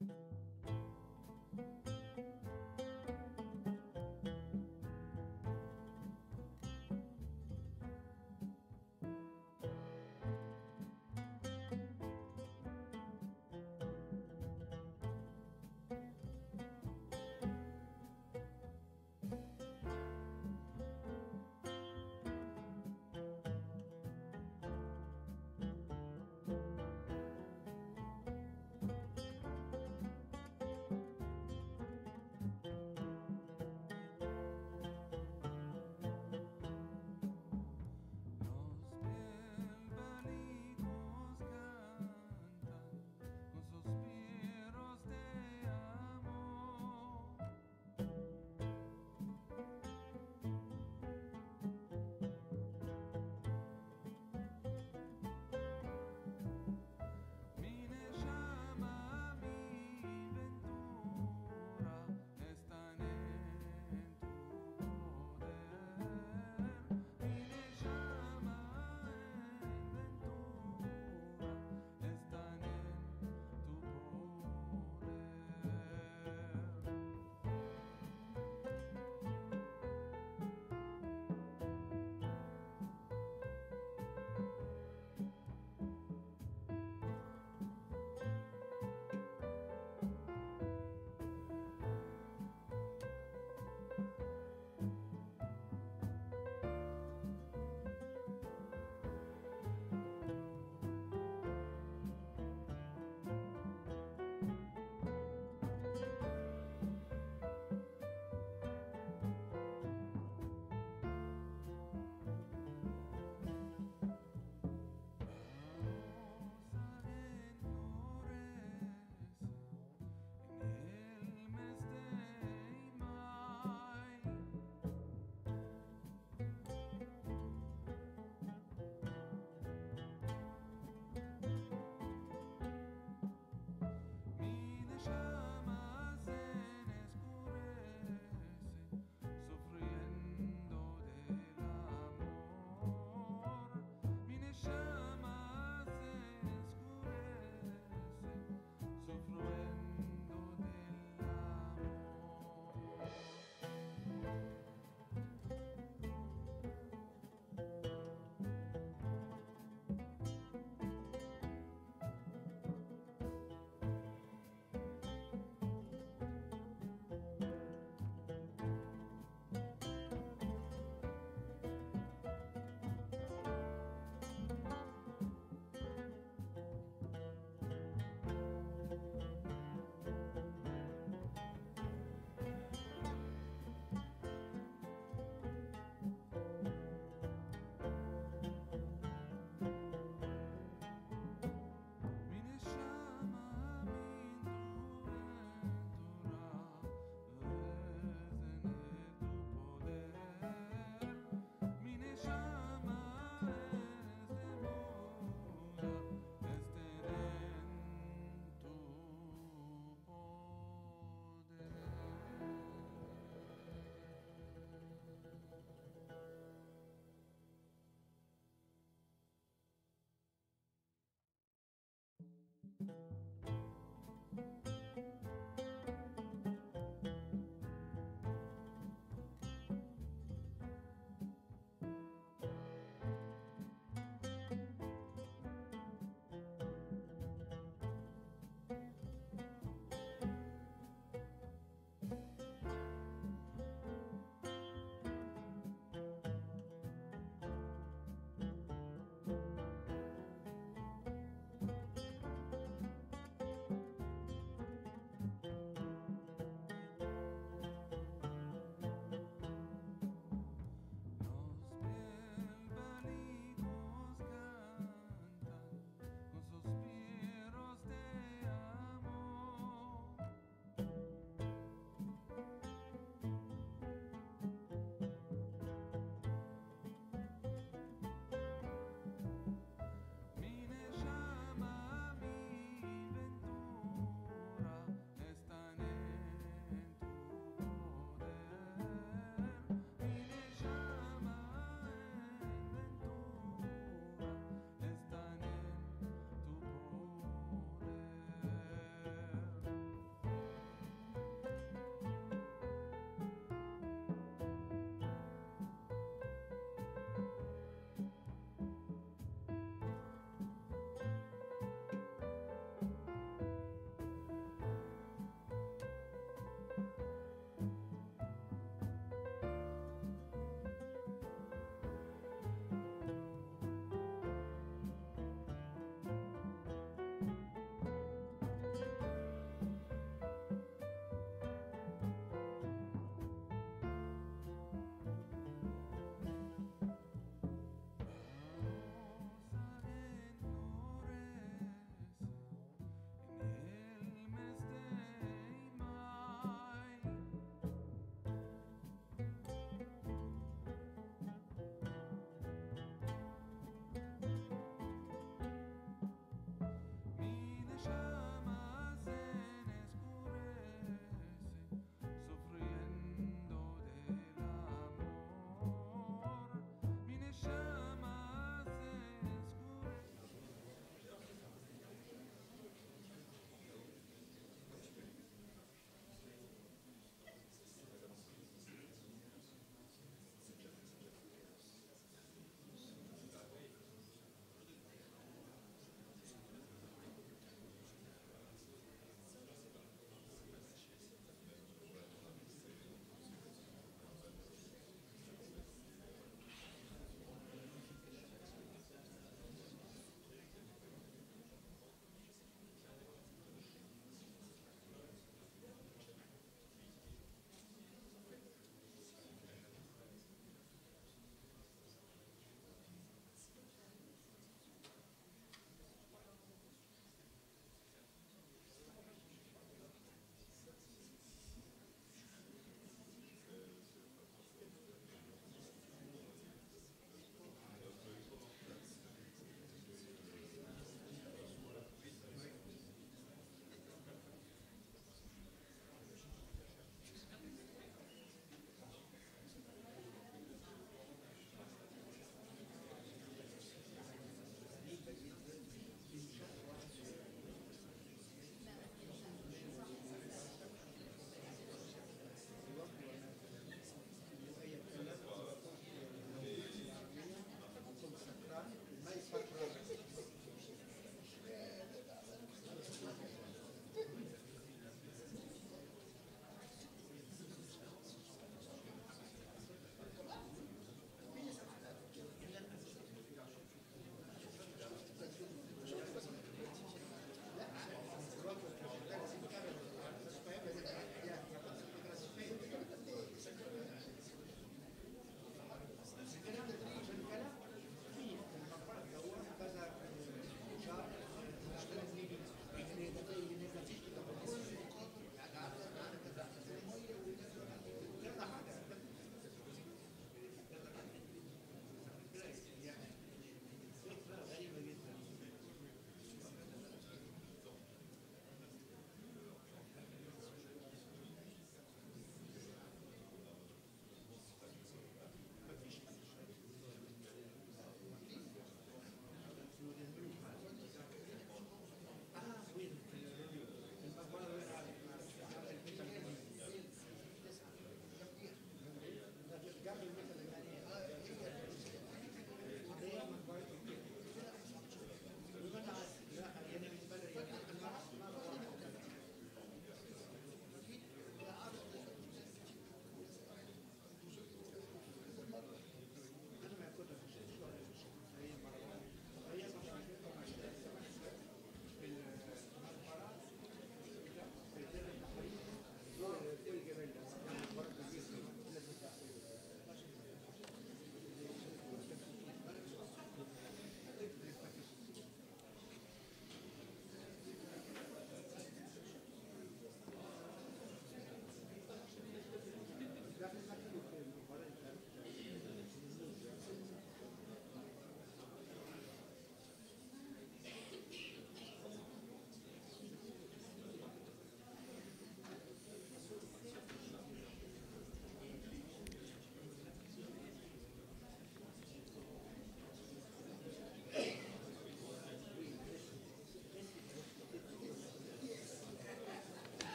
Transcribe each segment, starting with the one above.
thank you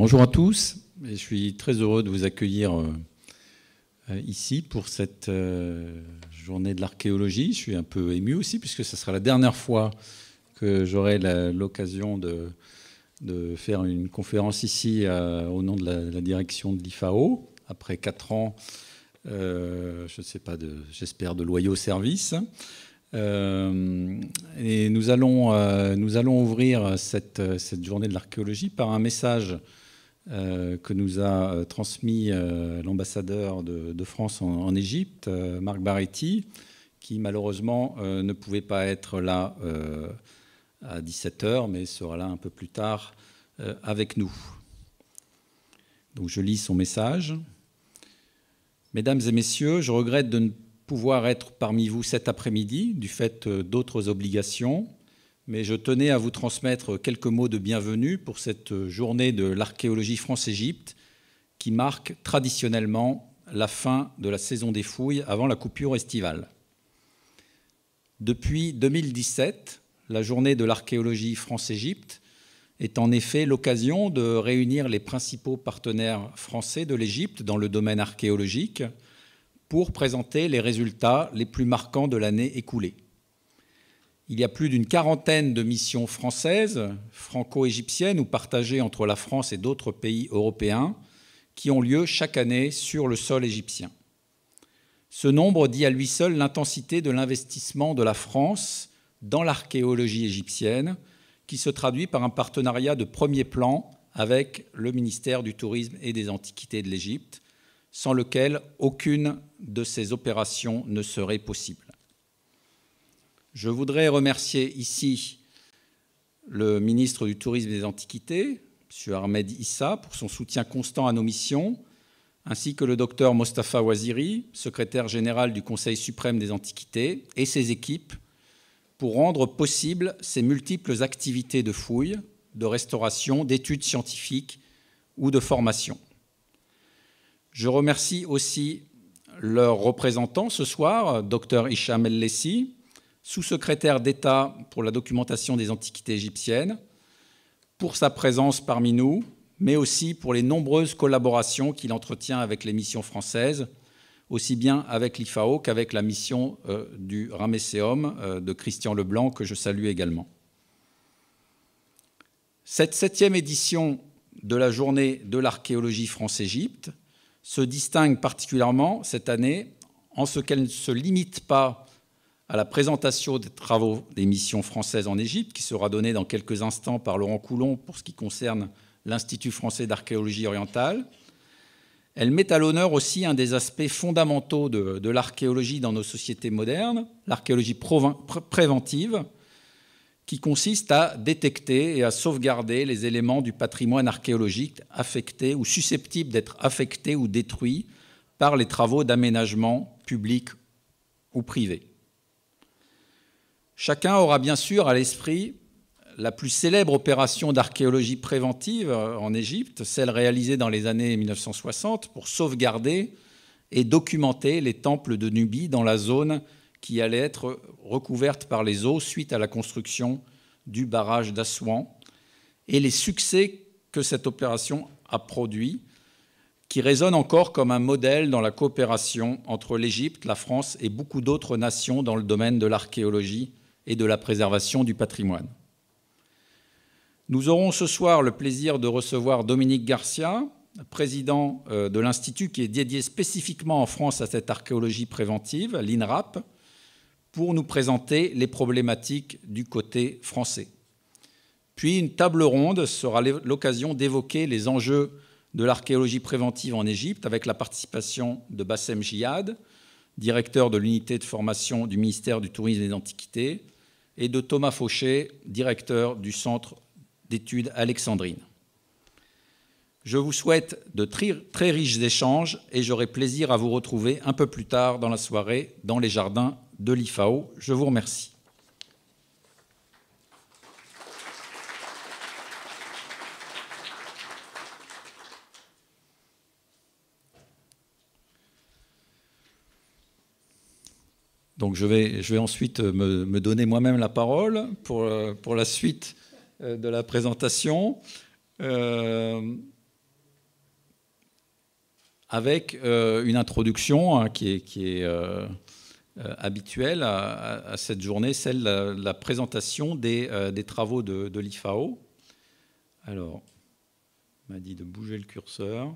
Bonjour à tous, et je suis très heureux de vous accueillir euh, euh, ici pour cette euh, journée de l'archéologie. Je suis un peu ému aussi, puisque ce sera la dernière fois que j'aurai l'occasion de, faire une conférence ici au nom de la, direction de l'IFAO, après quatre ans, je ne sais pas, j'espère, de loyaux services. et nous allons, ouvrir cette journée de l'archéologie par un message euh, que nous a euh, transmis euh, l'ambassadeur de, France en, Égypte, Marc Baretti, qui malheureusement ne pouvait pas être là à 17h, mais sera là un peu plus tard avec nous. Donc je lis son message. Mesdames et messieurs, je regrette de ne pouvoir être parmi vous cet après-midi du fait d'autres obligations mais je tenais à vous transmettre quelques mots de bienvenue pour cette journée de l'archéologie France-Égypte qui marque traditionnellement la fin de la saison des fouilles avant la coupure estivale. Depuis 2017, la journée de l'archéologie France-Égypte est en effet l'occasion de réunir les principaux partenaires français de l'Égypte dans le domaine archéologique pour présenter les résultats les plus marquants de l'année écoulée. Il y a plus d'une quarantaine de missions françaises, franco-égyptiennes ou partagées entre la France et d'autres pays européens qui ont lieu chaque année sur le sol égyptien. Ce nombre dit à lui seul l'intensité de l'investissement de la France dans l'archéologie égyptienne, qui se traduit par un partenariat de premier plan avec le ministère du Tourisme et des Antiquités de l'Égypte, sans lequel aucune de ces opérations ne serait possible. Je voudrais remercier ici le ministre du Tourisme et des Antiquités, M. Ahmed Issa, pour son soutien constant à nos missions, ainsi que le docteur Mostafa Waziri, secrétaire général du Conseil suprême des Antiquités, et ses équipes, pour rendre possible ces multiples activités de fouilles, de restauration, d'études scientifiques ou de formation. Je remercie aussi leur représentant ce soir, Dr Isham El-Lessi, sous-secrétaire d'État pour la documentation des antiquités égyptiennes, pour sa présence parmi nous, mais aussi pour les nombreuses collaborations qu'il entretient avec les missions françaises, aussi bien avec l'IFAO qu'avec la mission euh, du Ramesseum euh, de Christian Leblanc, que je salue également. Cette septième édition de la journée de l'archéologie France-Égypte se distingue particulièrement cette année en ce qu'elle ne se limite pas à la présentation des travaux des missions françaises en Égypte, qui sera donnée dans quelques instants par Laurent Coulon pour ce qui concerne l'Institut français d'archéologie orientale. Elle met à l'honneur aussi un des aspects fondamentaux de, l'archéologie dans nos sociétés modernes, l'archéologie préventive, qui consiste à détecter et à sauvegarder les éléments du patrimoine archéologique affectés ou susceptibles d'être affectés ou détruits par les travaux d'aménagement public ou privé. Chacun aura bien sûr à l'esprit la plus célèbre opération d'archéologie préventive euh, en Égypte, celle réalisée dans les années 1960 pour sauvegarder et documenter les temples de Nubie dans la zone qui allait être recouverte par les eaux suite à la construction du barrage d'Assouan et les succès que cette opération a produits, qui résonne encore comme un modèle dans la coopération entre l'Égypte, la France et beaucoup d'autres nations dans le domaine de l'archéologie et de la préservation du patrimoine. Nous aurons ce soir le plaisir de recevoir Dominique Garcia, président euh, de l'Institut qui est dédié spécifiquement en France à cette archéologie préventive, l'INRAP, pour nous présenter les problématiques du côté français. Puis une table ronde sera l'occasion d'évoquer les enjeux de l'archéologie préventive en Égypte avec la participation de Bassem Jihad, directeur de l'unité de formation du ministère du Tourisme et des Antiquités, et de Thomas Fauché, directeur du Centre d'études Alexandrine. Je vous souhaite de très riches échanges et j'aurai plaisir à vous retrouver un peu plus tard dans la soirée dans les jardins de l'IFAO. Je vous remercie. Donc je vais, ensuite euh, me, donner moi-même la parole pour, euh, la suite euh, de la présentation. avec une introduction hein, qui est, habituelle à, cette journée, celle de la, présentation des, travaux de, de l'IFAO. Alors, m'a dit de bouger le curseur.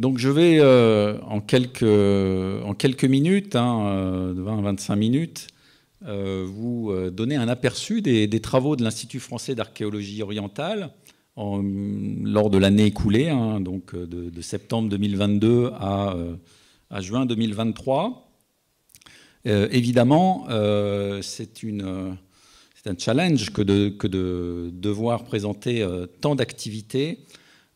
Donc je vais euh, en, quelques, minutes, 20-25 hein, euh, minutes, euh, vous donner un aperçu des, travaux de l'Institut français d'archéologie orientale lors de l'année écoulée, hein, donc de, septembre 2022 à, juin 2023. évidemment, c'est un challenge que de, devoir présenter tant d'activités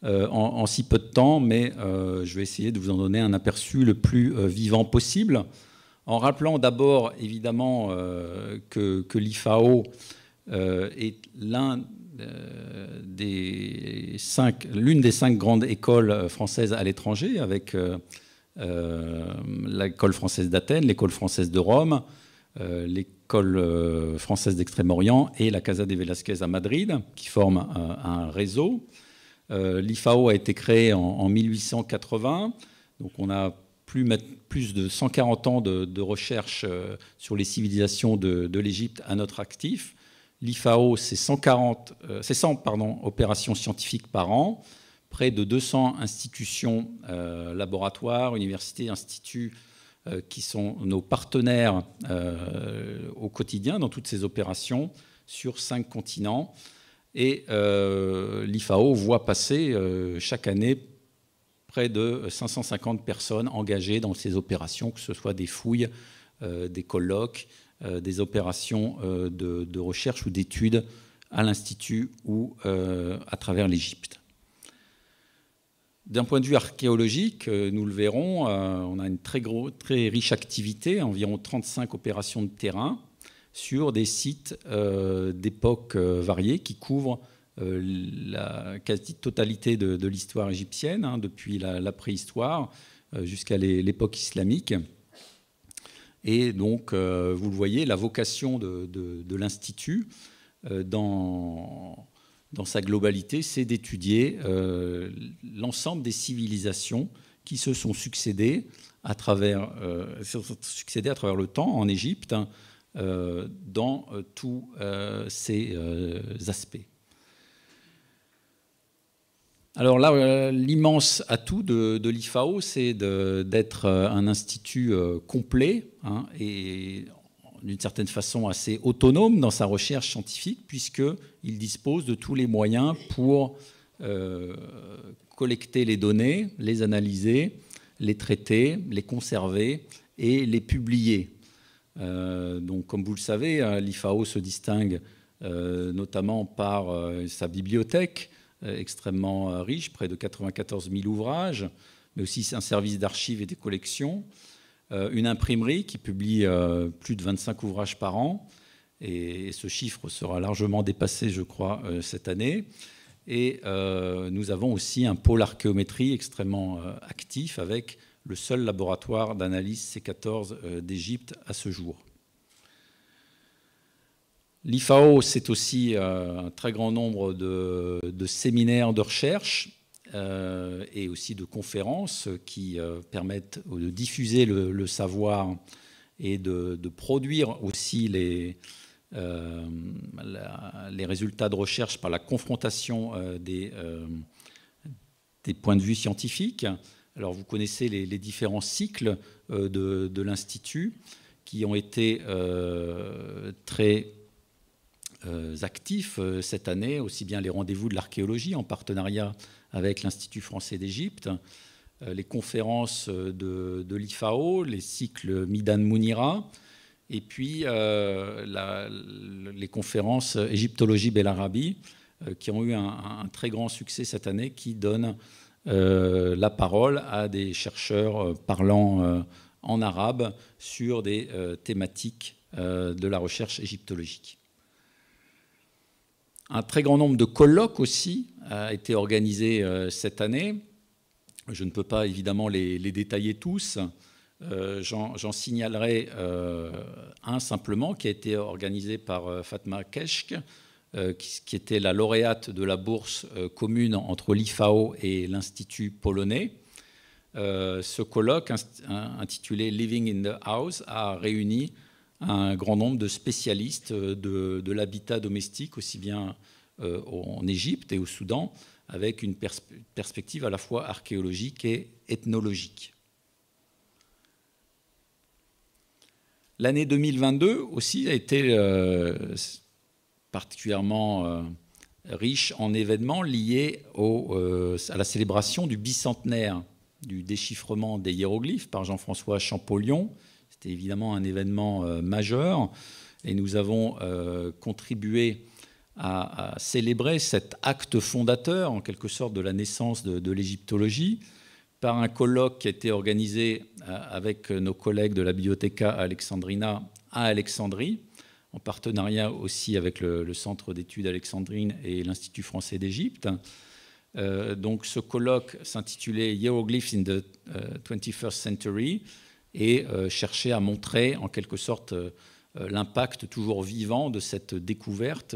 euh, en, si peu de temps, mais euh, je vais essayer de vous en donner un aperçu le plus euh, vivant possible, en rappelant d'abord évidemment que, l'IFAO est l'une des cinq grandes écoles françaises à l'étranger, avec l'école française d'Athènes, l'école française de Rome, l'école française d'Extrême-Orient et la Casa de Velázquez à Madrid, qui forment un réseau. Euh, L'IFAO a été créé en, 1880, donc on a plus, de 140 ans de, recherche euh, sur les civilisations de, l'Égypte à notre actif. L'IFAO, c'est 140, euh, c'est 100 opérations scientifiques par an, près de 200 institutions, laboratoires, universités, instituts qui sont nos partenaires au quotidien dans toutes ces opérations sur cinq continents. Et euh, l'IFAO voit passer euh, chaque année près de 550 personnes engagées dans ces opérations, que ce soit des fouilles, euh, des colloques, des opérations de, recherche ou d'études à l'Institut ou à travers l'Égypte. D'un point de vue archéologique, nous le verrons, on a une très, très riche activité, environ 35 opérations de terrain, sur des sites euh, d'époques euh, variées qui couvrent euh, la quasi-totalité de, l'histoire égyptienne, hein, depuis la, préhistoire jusqu'à l'époque islamique. Et donc, vous le voyez, la vocation de, l'Institut dans, sa globalité, c'est d'étudier l'ensemble des civilisations qui se sont succédées à travers, à travers le temps en Égypte, hein, euh, dans euh, tous euh, ces aspects. Alors là, l'immense atout de, l'IFAO, c'est d'être un institut complet hein, et d'une certaine façon assez autonome dans sa recherche scientifique, puisqu'il dispose de tous les moyens pour collecter les données, les analyser, les traiter, les conserver et les publier. Euh, donc, comme vous le savez, hein, l'IFAO se distingue euh, notamment par euh, sa bibliothèque extrêmement riche, près de 94 000 ouvrages, mais aussi un service d'archives et des collections, une imprimerie qui publie plus de 25 ouvrages par an, et ce chiffre sera largement dépassé, je crois, cette année. Et nous avons aussi un pôle archéométrie extrêmement actif avec le seul laboratoire d'analyse C14 euh, d'Égypte à ce jour. L'IFAO, c'est aussi euh, un très grand nombre de, séminaires de recherche euh, et aussi de conférences qui permettent de diffuser le, savoir et de, produire aussi les, résultats de recherche par la confrontation des, points de vue scientifiques. Alors vous connaissez les, différents cycles euh, de, l'Institut qui ont été euh, très euh, actifs cette année, aussi bien les rendez-vous de l'archéologie en partenariat avec l'Institut français d'Égypte, les conférences de, l'IFAO, les cycles Midan munira et puis les conférences Égyptologie Bel qui ont eu un, très grand succès cette année, qui donnent euh, la parole à des chercheurs euh, parlant euh, en arabe sur des thématiques de la recherche égyptologique. Un très grand nombre de colloques aussi a été organisé cette année. Je ne peux pas évidemment les, détailler tous. J'en signalerai un simplement qui a été organisé par Fatma Keshk euh, qui, était la lauréate de la bourse euh, commune entre l'IFAO et l'Institut polonais. Euh, ce colloque intitulé Living in the House a réuni un grand nombre de spécialistes de, l'habitat domestique, aussi bien en Égypte et au Soudan, avec une perspective à la fois archéologique et ethnologique. L'année 2022 aussi a été particulièrement euh, riche en événements liés euh, à la célébration du bicentenaire du déchiffrement des hiéroglyphes par Jean-François Champollion. C'était évidemment un événement euh, majeur et nous avons contribué à, célébrer cet acte fondateur, en quelque sorte, de la naissance de, l'égyptologie par un colloque qui a été organisé avec nos collègues de la Bibliothèque Alexandrina à Alexandrie, en partenariat aussi avec le, Centre d'études alexandrines et l'Institut français d'Égypte. Euh, donc ce colloque s'intitulait Hieroglyphs in the 21st euh, Century et euh, cherchait à montrer en quelque sorte l'impact toujours vivant de cette découverte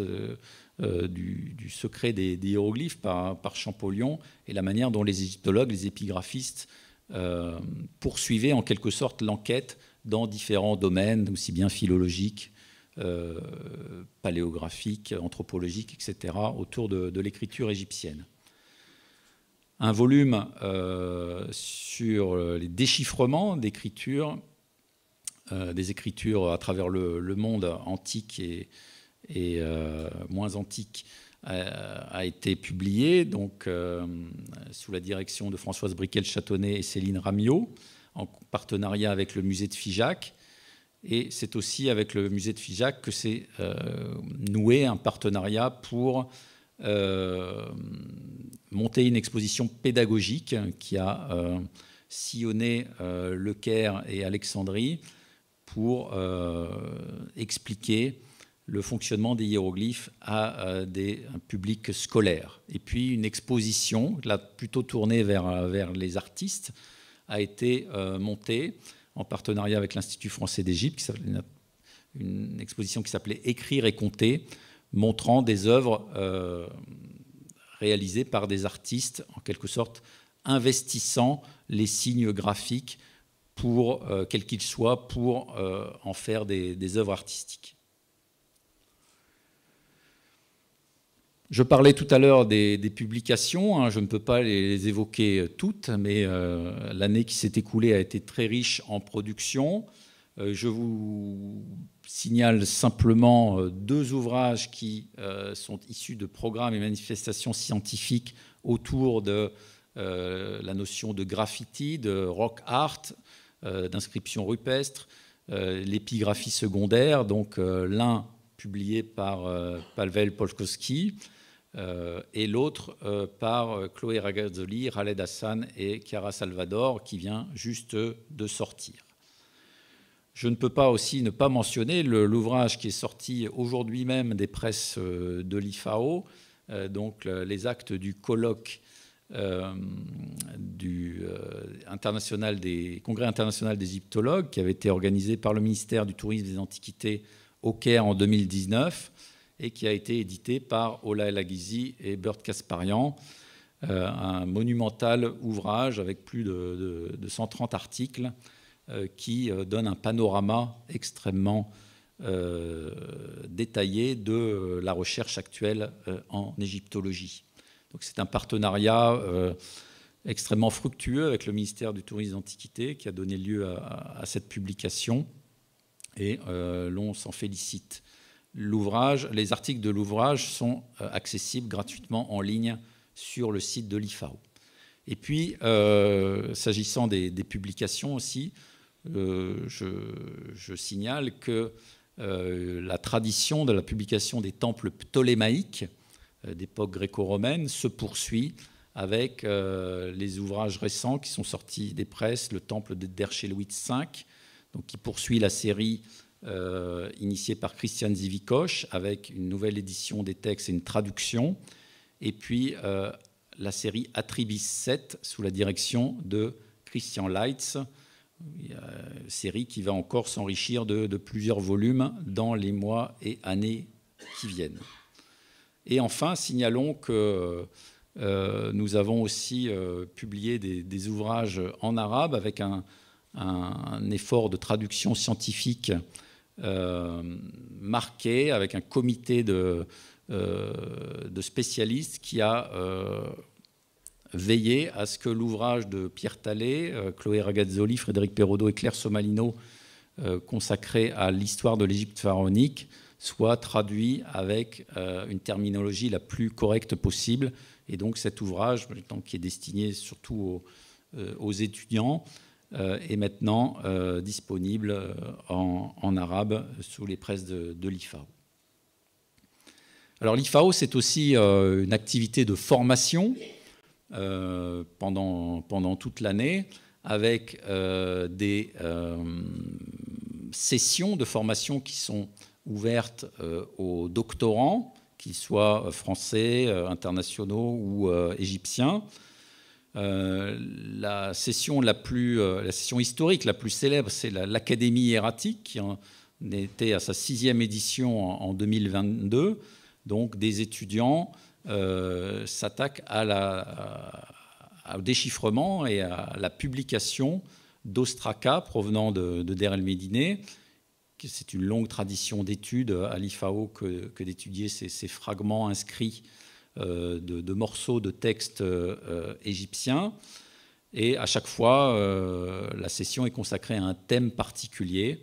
du, secret des, hiéroglyphes par, par, Champollion et la manière dont les égyptologues, les épigraphistes poursuivaient en quelque sorte l'enquête dans différents domaines, aussi bien philologiques euh, paléographiques, anthropologiques, etc., autour de, l'écriture égyptienne. Un volume euh, sur les déchiffrements d'écritures, euh, des écritures à travers le, monde antique et, moins antique, a, été publié donc, sous la direction de Françoise Briquel-Châtonnet et Céline Ramiot, en partenariat avec le musée de Figeac. Et c'est aussi avec le musée de Figeac que s'est euh, noué un partenariat pour euh, monter une exposition pédagogique qui a euh, sillonné Le Caire et Alexandrie pour expliquer le fonctionnement des hiéroglyphes à des public scolaire. Et puis une exposition, là plutôt tournée vers les artistes, a été montée en partenariat avec l'Institut français d'Égypte, une, une, exposition qui s'appelait Écrire et compter, montrant des œuvres euh, réalisées par des artistes, en quelque sorte investissant les signes graphiques, pour, euh, quels qu'ils soient, pour euh, en faire des œuvres artistiques. Je parlais tout à l'heure des, publications, hein. je ne peux pas les, évoquer euh, toutes, mais euh, l'année qui s'est écoulée a été très riche en production. Euh, je vous signale simplement deux ouvrages qui sont issus de programmes et manifestations scientifiques autour de la notion de graffiti, de rock art, d'inscription rupestre, l'épigraphie secondaire, donc l'un publié par Palvel Polkowski, euh, et l'autre euh, par euh, Chloé Ragazzoli, Raled Hassan et Chiara Salvador, qui vient juste de sortir. Je ne peux pas aussi ne pas mentionner l'ouvrage qui est sorti aujourd'hui même des presses de l'IFAO, donc les actes du colloque du international des, congrès international des égyptologues qui avait été organisé par le ministère du Tourisme et des Antiquités au Caire en 2019 et qui a été édité par Ola Elagizi et Bert Kasparian. Euh, un monumental ouvrage avec plus de, 130 articles euh, qui euh, donne un panorama extrêmement détaillé de la recherche actuelle en égyptologie. Donc c'est un partenariat extrêmement fructueux avec le ministère du Tourisme d'Antiquité qui a donné lieu à cette publication et l'on s'en félicite les articles de l'ouvrage sont euh, accessibles gratuitement en ligne sur le site de l'IFAO. Et puis, euh, s'agissant des, publications aussi, euh, je, signale que la tradition de la publication des temples ptolémaïques d'époque gréco-romaine se poursuit avec les ouvrages récents qui sont sortis des presses, le temple de V, donc qui poursuit la série euh, initié par Christian Zivikoche avec une nouvelle édition des textes et une traduction. Et puis euh, la série Atribis 7, sous la direction de Christian Leitz, euh, série qui va encore s'enrichir de, plusieurs volumes dans les mois et années qui viennent. Et enfin, signalons que nous avons aussi publié des, ouvrages en arabe avec un, un effort de traduction scientifique euh, marqué avec un comité de, euh, spécialistes qui a euh, veillé à ce que l'ouvrage de Pierre Tallet, Chloé Ragazzoli, Frédéric Perraudot et Claire Somalino consacré à l'histoire de l'Égypte pharaonique soit traduit avec une terminologie la plus correcte possible. Et donc cet ouvrage, qui est destiné surtout aux étudiants, euh, est maintenant euh, disponible euh, en, arabe sous les presses de, l'IFAO. Alors l'IFAO, c'est aussi une activité de formation pendant, toute l'année avec des sessions de formation qui sont ouvertes aux doctorants, qu'ils soient français, internationaux ou égyptiens, euh, la session la plus, euh, la session historique la plus célèbre, c'est l'Académie erratique qui en hein. était à sa sixième édition en, 2022. Donc, des étudiants euh, s'attaquent au déchiffrement et à la publication d'Ostraca provenant de, de Der El C'est une longue tradition d'études à l'IFAO que, d'étudier ces, fragments inscrits euh, de, morceaux de textes euh, égyptiens. Et à chaque fois, euh, la session est consacrée à un thème particulier.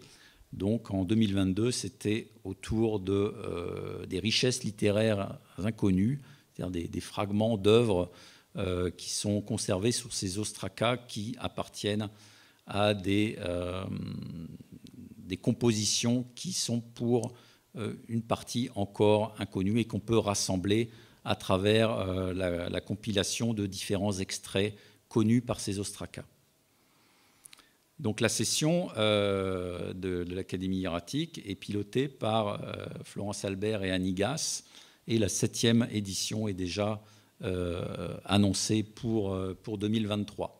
Donc en 2022, c'était autour de, des richesses littéraires inconnues, c'est-à-dire des, fragments d'œuvres qui sont conservés sur ces ostracas qui appartiennent à des, des compositions qui sont pour une partie encore inconnue et qu'on peut rassembler à travers euh, la, compilation de différents extraits connus par ces ostracas. Donc la session euh, de, l'Académie iratique est pilotée par euh, Florence Albert et Annie Gass, et la septième édition est déjà annoncée pour, pour 2023.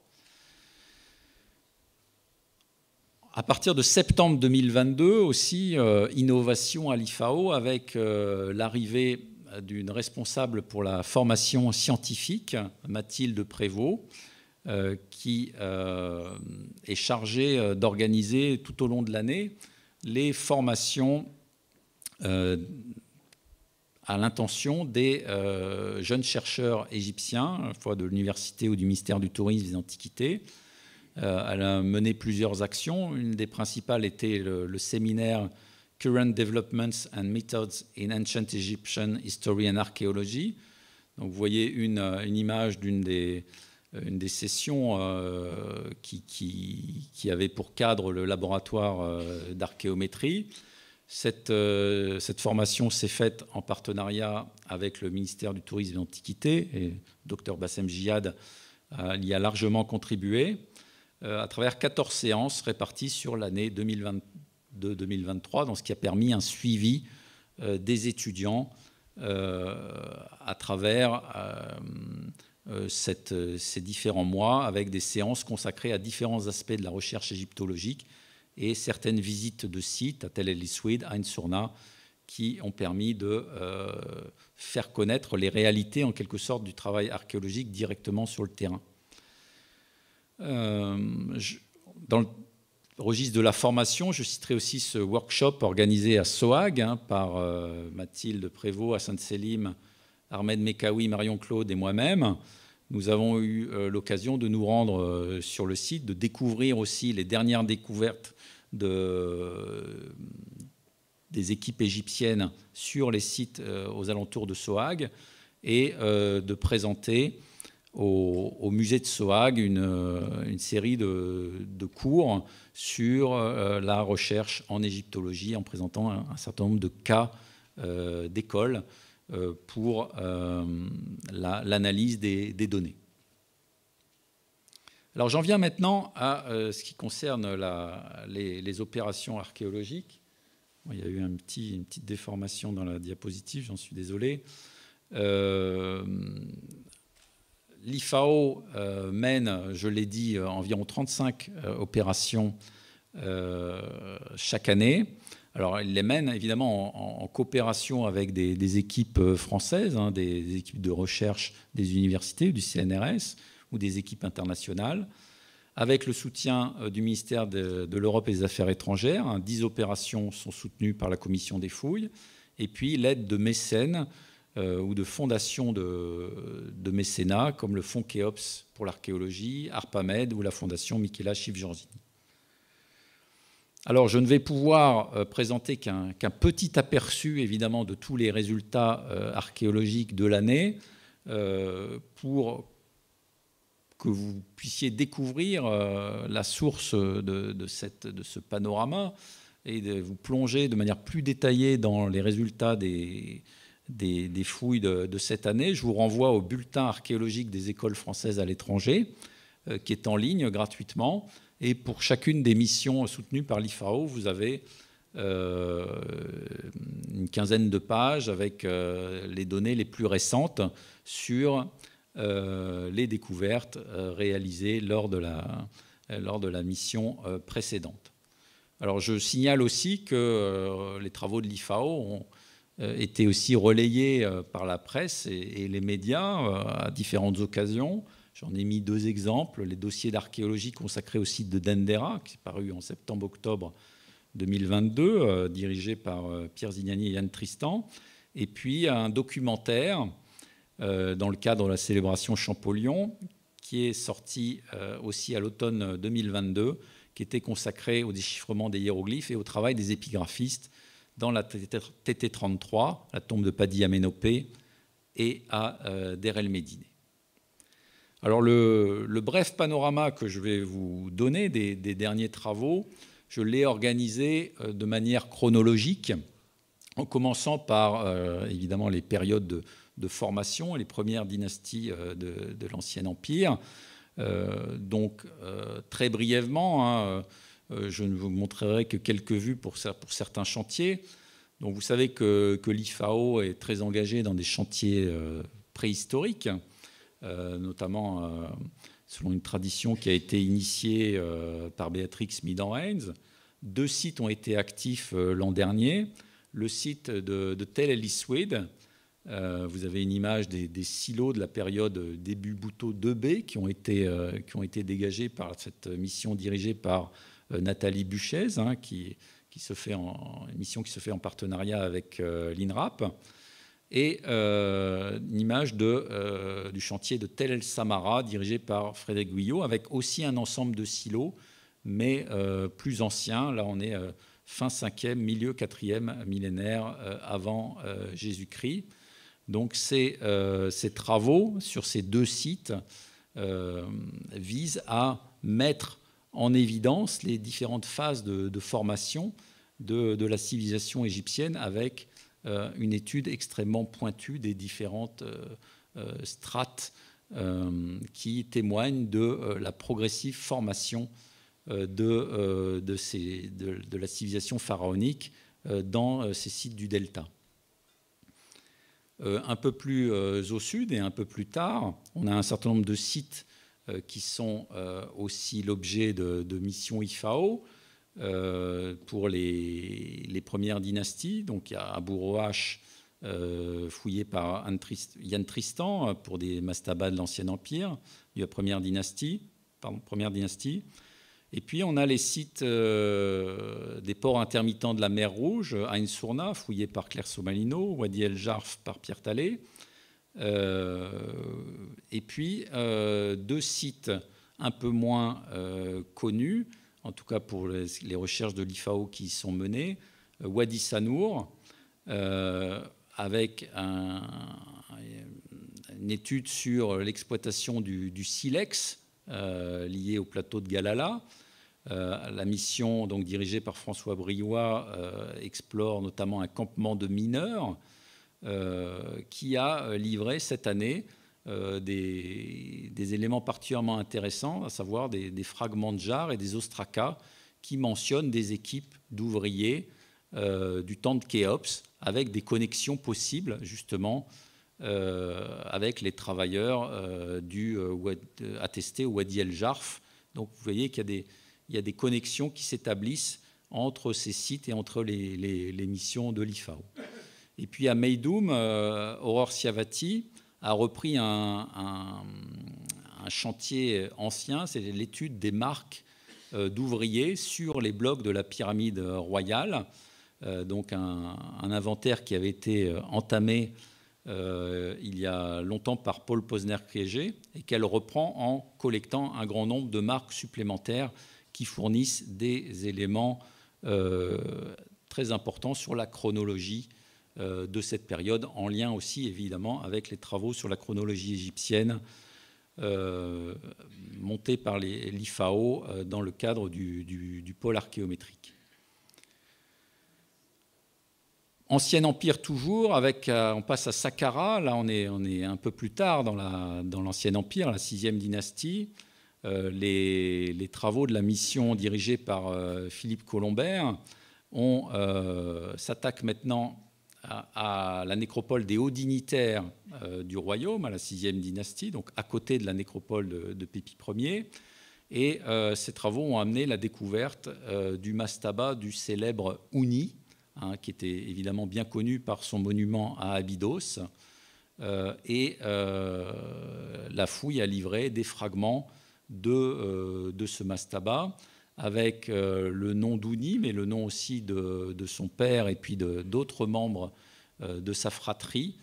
À partir de septembre 2022 aussi, innovation à l'IFAO avec l'arrivée d'une responsable pour la formation scientifique, Mathilde Prévost, euh, qui euh, est chargée euh, d'organiser tout au long de l'année les formations à l'intention des jeunes chercheurs égyptiens, à fois de l'université ou du ministère du tourisme et des antiquités. elle a mené plusieurs actions. Une des principales était le séminaire Current Developments and Methods in Ancient Egyptian History and Archaeology. Donc vous voyez une, euh, image d'une des, euh, une des sessions euh, qui, qui, avait pour cadre le laboratoire d'archéométrie. Cette, cette, formation s'est faite en partenariat avec le ministère du Tourisme et l'Antiquité et docteur Bassem Jihad y a largement contribué à travers 14 séances réparties sur l'année 2020, de 2023, dans ce qui a permis un suivi euh, des étudiants euh, à travers euh, ces différents mois, avec des séances consacrées à différents aspects de la recherche égyptologique et certaines visites de sites à Tel El à Surna, qui ont permis de faire connaître les réalités en quelque sorte du travail archéologique directement sur le terrain. dans le, registre de la formation, je citerai aussi ce workshop organisé à SOAG hein, par euh, Mathilde Prévost Hassan Selim, sélim Ahmed Mekawi, Marion Claude et moi-même. Nous avons eu euh, l'occasion de nous rendre euh, sur le site, de découvrir aussi les dernières découvertes de, des équipes égyptiennes sur les sites aux alentours de SOAG et de présenter au, musée de Soag euh, une, série de, cours sur euh, la recherche en égyptologie en présentant un, certain nombre de cas euh, d'école pour l'analyse des, données. Alors j'en viens maintenant à ce qui concerne les, opérations archéologiques. il y a eu une petite déformation dans la diapositive, j'en suis désolé. L'IFAO euh, mène, je l'ai dit, euh, environ 35 euh, opérations chaque année. Alors, il les mène évidemment en, coopération avec des, équipes françaises, hein, des, équipes de recherche des universités, du CNRS ou des équipes internationales, avec le soutien du ministère de, l'Europe et des Affaires étrangères. Hein, dix 10 opérations sont soutenues par la Commission des fouilles, et puis l'aide de mécènes euh, ou de fondations de, de, mécénat, comme le Fonds Keops pour l'archéologie, ARPAMED ou la Fondation Michela Chivjorzini. Alors, je ne vais pouvoir euh, présenter qu'un petit aperçu, évidemment, de tous les résultats euh, archéologiques de l'année pour que vous puissiez découvrir la source de, de ce panorama et de vous plonger de manière plus détaillée dans les résultats des, des, fouilles de, cette année. Je vous renvoie au bulletin archéologique des écoles françaises à l'étranger, euh, qui est en ligne gratuitement. Et pour chacune des missions soutenues par l'IFAO, vous avez euh, une quinzaine de pages avec euh, les données les plus récentes sur les découvertes réalisées lors de la, lors de la mission précédente. Alors je signale aussi que les travaux de l'IFAO ont euh, était aussi relayé euh, par la presse et, les médias euh, à différentes occasions. J'en ai mis deux exemples. Les dossiers d'archéologie consacrés au site de Dendera, qui est paru en septembre-octobre 2022, dirigé par Pierre Zignani et Yann Tristan. Et puis un documentaire dans le cadre de la célébration Champollion, qui est sorti aussi à l'automne 2022, qui était consacré au déchiffrement des hiéroglyphes et au travail des épigraphistes dans la TT33, la tombe de Paddy Ménopée et à euh, Der Alors le, bref panorama que je vais vous donner des, derniers travaux, je l'ai organisé euh, de manière chronologique, en commençant par euh, évidemment les périodes de, de, formation, les premières dynasties euh, de, l'Ancien Empire. donc très brièvement, hein, euh, je ne vous montrerai que quelques vues pour, pour certains chantiers. Donc vous savez que, l'IFAO est très engagé dans des chantiers euh, préhistoriques, euh, notamment selon une tradition qui a été initiée par Béatrix Midan-Heinz. Deux sites ont été actifs l'an dernier. Le site de, tell Tel vous avez une image des, des, silos de la période début Bouteau 2B qui ont été, qui ont été dégagés par cette mission dirigée par euh, Nathalie Buchez, hein, qui, se fait en, une mission qui se fait en partenariat avec euh, l'INRAP, et euh, une image de, du chantier de Tel El Samara, dirigé par Frédéric Guyot, avec aussi un ensemble de silos, mais plus anciens. Là, on est fin 5e, milieu 4e millénaire avant Jésus-Christ. Donc ces, travaux sur ces deux sites visent à mettre en évidence les différentes phases de, formation de, la civilisation égyptienne avec euh, une étude extrêmement pointue des différentes euh, euh, strates qui témoignent de la progressive formation de, la civilisation pharaonique dans ces sites du delta. un peu plus au sud et un peu plus tard, on a un certain nombre de sites euh, qui sont euh, aussi l'objet de, missions IFAO euh, pour les, premières dynasties. Donc il y a fouillé par Yann Tristan pour des mastabas de l'Ancien Empire, de la première dynastie. première Et puis on a les sites des ports intermittents de la mer Rouge, Ain Sourna, fouillé par Claire Somalino, Wadi El Jarf par Pierre Tallet. Euh, et puis, euh, deux sites un peu moins euh, connus, en tout cas pour les, recherches de l'IFAO qui y sont menées, Wadi Sanour, avec une étude sur l'exploitation du, silex lié au plateau de Galala. la mission, donc dirigée par François Briois, explore notamment un campement de mineurs euh, qui a euh, livré cette année euh, des, éléments particulièrement intéressants, à savoir des, fragments de jarres et des ostracas qui mentionnent des équipes d'ouvriers du temps de Khéops avec des connexions possibles justement avec les travailleurs euh, du attesté au Wadi El Jarf. Donc vous voyez qu'il y, a des, connexions qui s'établissent entre ces sites et entre les missions de l'IFAO. Et puis à Meidoum, euh, Aurore Siavati a repris un, chantier ancien, c'est l'étude des marques euh, d'ouvriers sur les blocs de la pyramide royale. Euh, donc un, inventaire qui avait été entamé il y a longtemps par Paul posner piégé et qu'elle reprend en collectant un grand nombre de marques supplémentaires qui fournissent des éléments très importants sur la chronologie euh, de cette période, en lien aussi évidemment avec les travaux sur la chronologie égyptienne euh, montés par l'IFAO euh, dans le cadre du, pôle archéométrique. Ancien empire toujours, avec, on passe à Saqqara, là on est, on est un peu plus tard dans l'ancien empire, la sixième dynastie. Les, travaux de la mission dirigée par Philippe Colombert s'attaquent maintenant à, la nécropole des hauts dignitaires euh, du royaume, à la sixième dynastie, donc à côté de la nécropole de, Pépi Ier. Et euh, ces travaux ont amené la découverte euh, du mastaba du célèbre Ouni, hein, qui était évidemment bien connu par son monument à Abydos. et la fouille a livré des fragments de, de ce mastaba avec euh, le nom d'Ouni, mais le nom aussi de, son père et puis d'autres membres euh, de sa fratrie,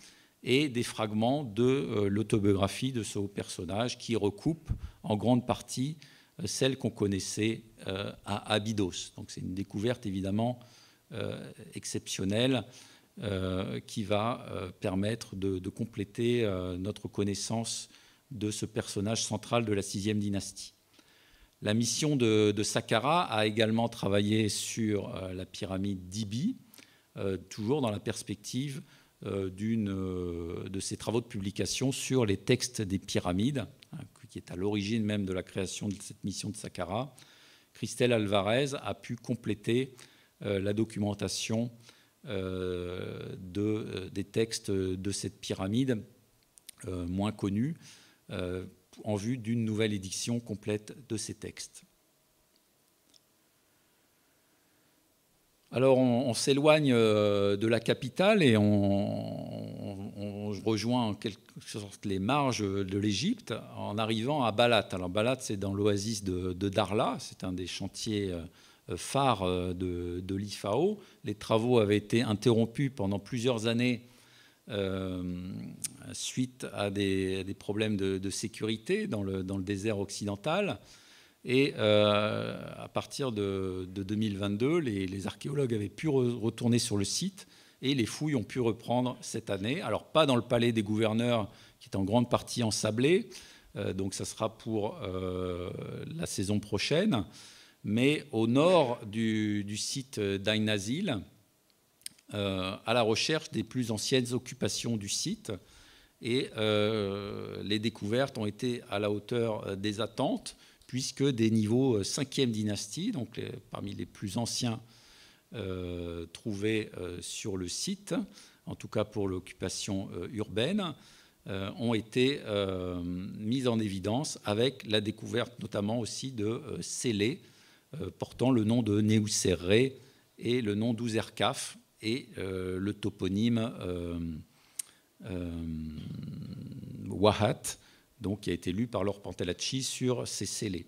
et des fragments de euh, l'autobiographie de ce personnage qui recoupe en grande partie celle qu'on connaissait à Abydos. Donc c'est une découverte évidemment exceptionnelle qui va permettre de, de compléter notre connaissance de ce personnage central de la sixième dynastie. La mission de, de Saqqara a également travaillé sur euh, la pyramide d'Ibi, euh, toujours dans la perspective euh, de ses travaux de publication sur les textes des pyramides, hein, qui est à l'origine même de la création de cette mission de Saqqara. Christelle Alvarez a pu compléter la documentation des textes de cette pyramide moins connue en vue d'une nouvelle édition complète de ces textes. Alors on, s'éloigne euh, de la capitale et on, rejoint en quelque sorte les marges de l'Égypte en arrivant à Balat. Alors Balat c'est dans l'oasis de, Darla, c'est un des chantiers euh, phares euh, de, de l'IFAO. Les travaux avaient été interrompus pendant plusieurs années euh, suite à des, problèmes de, sécurité dans le, dans le désert occidental. Et euh, à partir de, 2022, les, archéologues avaient pu retourner sur le site et les fouilles ont pu reprendre cette année. Alors pas dans le palais des gouverneurs qui est en grande partie ensablé, euh, donc ça sera pour la saison prochaine, mais au nord du, site d'Ainazil, euh, à la recherche des plus anciennes occupations du site. Et euh, les découvertes ont été à la hauteur euh, des attentes, puisque des niveaux 5e dynastie, donc parmi les plus anciens trouvés sur le site, en tout cas pour l'occupation urbaine, ont été mises en évidence avec la découverte notamment aussi de scellés portant le nom de Néousserré et le nom d'Ouzerkaf, et euh, le toponyme euh, euh, Wahat, donc, qui a été lu par Laure Pantelacci sur ces scellés.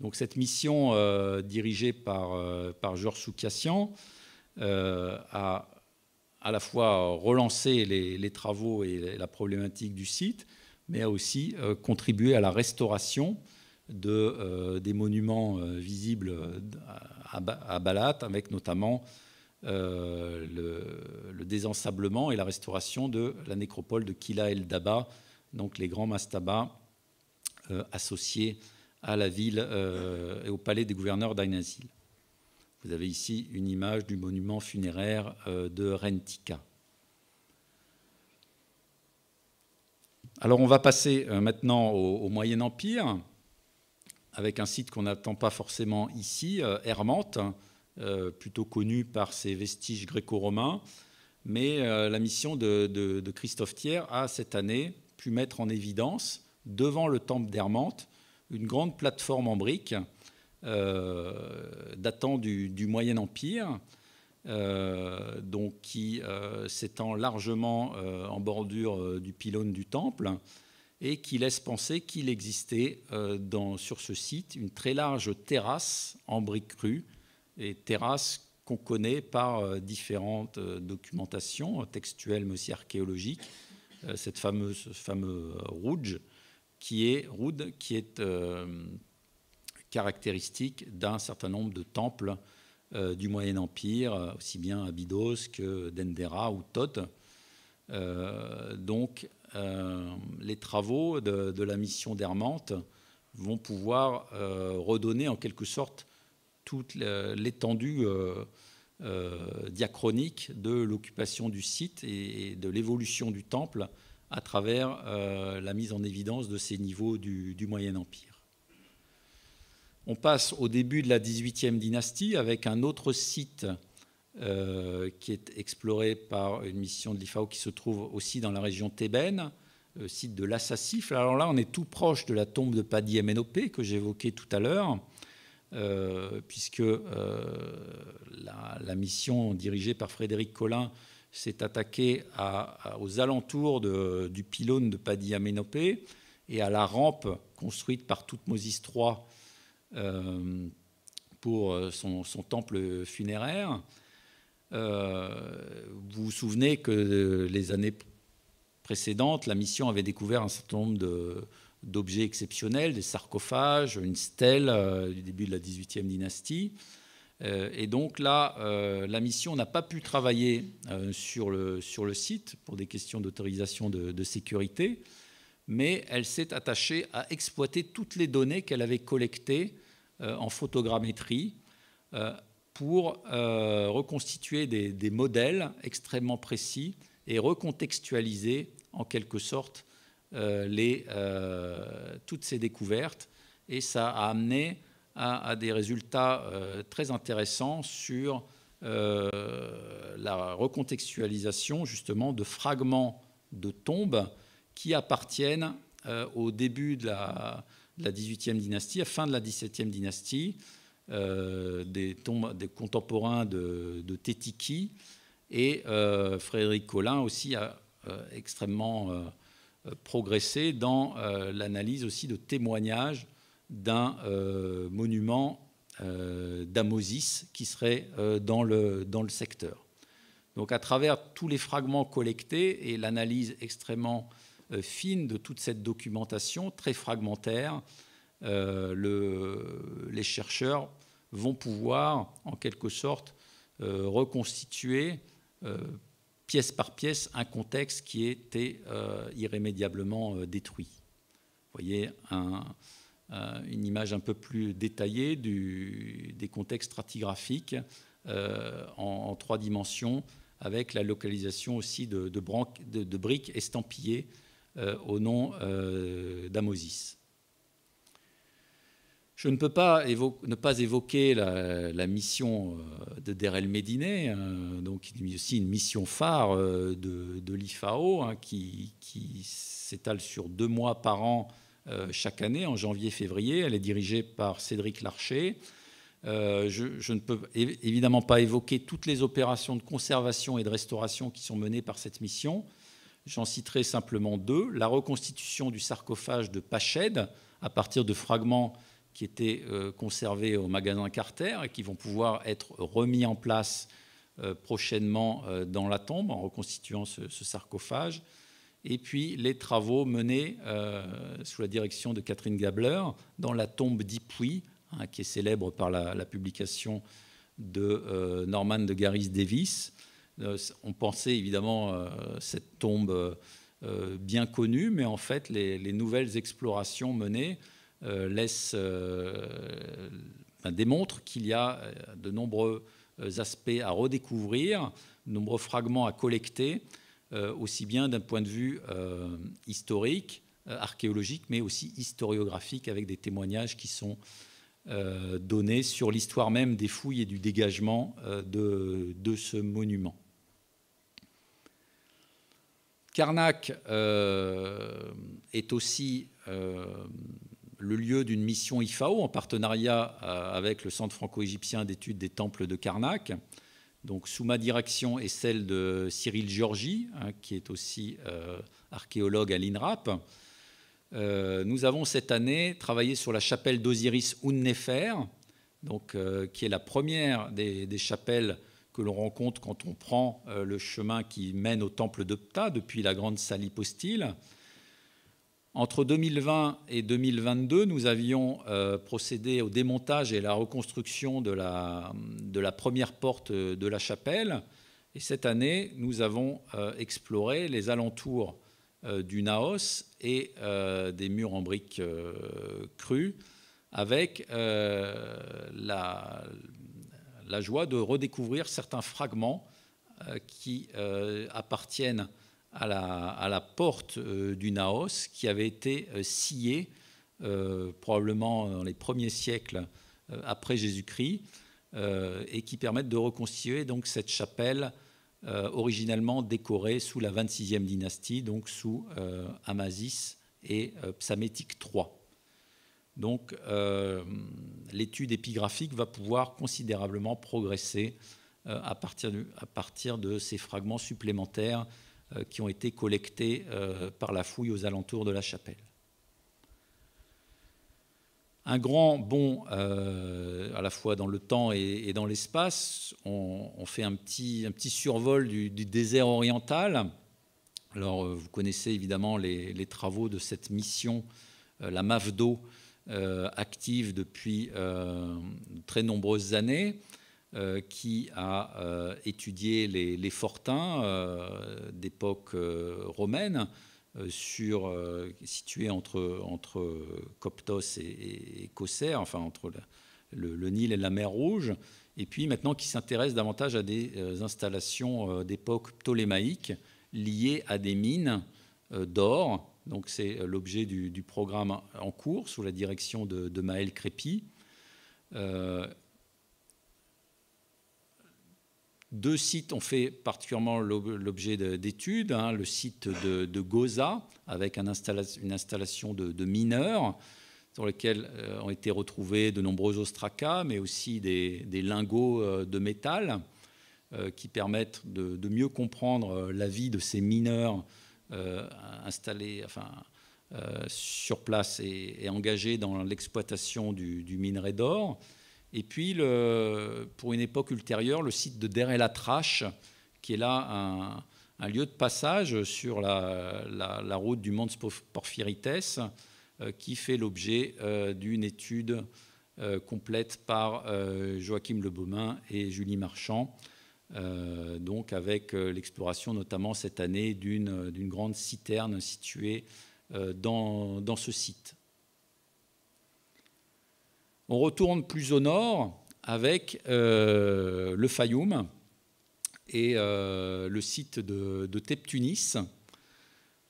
Donc cette mission dirigée par, par Georges Soukassian a à la fois relancé les, travaux et la problématique du site, mais a aussi contribué à la restauration de, des monuments visibles à, à Balat, avec notamment euh, le, désensablement et la restauration de la nécropole de Kila el Daba, donc les grands mastabas euh, associés à la ville euh, et au palais des gouverneurs d'Ain Vous avez ici une image du monument funéraire de Rentika. Alors on va passer maintenant au, Moyen Empire, avec un site qu'on n'attend pas forcément ici, Hermante euh, plutôt connu par ses vestiges gréco-romains. Mais euh, la mission de, Christophe Thiers a cette année pu mettre en évidence, devant le temple d'Hermante, une grande plateforme en briques euh, datant du, Moyen Empire, donc qui s'étend largement en bordure du pylône du temple et qui laisse penser qu'il existait sur ce site une très large terrasse en briques crues et terrasses qu'on connaît par euh, différentes euh, documentations textuelles, mais aussi archéologiques. Euh, cette fameuse, ce fameux rouge qui est, qui est caractéristique d'un certain nombre de temples du Moyen Empire, aussi bien à Bidos que Dendera ou Thoth. donc, les travaux de, la mission d'Hermante vont pouvoir redonner en quelque sorte toute l'étendue euh, euh, diachronique de l'occupation du site et de l'évolution du temple à travers euh, la mise en évidence de ces niveaux du, Moyen Empire. On passe au début de la 18e dynastie avec un autre site qui est exploré par une mission de l'IFAO qui se trouve aussi dans la région thébaine, le site de l'Assassif. Alors là, on est tout proche de la tombe de Paddy Ménopé que j'évoquais tout à l'heure. Euh, puisque euh, la, mission dirigée par Frédéric Collin s'est attaquée aux alentours du pylône de Padilla Ménopée et à la rampe construite par Toutmosis III euh, pour son, temple funéraire. vous vous souvenez que les années précédentes, la mission avait découvert un certain nombre de, d'objets exceptionnels, des sarcophages, une stèle euh, du début de la 18e dynastie. Euh, et donc là, euh, la mission n'a pas pu travailler sur, le, sur le site pour des questions d'autorisation de, sécurité, mais elle s'est attachée à exploiter toutes les données qu'elle avait collectées en photogrammétrie pour reconstituer des modèles extrêmement précis et recontextualiser en quelque sorte euh, euh, toutes ces découvertes et ça a amené à, des résultats euh, très intéressants sur la recontextualisation justement de fragments de tombes qui appartiennent au début de la, 18e dynastie, à fin de la 17e dynastie, des, tombes, des contemporains de, de Tétiki. Et Frédéric Collin aussi a extrêmement euh, progresser dans euh, l'analyse aussi de témoignages d'un euh, monument d'Amosis qui serait dans, le, dans le secteur. Donc à travers tous les fragments collectés et l'analyse extrêmement fine de toute cette documentation très fragmentaire, les chercheurs vont pouvoir en quelque sorte reconstituer pièce par pièce un contexte qui était euh, irrémédiablement euh, détruit. Vous voyez euh, une image un peu plus détaillée des contextes stratigraphiques en, trois dimensions, avec la localisation aussi de briques estampillées au nom d'Amosis. Je ne peux pas ne pas évoquer la, mission euh, de Derel Médinet, qui hein, donc aussi une mission phare euh, de, l'IFAO hein, qui, s'étale sur deux mois par an euh, chaque année, en janvier-février. Elle est dirigée par Cédric Larcher. je, je, ne peux évidemment pas évoquer toutes les opérations de conservation et de restauration qui sont menées par cette mission. J'en citerai simplement deux. La reconstitution du sarcophage de Pached à partir de fragments qui étaient euh, conservés au magasin Carter et qui vont pouvoir être remis en place euh, prochainement euh, dans la tombe en reconstituant ce, sarcophage. Et puis les travaux menés sous la direction de Catherine Gabler dans la tombe d'Ipuy, hein, qui est célèbre par la, publication de Norman de Garis Davis. on pensait évidemment cette tombe bien connue, mais en fait les nouvelles explorations menées euh, laisse, euh, ben, démontre qu'il y a euh, de nombreux aspects à redécouvrir, de nombreux fragments à collecter, aussi bien d'un point de vue historique, archéologique, mais aussi historiographique, avec des témoignages qui sont donnés sur l'histoire même des fouilles et du dégagement de, ce monument. Carnac est aussi le lieu d'une mission IFAO en partenariat euh, avec le Centre franco-égyptien d'études des temples de Karnak. Donc, sous ma direction et celle de Cyril Giorgi, hein, qui est aussi euh, archéologue à l'INRAP. Euh, nous avons cette année travaillé sur la chapelle d'Osiris Unnefer, donc, qui est la première des, chapelles que l'on rencontre quand on prend le chemin qui mène au temple d'Opta, depuis la grande salle hypostyle. Entre 2020 et 2022, nous avions euh, procédé au démontage et la reconstruction de la, première porte de la chapelle. Et cette année, nous avons euh, exploré les alentours euh, du Naos et des murs en briques crues avec la, la, joie de redécouvrir certains fragments qui appartiennent à la, porte euh, du Naos qui avait été euh, sciée euh, probablement dans les premiers siècles après Jésus-Christ et qui permettent de reconstituer donc cette chapelle originellement décorée sous la 26e dynastie, donc sous Amasis et Psamétique III. Donc l'étude épigraphique va pouvoir considérablement progresser à, partir de, ces fragments supplémentaires euh, qui ont été collectés euh, par la fouille aux alentours de la chapelle. Un grand bond euh, à la fois dans le temps et, dans l'espace. On, fait un petit, survol du, désert oriental. Alors, vous connaissez évidemment les, les travaux de cette mission, la MAFDO, active depuis de très nombreuses années. Euh, qui a euh, étudié les, fortins euh, d'époque romaine, sur, situés entre, entre Coptos et, et, enfin entre le, Nil et la mer Rouge, et puis maintenant qui s'intéresse davantage à des installations d'époque ptolémaïque liées à des mines d'or. Donc c'est l'objet du, programme en cours sous la direction de, Maël Crépy. Deux sites ont fait particulièrement l'objet d'études. Hein. le site de, Goza, avec une installation de, mineurs, sur lesquels euh, ont été retrouvés de nombreux ostracas, mais aussi des, lingots euh, de métal, euh, qui permettent de, mieux comprendre la vie de ces mineurs installés, sur place et, engagés dans l'exploitation du, minerai d'or. Et puis, pour une époque ultérieure, le site de Der la Trache, qui est là un, lieu de passage sur la, route du Mons Porphyrites, euh, qui fait l'objet euh, d'une étude euh, complète par Joachim Le et Julie Marchand, donc avec l'exploration notamment cette année d'une grande citerne située dans ce site. On retourne plus au nord avec euh, le Fayoum et euh, le site de, Teptunis.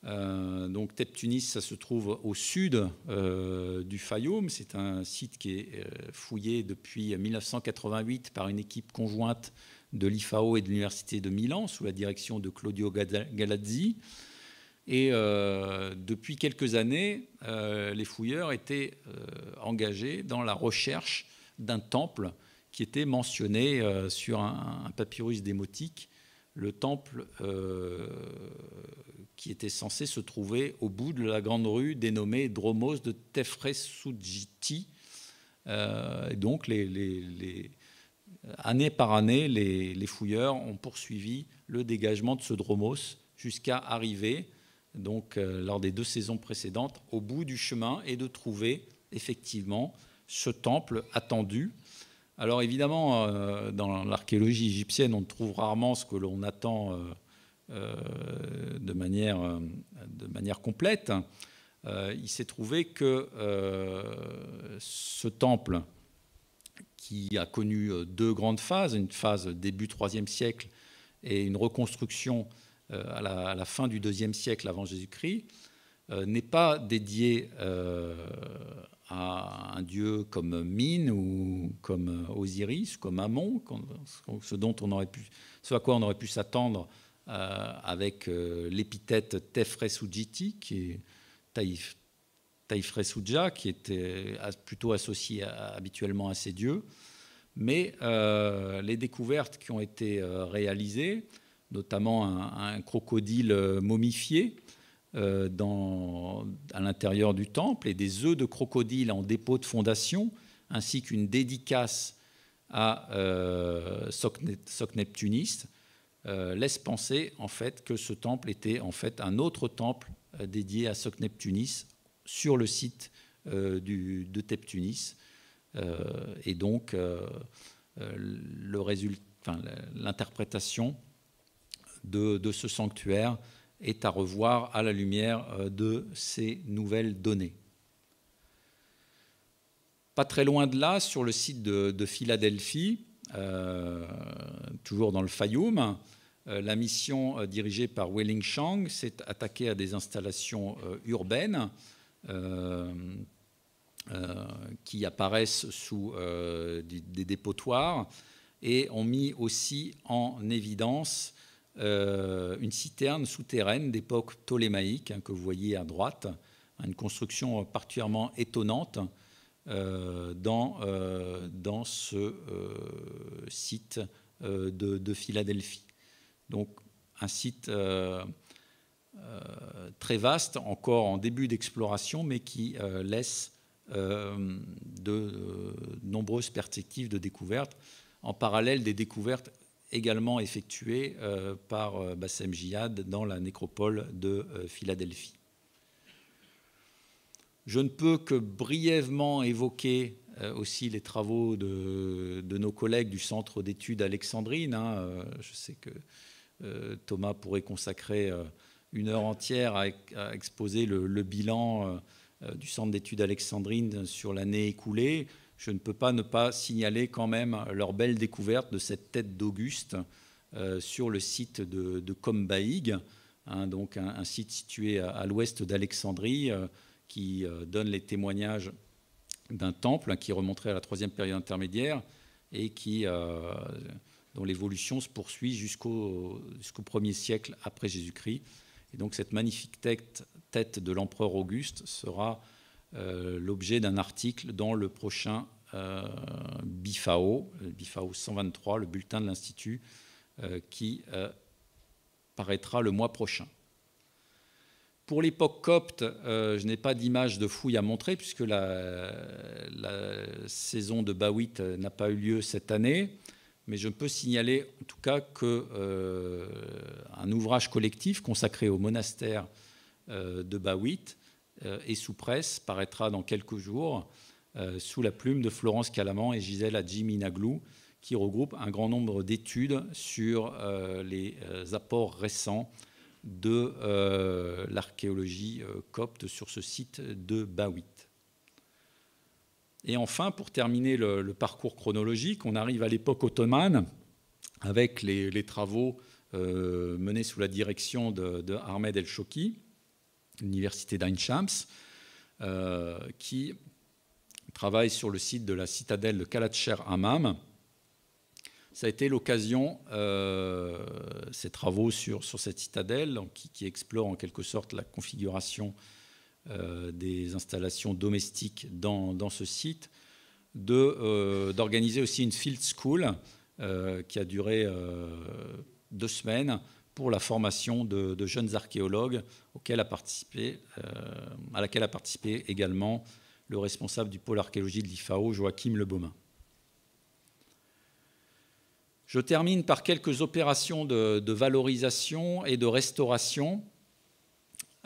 Euh, donc Teptunis, ça se trouve au sud du Fayoum. C'est un site qui est fouillé depuis 1988 par une équipe conjointe de l'IFAO et de l'Université de Milan sous la direction de Claudio Galazzi. Et euh, depuis quelques années, euh, les fouilleurs étaient euh, engagés dans la recherche d'un temple qui était mentionné sur un, papyrus démotique, le temple qui était censé se trouver au bout de la grande rue dénommée Dromos de Tefresudjiti. Euh, donc, année par année, les, fouilleurs ont poursuivi le dégagement de ce dromos jusqu'à arriver donc euh, lors des deux saisons précédentes, au bout du chemin et de trouver effectivement ce temple attendu. Alors évidemment, euh, dans l'archéologie égyptienne, on trouve rarement ce que l'on attend euh, de, manière, de manière complète. il s'est trouvé que ce temple, qui a connu deux grandes phases, une phase début 3e siècle et une reconstruction euh, à la, fin du deuxième siècle avant Jésus-Christ, euh, n'est pas dédié euh, à un dieu comme Mine ou comme Osiris, comme Amon, ce, dont on aurait pu, ce à quoi on aurait pu s'attendre avec l'épithète Tefresujiti, qui est qui était plutôt associé habituellement à ces dieux. Mais les découvertes qui ont été réalisées notamment un, crocodile euh, momifié euh, à l'intérieur du temple et des œufs de crocodile en dépôt de fondation, ainsi qu'une dédicace à euh, Socneptunis, euh, laisse penser en fait que ce temple était en fait un autre temple dédié à Socneptunis sur le site de Teptunis. et donc, l'interprétation de, ce sanctuaire est à revoir à la lumière euh, de ces nouvelles données. Pas très loin de là, sur le site de, Philadelphie, euh, toujours dans le Fayoum, euh, la mission dirigée par Wei-Ling Chang s'est attaquée à des installations urbaines qui apparaissent sous des dépotoirs et ont mis aussi en évidence euh, une citerne souterraine d'époque ptolémaïque hein, que vous voyez à droite, une construction particulièrement étonnante euh, dans, euh, dans ce site de, de, Philadelphie. Donc un site très vaste, encore en début d'exploration, mais qui laisse de nombreuses perspectives de découverte, en parallèle des découvertes également effectué euh, par euh, Bassem Jihad dans la nécropole de euh, Philadelphie. Je ne peux que brièvement évoquer aussi les travaux de, nos collègues du Centre d'études alexandrine. Hein, je sais que Thomas pourrait consacrer une heure entière à, exposer le, le bilan du Centre d'études alexandrine sur l'année écoulée je ne peux pas ne pas signaler quand même leur belle découverte de cette tête d'Auguste euh, sur le site de, de Combaïg, hein, donc un, site situé à, l'ouest d'Alexandrie euh, qui euh, donne les témoignages d'un temple qui remonterait à la troisième période intermédiaire et qui, dont l'évolution se poursuit jusqu'au premier siècle après Jésus-Christ. Et donc cette magnifique tête de l'empereur Auguste sera euh, l'objet d'un article dans le prochain BIFAO, BIFAO 123, le bulletin de l'Institut, euh, qui euh, paraîtra le mois prochain. Pour l'époque copte, je n'ai pas d'image de fouille à montrer puisque la, saison de Bawit n'a pas eu lieu cette année, mais je peux signaler en tout cas que un ouvrage collectif consacré au monastère de Bawit euh, et sous presse paraîtra dans quelques jours euh, sous la plume de Florence Calamant et Gisèle Adjiminaglou, qui regroupe un grand nombre d'études sur euh, les apports récents de l'archéologie copte sur ce site de Bawit. Et enfin, pour terminer le, parcours chronologique, on arrive à l'époque ottomane avec les, travaux menés sous la direction de, de Ahmed El-Shoki l'université d'Einchamps, euh, qui travaille sur le site de la citadelle de kalatsher Hammam. Ça a été l'occasion, euh, ces travaux sur, sur cette citadelle, qui, explore en quelque sorte la configuration euh, des installations domestiques dans, dans ce site, euh, d'organiser aussi une field school qui a duré deux semaines pour la formation de, jeunes archéologues auquel a participé, euh, à laquelle a participé également le responsable du pôle archéologie de l'IFAO, Joachim Le Je termine par quelques opérations de, valorisation et de restauration.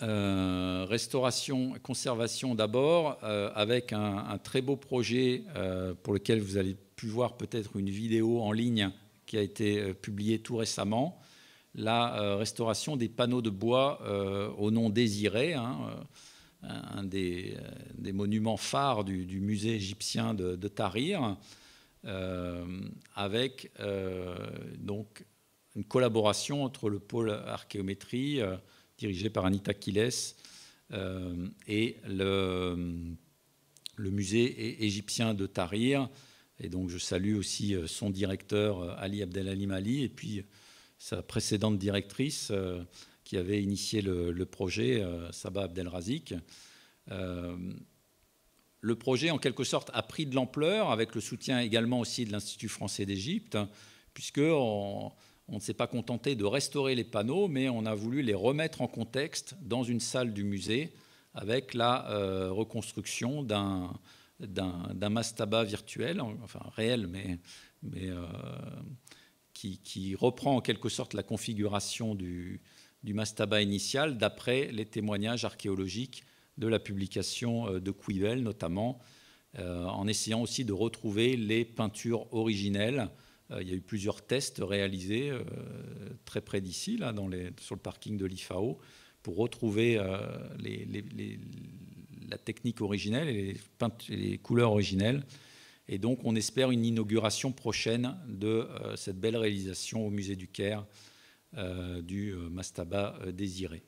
Euh, restauration et conservation d'abord, euh, avec un, très beau projet pour lequel vous avez pu voir peut-être une vidéo en ligne qui a été publiée tout récemment, la euh, restauration des panneaux de bois euh, au nom désiré, hein, euh, un des, monuments phares du, musée égyptien de, Tahrir, avec donc une collaboration entre le pôle archéométrie dirigé par Anita Kiles et le, musée égyptien de Tahrir. Et donc je salue aussi son directeur Ali Abdel Ali et puis sa précédente directrice euh, qui avait initié le, projet, euh, Sabah Abdelrazik. Euh, le projet, en quelque sorte, a pris de l'ampleur avec le soutien également aussi de l'Institut français d'Égypte, puisque on, ne s'est pas contenté de restaurer les panneaux, mais on a voulu les remettre en contexte dans une salle du musée avec la reconstruction d'un, d'un, mastaba virtuel, enfin réel, mais, mais qui, reprend en quelque sorte la configuration du, mastaba initial d'après les témoignages archéologiques de la publication euh, de Quivel notamment, euh, en essayant aussi de retrouver les peintures originelles. Euh, il y a eu plusieurs tests réalisés très près d'ici, là, dans les, sur le parking de l'IFAO, pour retrouver la technique originelle et les couleurs originelles. Et donc, on espère une inauguration prochaine de euh, cette belle réalisation au musée du Caire euh, du euh, mastaba désiré.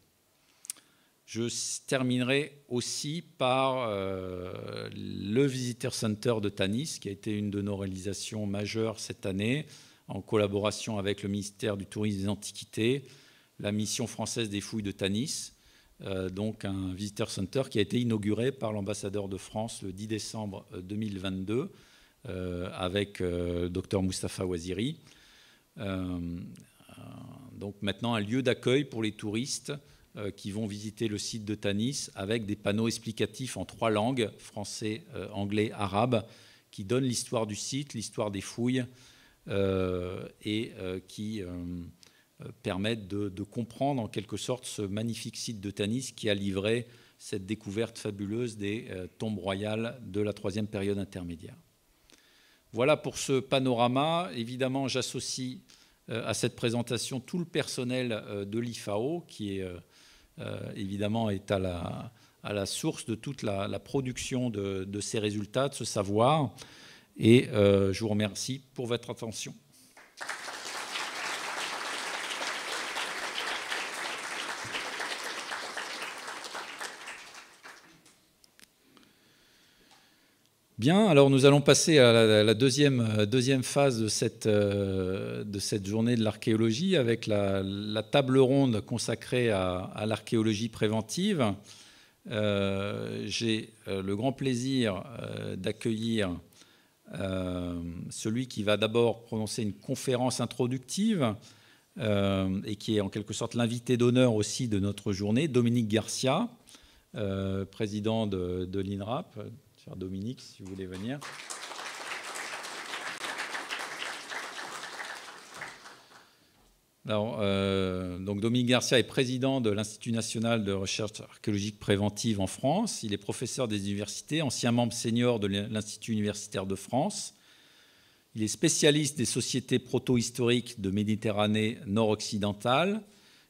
Je terminerai aussi par le Visitor Center de Tanis, qui a été une de nos réalisations majeures cette année, en collaboration avec le ministère du Tourisme et des Antiquités, la mission française des fouilles de Tanis, donc un Visitor Center qui a été inauguré par l'ambassadeur de France le 10 décembre 2022 euh, avec euh, docteur Mustafa Waziri. Euh, donc maintenant un lieu d'accueil pour les touristes qui vont visiter le site de Tanis avec des panneaux explicatifs en trois langues, français, anglais, arabe, qui donnent l'histoire du site, l'histoire des fouilles et qui permettent de, de, comprendre en quelque sorte ce magnifique site de Tanis qui a livré cette découverte fabuleuse des tombes royales de la troisième période intermédiaire. Voilà pour ce panorama. Évidemment, j'associe euh, à cette présentation tout le personnel euh, de l'IFAO qui est euh, évidemment est à la, source de toute la, production de, ces résultats, de ce savoir. Et je vous remercie pour votre attention. Bien, alors nous allons passer à la, deuxième, euh, deuxième, phase de cette, euh, de cette journée de l'archéologie avec la, table ronde consacrée à, l'archéologie préventive. Euh, j'ai le grand plaisir d'accueillir celui qui va d'abord prononcer une conférence introductive et qui est en quelque sorte l'invité d'honneur aussi de notre journée, Dominique Garcia, président de, de l'INRAP. Dominique, si vous voulez venir. Euh, Dominique Garcia est président de l'Institut national de recherche archéologique préventive en France. Il est professeur des universités, ancien membre senior de l'Institut universitaire de France. Il est spécialiste des sociétés proto-historiques de Méditerranée nord-occidentale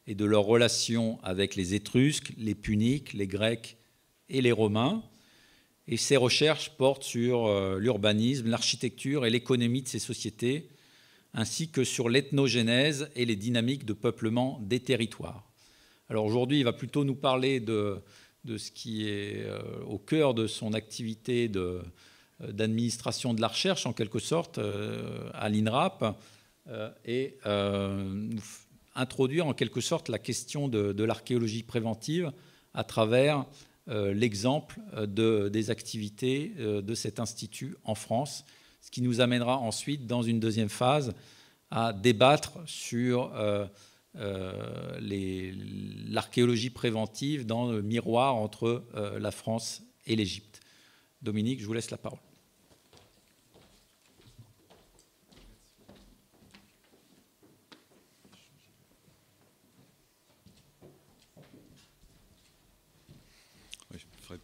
et de leurs relations avec les Étrusques, les Puniques, les Grecs et les Romains. Et ses recherches portent sur euh, l'urbanisme, l'architecture et l'économie de ces sociétés, ainsi que sur l'ethnogénèse et les dynamiques de peuplement des territoires. Alors aujourd'hui, il va plutôt nous parler de, de ce qui est euh, au cœur de son activité euh, d'administration de, la recherche, en quelque sorte, à l'INRAP, et nous introduire en quelque sorte la question de, de l'archéologie préventive à travers euh, l'exemple euh, des activités euh, de cet institut en France, ce qui nous amènera ensuite, dans une deuxième phase, à débattre sur l'archéologie préventive dans le miroir entre la France et l'Égypte. Dominique, je vous laisse la parole.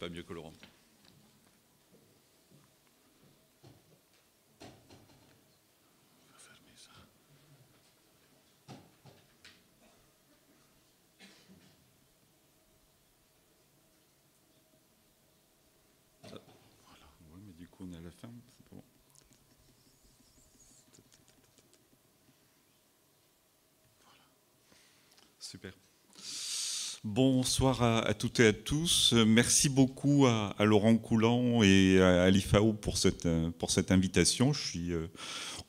pas mieux que coup, on est à la ferme, Super. Bonsoir à, toutes et à tous. Merci beaucoup à, Laurent Coulant et à, à l'IFAO pour cette, euh, pour cette invitation. Je suis euh,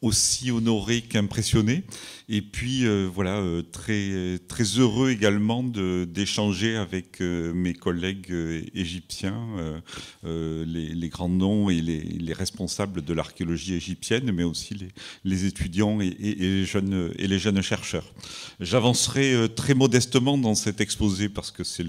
aussi honoré qu'impressionné. Et puis, euh, voilà, très, très heureux également d'échanger avec mes collègues égyptiens, les, grands noms et les, responsables de l'archéologie égyptienne, mais aussi les, étudiants et, les jeunes, et les jeunes chercheurs. J'avancerai très modestement dans cet exposé parce que c'est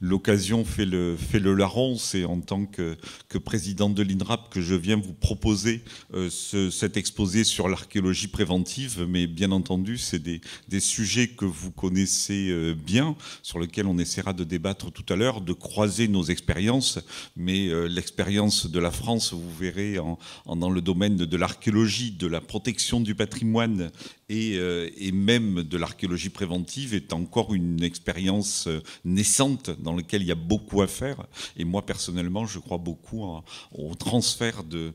l'occasion fait le, fait le larron. C'est en tant que, président de l'INRAP que je viens vous proposer euh, cet exposé sur l'archéologie préventive. Mais bien entendu, c'est des, sujets que vous connaissez euh, bien, sur lesquels on essaiera de débattre tout à l'heure, de croiser nos expériences. Mais euh, l'expérience de la France, vous verrez, dans le domaine de l'archéologie, de la protection du patrimoine et, euh, et même de l'archéologie préventive est encore une expérience euh, naissante dans laquelle il y a beaucoup à faire. Et moi, personnellement, je crois beaucoup au transfert de,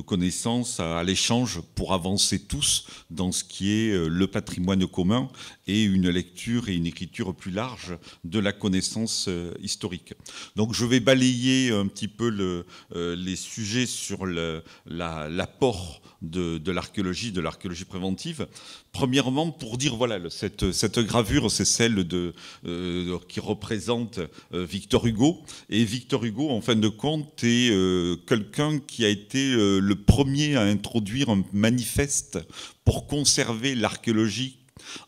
connaissances, à, l'échange pour avancer tous dans ce qui est euh, le patrimoine commun et une lecture et une écriture plus large de la connaissance historique. Donc je vais balayer un petit peu les sujets sur l'apport de, l'archéologie, de l'archéologie préventive. Premièrement, pour dire, voilà, cette, gravure, c'est celle de, euh, qui représente euh, Victor Hugo. Et Victor Hugo, en fin de compte, est euh, quelqu'un qui a été le premier à introduire un manifeste pour conserver l'archéologie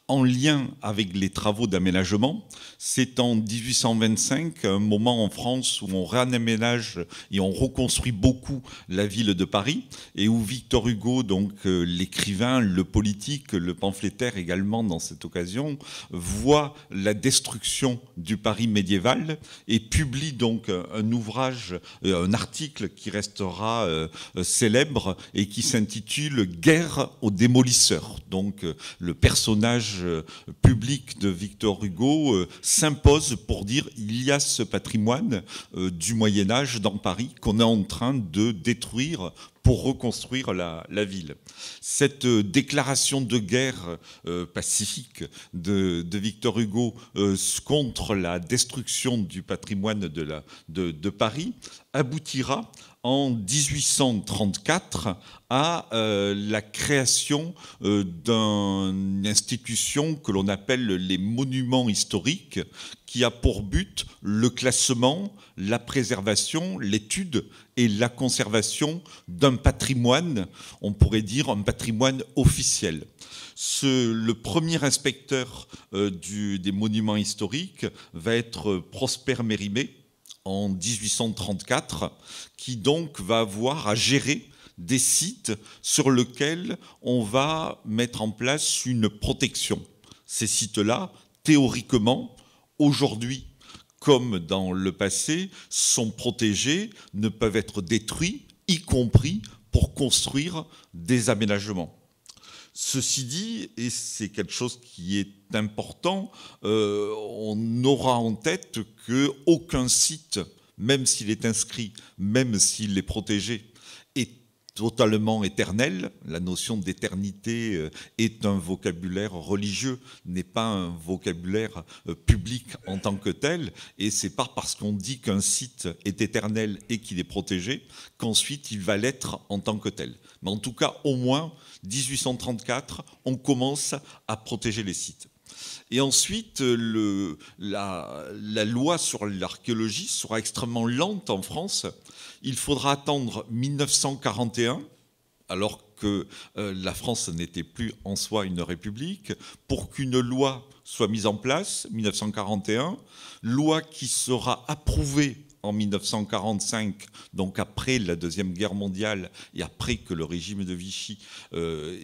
en lien avec les travaux d'aménagement. C'est en 1825, un moment en France où on réaménage et on reconstruit beaucoup la ville de Paris et où Victor Hugo, donc euh, l'écrivain, le politique, le pamphlétaire également dans cette occasion, voit la destruction du Paris médiéval et publie donc un ouvrage, euh, un article qui restera euh, célèbre et qui s'intitule Guerre aux démolisseurs. Donc le personnage euh, public de Victor Hugo euh, s'impose pour dire il y a ce patrimoine euh, du Moyen Âge dans Paris qu'on est en train de détruire pour reconstruire la, ville. Cette déclaration de guerre pacifique de, Victor Hugo contre la destruction du patrimoine de, de Paris aboutira en 1834 à euh, la création euh, d'une institution que l'on appelle les monuments historiques, qui a pour but le classement, la préservation, l'étude et la conservation d'un patrimoine, on pourrait dire un patrimoine officiel. le premier inspecteur euh, des monuments historiques va être Prosper Mérimée, en 1834, qui donc va avoir à gérer des sites sur lesquels on va mettre en place une protection. Ces sites-là, théoriquement, aujourd'hui comme dans le passé, sont protégés, ne peuvent être détruits, y compris pour construire des aménagements. Ceci dit, et c'est quelque chose qui est important, euh, on aura en tête qu'aucun site, même s'il est inscrit, même s'il est protégé, est totalement éternel. La notion d'éternité euh, est un vocabulaire religieux, n'est pas un vocabulaire euh, public en tant que tel. Et c'est pas parce qu'on dit qu'un site est éternel et qu'il est protégé qu'ensuite il va l'être en tant que tel. Mais en tout cas, au moins, 1834, on commence à protéger les sites. Et ensuite, le, la, loi sur l'archéologie sera extrêmement lente en France. Il faudra attendre 1941, alors que euh, la France n'était plus en soi une république, pour qu'une loi soit mise en place, 1941, loi qui sera approuvée en 1945, donc après la Deuxième Guerre mondiale et après que le régime de Vichy euh,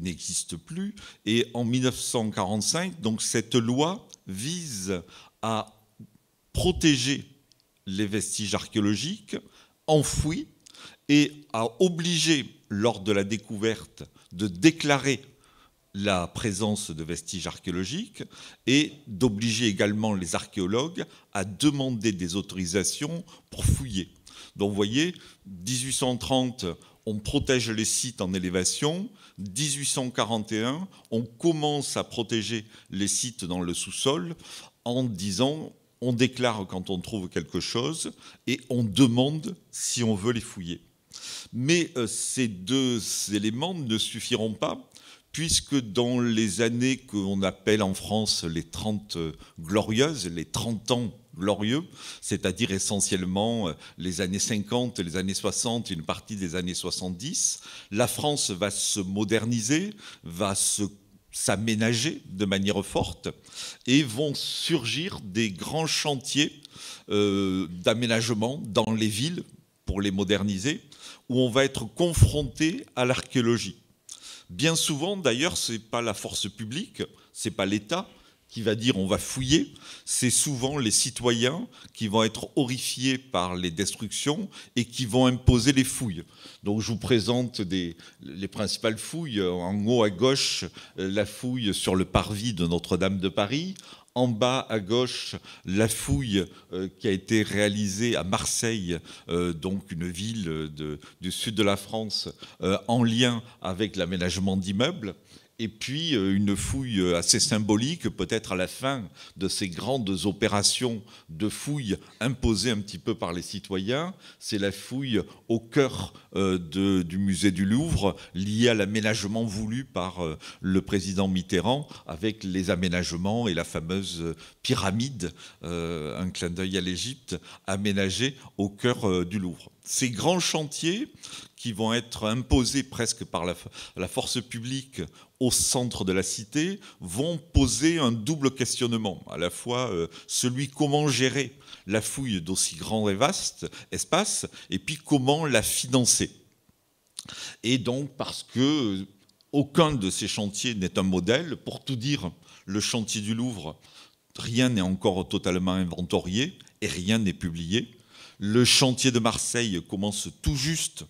n'existe plus. Et en 1945, donc cette loi vise à protéger les vestiges archéologiques enfouis et à obliger, lors de la découverte, de déclarer la présence de vestiges archéologiques et d'obliger également les archéologues à demander des autorisations pour fouiller. Donc vous voyez, 1830, on protège les sites en élévation. 1841, on commence à protéger les sites dans le sous-sol en disant on déclare quand on trouve quelque chose et on demande si on veut les fouiller. Mais euh, ces deux éléments ne suffiront pas puisque dans les années qu'on appelle en France les 30 glorieuses, les 30 ans glorieux, c'est-à-dire essentiellement euh, les années 50, les années 60, une partie des années 70, la France va se moderniser, va se s'aménager de manière forte et vont surgir des grands chantiers euh, d'aménagement dans les villes pour les moderniser, où on va être confronté à l'archéologie. Bien souvent, d'ailleurs, ce n'est pas la force publique, ce n'est pas l'État qui va dire on va fouiller, c'est souvent les citoyens qui vont être horrifiés par les destructions et qui vont imposer les fouilles. Donc je vous présente les principales fouilles. En haut à gauche, euh, la fouille sur le parvis de Notre-Dame de Paris en bas à gauche la fouille euh, qui a été réalisée à Marseille, euh, donc une ville euh, du sud de la France, en lien avec l'aménagement d'immeubles et puis euh, une fouille euh, assez symbolique, peut-être à la fin de ces grandes opérations de fouille imposées un petit peu par les citoyens, c'est la fouille au cœur euh, du musée du Louvre, liée à l'aménagement voulu par le président Mitterrand, avec les aménagements et la fameuse pyramide, un clin d'œil à l'Égypte, aménagée au cœur du Louvre. Ces grands chantiers qui vont être imposées presque par la, la force publique au centre de la cité, vont poser un double questionnement, à la fois euh, celui comment gérer la fouille d'aussi grand et vaste espace, et puis comment la financer. Et donc parce que euh, aucun de ces chantiers n'est un modèle, pour tout dire, le chantier du Louvre, rien n'est encore totalement inventorié et rien n'est publié. Le chantier de Marseille commence tout juste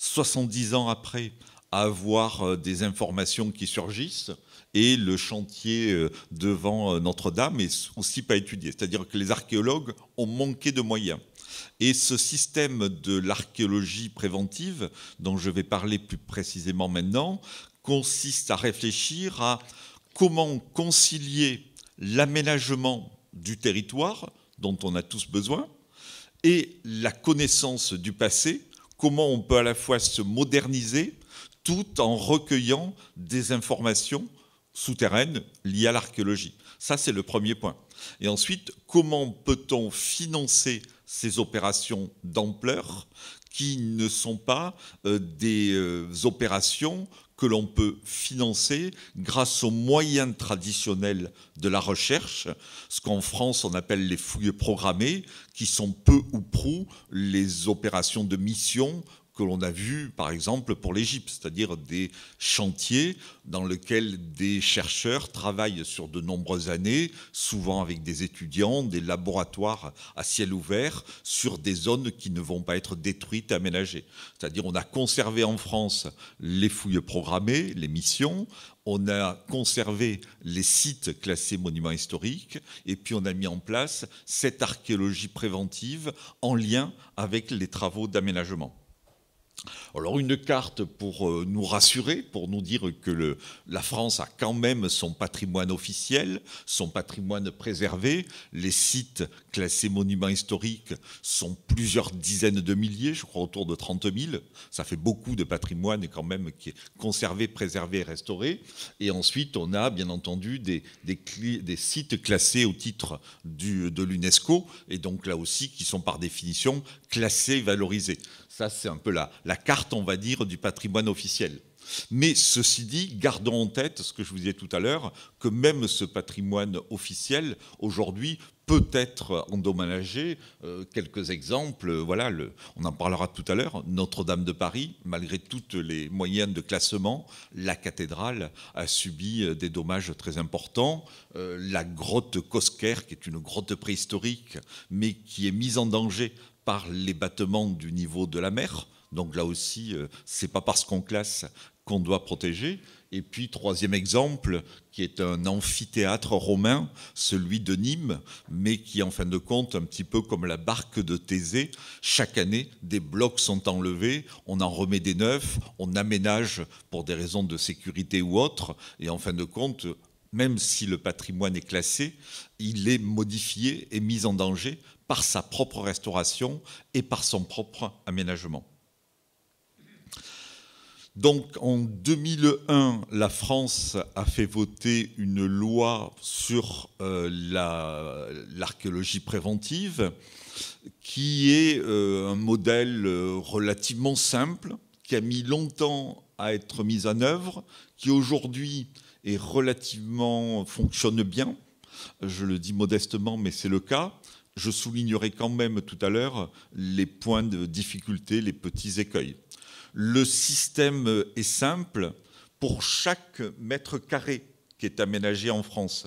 70 ans après, à avoir euh, des informations qui surgissent et le chantier euh, devant euh, Notre-Dame est aussi pas étudié. C'est-à-dire que les archéologues ont manqué de moyens. Et ce système de l'archéologie préventive, dont je vais parler plus précisément maintenant, consiste à réfléchir à comment concilier l'aménagement du territoire, dont on a tous besoin, et la connaissance du passé, comment on peut à la fois se moderniser tout en recueillant des informations souterraines liées à l'archéologie. Ça, c'est le premier point. Et ensuite, comment peut-on financer ces opérations d'ampleur qui ne sont pas euh, des euh, opérations que l'on peut financer grâce aux moyens traditionnels de la recherche, ce qu'en France on appelle les fouilles programmées, qui sont peu ou prou les opérations de mission que l'on a vu, par exemple, pour l'Égypte, c'est-à-dire des chantiers dans lesquels des chercheurs travaillent sur de nombreuses années, souvent avec des étudiants, des laboratoires à ciel ouvert, sur des zones qui ne vont pas être détruites, aménagées. C'est-à-dire on a conservé en France les fouilles programmées, les missions, on a conservé les sites classés monuments historiques, et puis on a mis en place cette archéologie préventive en lien avec les travaux d'aménagement. Alors une carte pour euh, nous rassurer, pour nous dire que la France a quand même son patrimoine officiel, son patrimoine préservé. Les sites classés monuments historiques sont plusieurs dizaines de milliers, je crois autour de 30 000. Ça fait beaucoup de patrimoine quand même qui est conservé, préservé et restauré. Et ensuite, on a bien entendu des, sites classés au titre de l'UNESCO, et donc là aussi qui sont par définition classés, valorisés. Ça, c'est un peu la, la carte, on va dire, du patrimoine officiel. Mais ceci dit, gardons en tête ce que je vous disais tout à l'heure, que même ce patrimoine officiel, aujourd'hui, peut être endommagé. Euh, quelques exemples, euh, voilà, on en parlera tout à l'heure, Notre-Dame de Paris, malgré toutes les moyens de classement, la cathédrale a subi euh, des dommages très importants. la grotte Cosquer, qui est une grotte préhistorique, mais qui est mise en danger par les battements du niveau de la mer. Donc là aussi, euh, c'est pas parce qu'on classe qu'on doit protéger. Et puis, troisième exemple, qui est un amphithéâtre romain, celui de Nîmes, mais qui, en fin de compte, un petit peu comme la barque de Thésée, chaque année, des blocs sont enlevés, on en remet des neufs, on aménage pour des raisons de sécurité ou autres, et en fin de compte, même si le patrimoine est classé, il est modifié et mis en danger par sa propre restauration et par son propre aménagement. Donc en 2001, la France a fait voter une loi sur euh, l'archéologie préventive qui est euh, un modèle euh, relativement simple, qui a mis longtemps à être mise en œuvre, qui aujourd'hui est relativement fonctionne bien. Je le dis modestement, mais c'est le cas je soulignerai quand même tout à l'heure les points de difficulté, les petits écueils. Le système est simple pour chaque mètre carré qui est aménagé en France.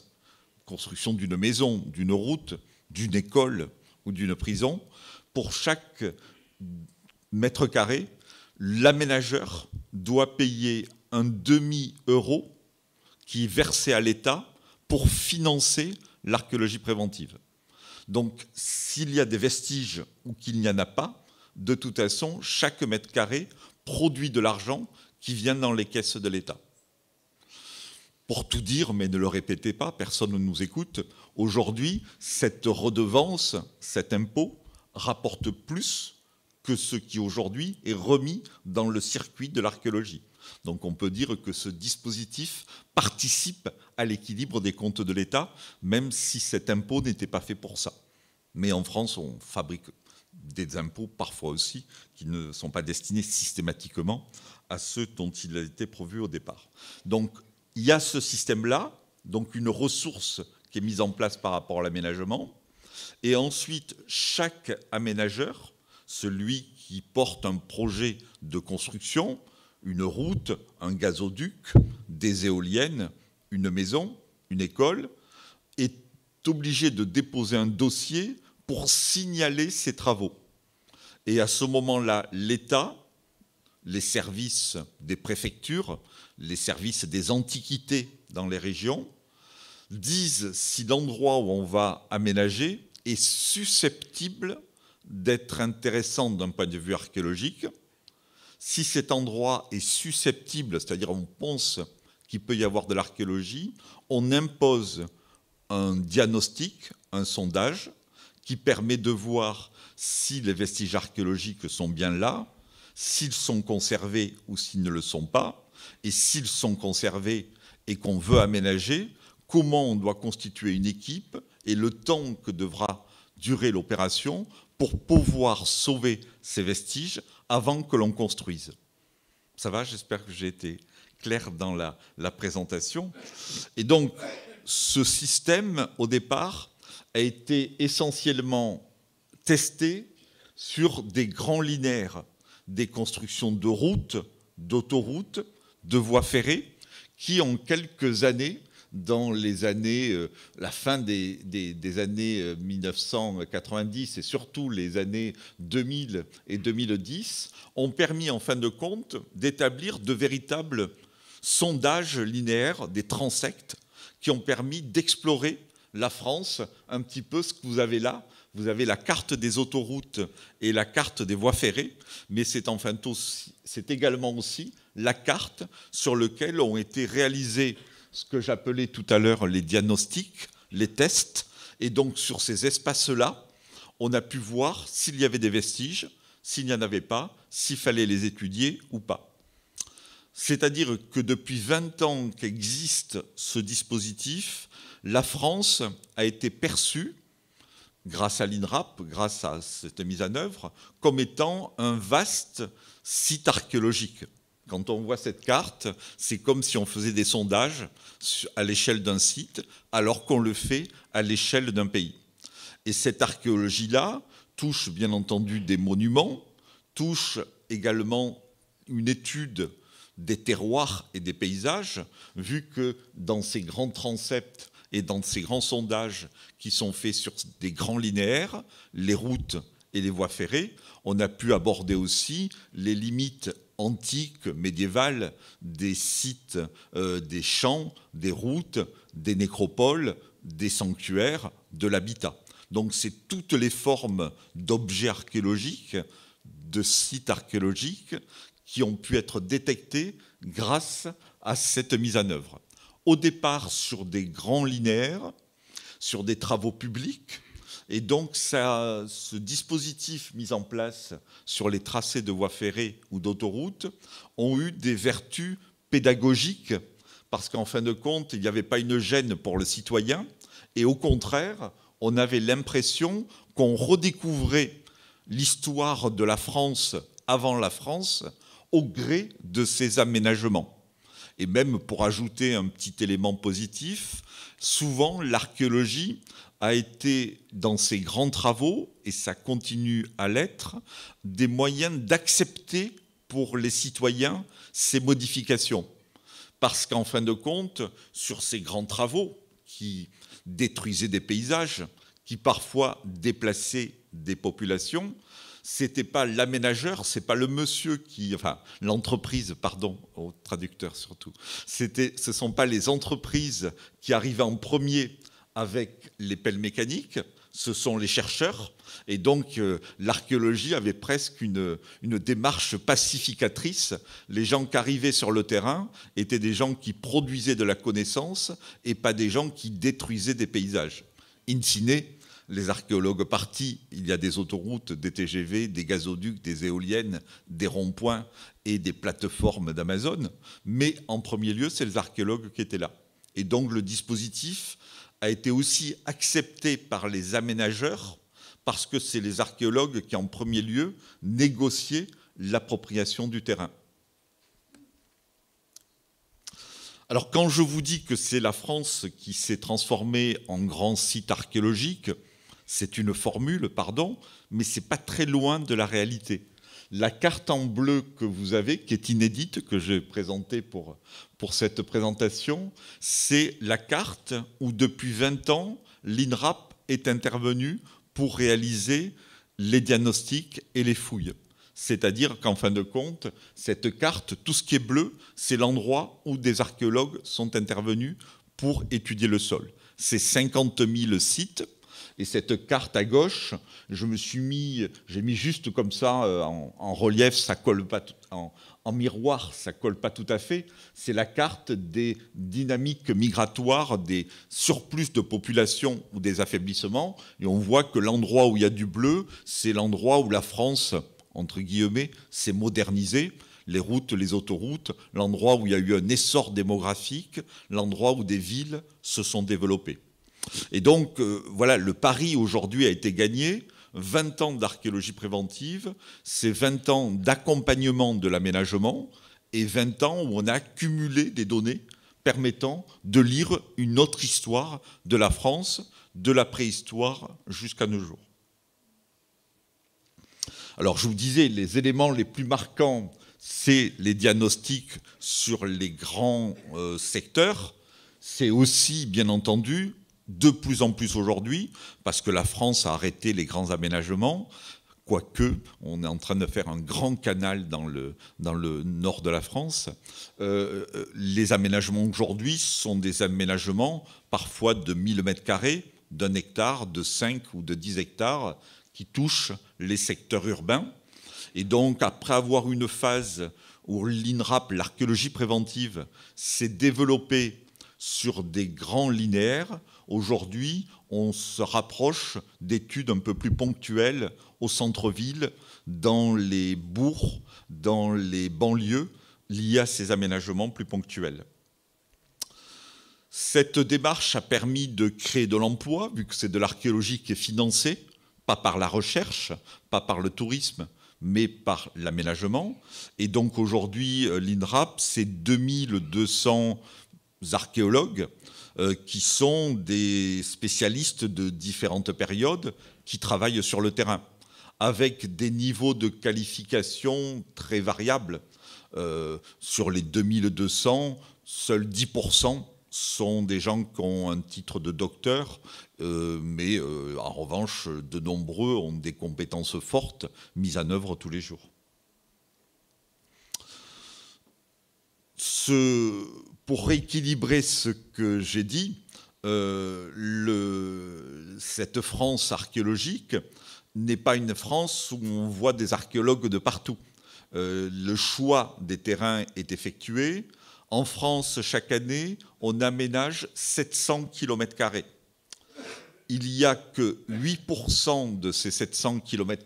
Construction d'une maison, d'une route, d'une école ou d'une prison. Pour chaque mètre carré, l'aménageur doit payer un demi-euro qui est versé à l'État pour financer l'archéologie préventive. Donc s'il y a des vestiges ou qu'il n'y en a pas, de toute façon, chaque mètre carré produit de l'argent qui vient dans les caisses de l'État. Pour tout dire, mais ne le répétez pas, personne ne nous écoute, aujourd'hui, cette redevance, cet impôt, rapporte plus que ce qui aujourd'hui est remis dans le circuit de l'archéologie. Donc on peut dire que ce dispositif participe à l'équilibre des comptes de l'État, même si cet impôt n'était pas fait pour ça. Mais en France, on fabrique des impôts parfois aussi qui ne sont pas destinés systématiquement à ceux dont il a été prévu au départ. Donc il y a ce système-là, donc une ressource qui est mise en place par rapport à l'aménagement. Et ensuite, chaque aménageur, celui qui porte un projet de construction, une route, un gazoduc, des éoliennes, une maison, une école, est obligé de déposer un dossier pour signaler ses travaux. Et à ce moment-là, l'État, les services des préfectures, les services des antiquités dans les régions, disent si l'endroit où on va aménager est susceptible d'être intéressant d'un point de vue archéologique, si cet endroit est susceptible, c'est-à-dire on pense qu'il peut y avoir de l'archéologie, on impose un diagnostic, un sondage, qui permet de voir si les vestiges archéologiques sont bien là, s'ils sont conservés ou s'ils ne le sont pas, et s'ils sont conservés et qu'on veut aménager, comment on doit constituer une équipe et le temps que devra durer l'opération pour pouvoir sauver ces vestiges avant que l'on construise. Ça va, j'espère que j'ai été clair dans la, présentation. Et donc, ce système, au départ, a été essentiellement testé sur des grands linéaires, des constructions de routes, d'autoroutes, de voies ferrées, qui en quelques années dans les années, euh, la fin des, années 1990 euh, et surtout les années 2000 et 2010, ont permis en fin de compte d'établir de véritables sondages linéaires, des transects, qui ont permis d'explorer la France, un petit peu ce que vous avez là, vous avez la carte des autoroutes et la carte des voies ferrées, mais c'est enfin c'est également aussi la carte sur laquelle ont été réalisées ce que j'appelais tout à l'heure les diagnostics, les tests. Et donc sur ces espaces-là, on a pu voir s'il y avait des vestiges, s'il n'y en avait pas, s'il fallait les étudier ou pas. C'est-à-dire que depuis 20 ans qu'existe ce dispositif, la France a été perçue, grâce à l'INRAP, grâce à cette mise en œuvre, comme étant un vaste site archéologique. Quand on voit cette carte, c'est comme si on faisait des sondages à l'échelle d'un site, alors qu'on le fait à l'échelle d'un pays. Et cette archéologie-là touche bien entendu des monuments, touche également une étude des terroirs et des paysages, vu que dans ces grands transepts et dans ces grands sondages qui sont faits sur des grands linéaires, les routes et les voies ferrées, on a pu aborder aussi les limites antiques, médiévales, des sites, euh, des champs, des routes, des nécropoles, des sanctuaires, de l'habitat. Donc c'est toutes les formes d'objets archéologiques, de sites archéologiques qui ont pu être détectés grâce à cette mise en œuvre. Au départ sur des grands linéaires, sur des travaux publics, et donc, ce dispositif mis en place sur les tracés de voies ferrées ou d'autoroutes ont eu des vertus pédagogiques, parce qu'en fin de compte, il n'y avait pas une gêne pour le citoyen, et au contraire, on avait l'impression qu'on redécouvrait l'histoire de la France avant la France au gré de ces aménagements. Et même pour ajouter un petit élément positif, souvent l'archéologie a été dans ses grands travaux, et ça continue à l'être, des moyens d'accepter pour les citoyens ces modifications. Parce qu'en fin de compte, sur ces grands travaux qui détruisaient des paysages, qui parfois déplaçaient des populations, c'était pas l'aménageur, c'est pas le monsieur qui, enfin l'entreprise, pardon, au traducteur surtout. C'était, ce sont pas les entreprises qui arrivaient en premier avec les pelles mécaniques, ce sont les chercheurs, et donc euh, l'archéologie avait presque une, démarche pacificatrice. Les gens qui arrivaient sur le terrain étaient des gens qui produisaient de la connaissance et pas des gens qui détruisaient des paysages. In les archéologues partis, il y a des autoroutes, des TGV, des gazoducs, des éoliennes, des ronds-points et des plateformes d'Amazon, mais en premier lieu, c'est les archéologues qui étaient là. Et donc le dispositif a été aussi accepté par les aménageurs parce que c'est les archéologues qui, en premier lieu, négociaient l'appropriation du terrain. Alors quand je vous dis que c'est la France qui s'est transformée en grand site archéologique, c'est une formule, pardon, mais ce n'est pas très loin de la réalité la carte en bleu que vous avez, qui est inédite, que j'ai présentée pour, pour cette présentation, c'est la carte où depuis 20 ans, l'INRAP est intervenu pour réaliser les diagnostics et les fouilles. C'est-à-dire qu'en fin de compte, cette carte, tout ce qui est bleu, c'est l'endroit où des archéologues sont intervenus pour étudier le sol. C'est 50 000 sites et cette carte à gauche, je me suis mis, j'ai mis juste comme ça euh, en, relief, ça colle pas en, en, miroir, ça colle pas tout à fait. C'est la carte des dynamiques migratoires, des surplus de population ou des affaiblissements. Et on voit que l'endroit où il y a du bleu, c'est l'endroit où la France, entre guillemets, s'est modernisée les routes, les autoroutes, l'endroit où il y a eu un essor démographique, l'endroit où des villes se sont développées. Et donc, euh, voilà, le pari aujourd'hui a été gagné. 20 ans d'archéologie préventive, c'est 20 ans d'accompagnement de l'aménagement et 20 ans où on a accumulé des données permettant de lire une autre histoire de la France, de la préhistoire jusqu'à nos jours. Alors je vous disais, les éléments les plus marquants, c'est les diagnostics sur les grands euh, secteurs, c'est aussi bien entendu de plus en plus aujourd'hui, parce que la France a arrêté les grands aménagements, quoique on est en train de faire un grand canal dans le, dans le nord de la France. Euh, euh, les aménagements aujourd'hui sont des aménagements parfois de 1000 mètres carrés, d'un hectare, de 5 ou de 10 hectares, qui touchent les secteurs urbains. Et donc, après avoir une phase où l'INRAP, l'archéologie préventive, s'est développée sur des grands linéaires, Aujourd'hui, on se rapproche d'études un peu plus ponctuelles au centre-ville, dans les bourgs, dans les banlieues, liées à ces aménagements plus ponctuels. Cette démarche a permis de créer de l'emploi, vu que c'est de l'archéologie qui est financée, pas par la recherche, pas par le tourisme, mais par l'aménagement. Et donc aujourd'hui, euh, l'INRAP, c'est 2200 archéologues euh, qui sont des spécialistes de différentes périodes qui travaillent sur le terrain, avec des niveaux de qualification très variables. Euh, sur les 2200, seuls 10% sont des gens qui ont un titre de docteur, euh, mais en revanche, de nombreux ont des compétences fortes mises en œuvre tous les jours. Ce pour rééquilibrer ce que j'ai dit, euh, cette France archéologique n'est pas une France où on voit des archéologues de partout. Euh, le choix des terrains est effectué. En France, chaque année, on aménage 700 km. Il n'y a que 8% de ces 700 km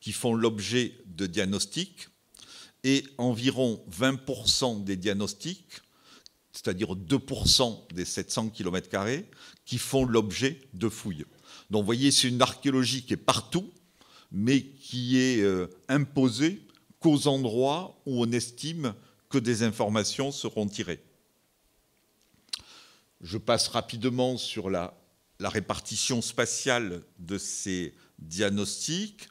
qui font l'objet de diagnostics et environ 20% des diagnostics c'est-à-dire 2% des 700 km, qui font l'objet de fouilles. Donc vous voyez, c'est une archéologie qui est partout, mais qui est euh, imposée qu'aux endroits où on estime que des informations seront tirées. Je passe rapidement sur la, répartition spatiale de ces diagnostics.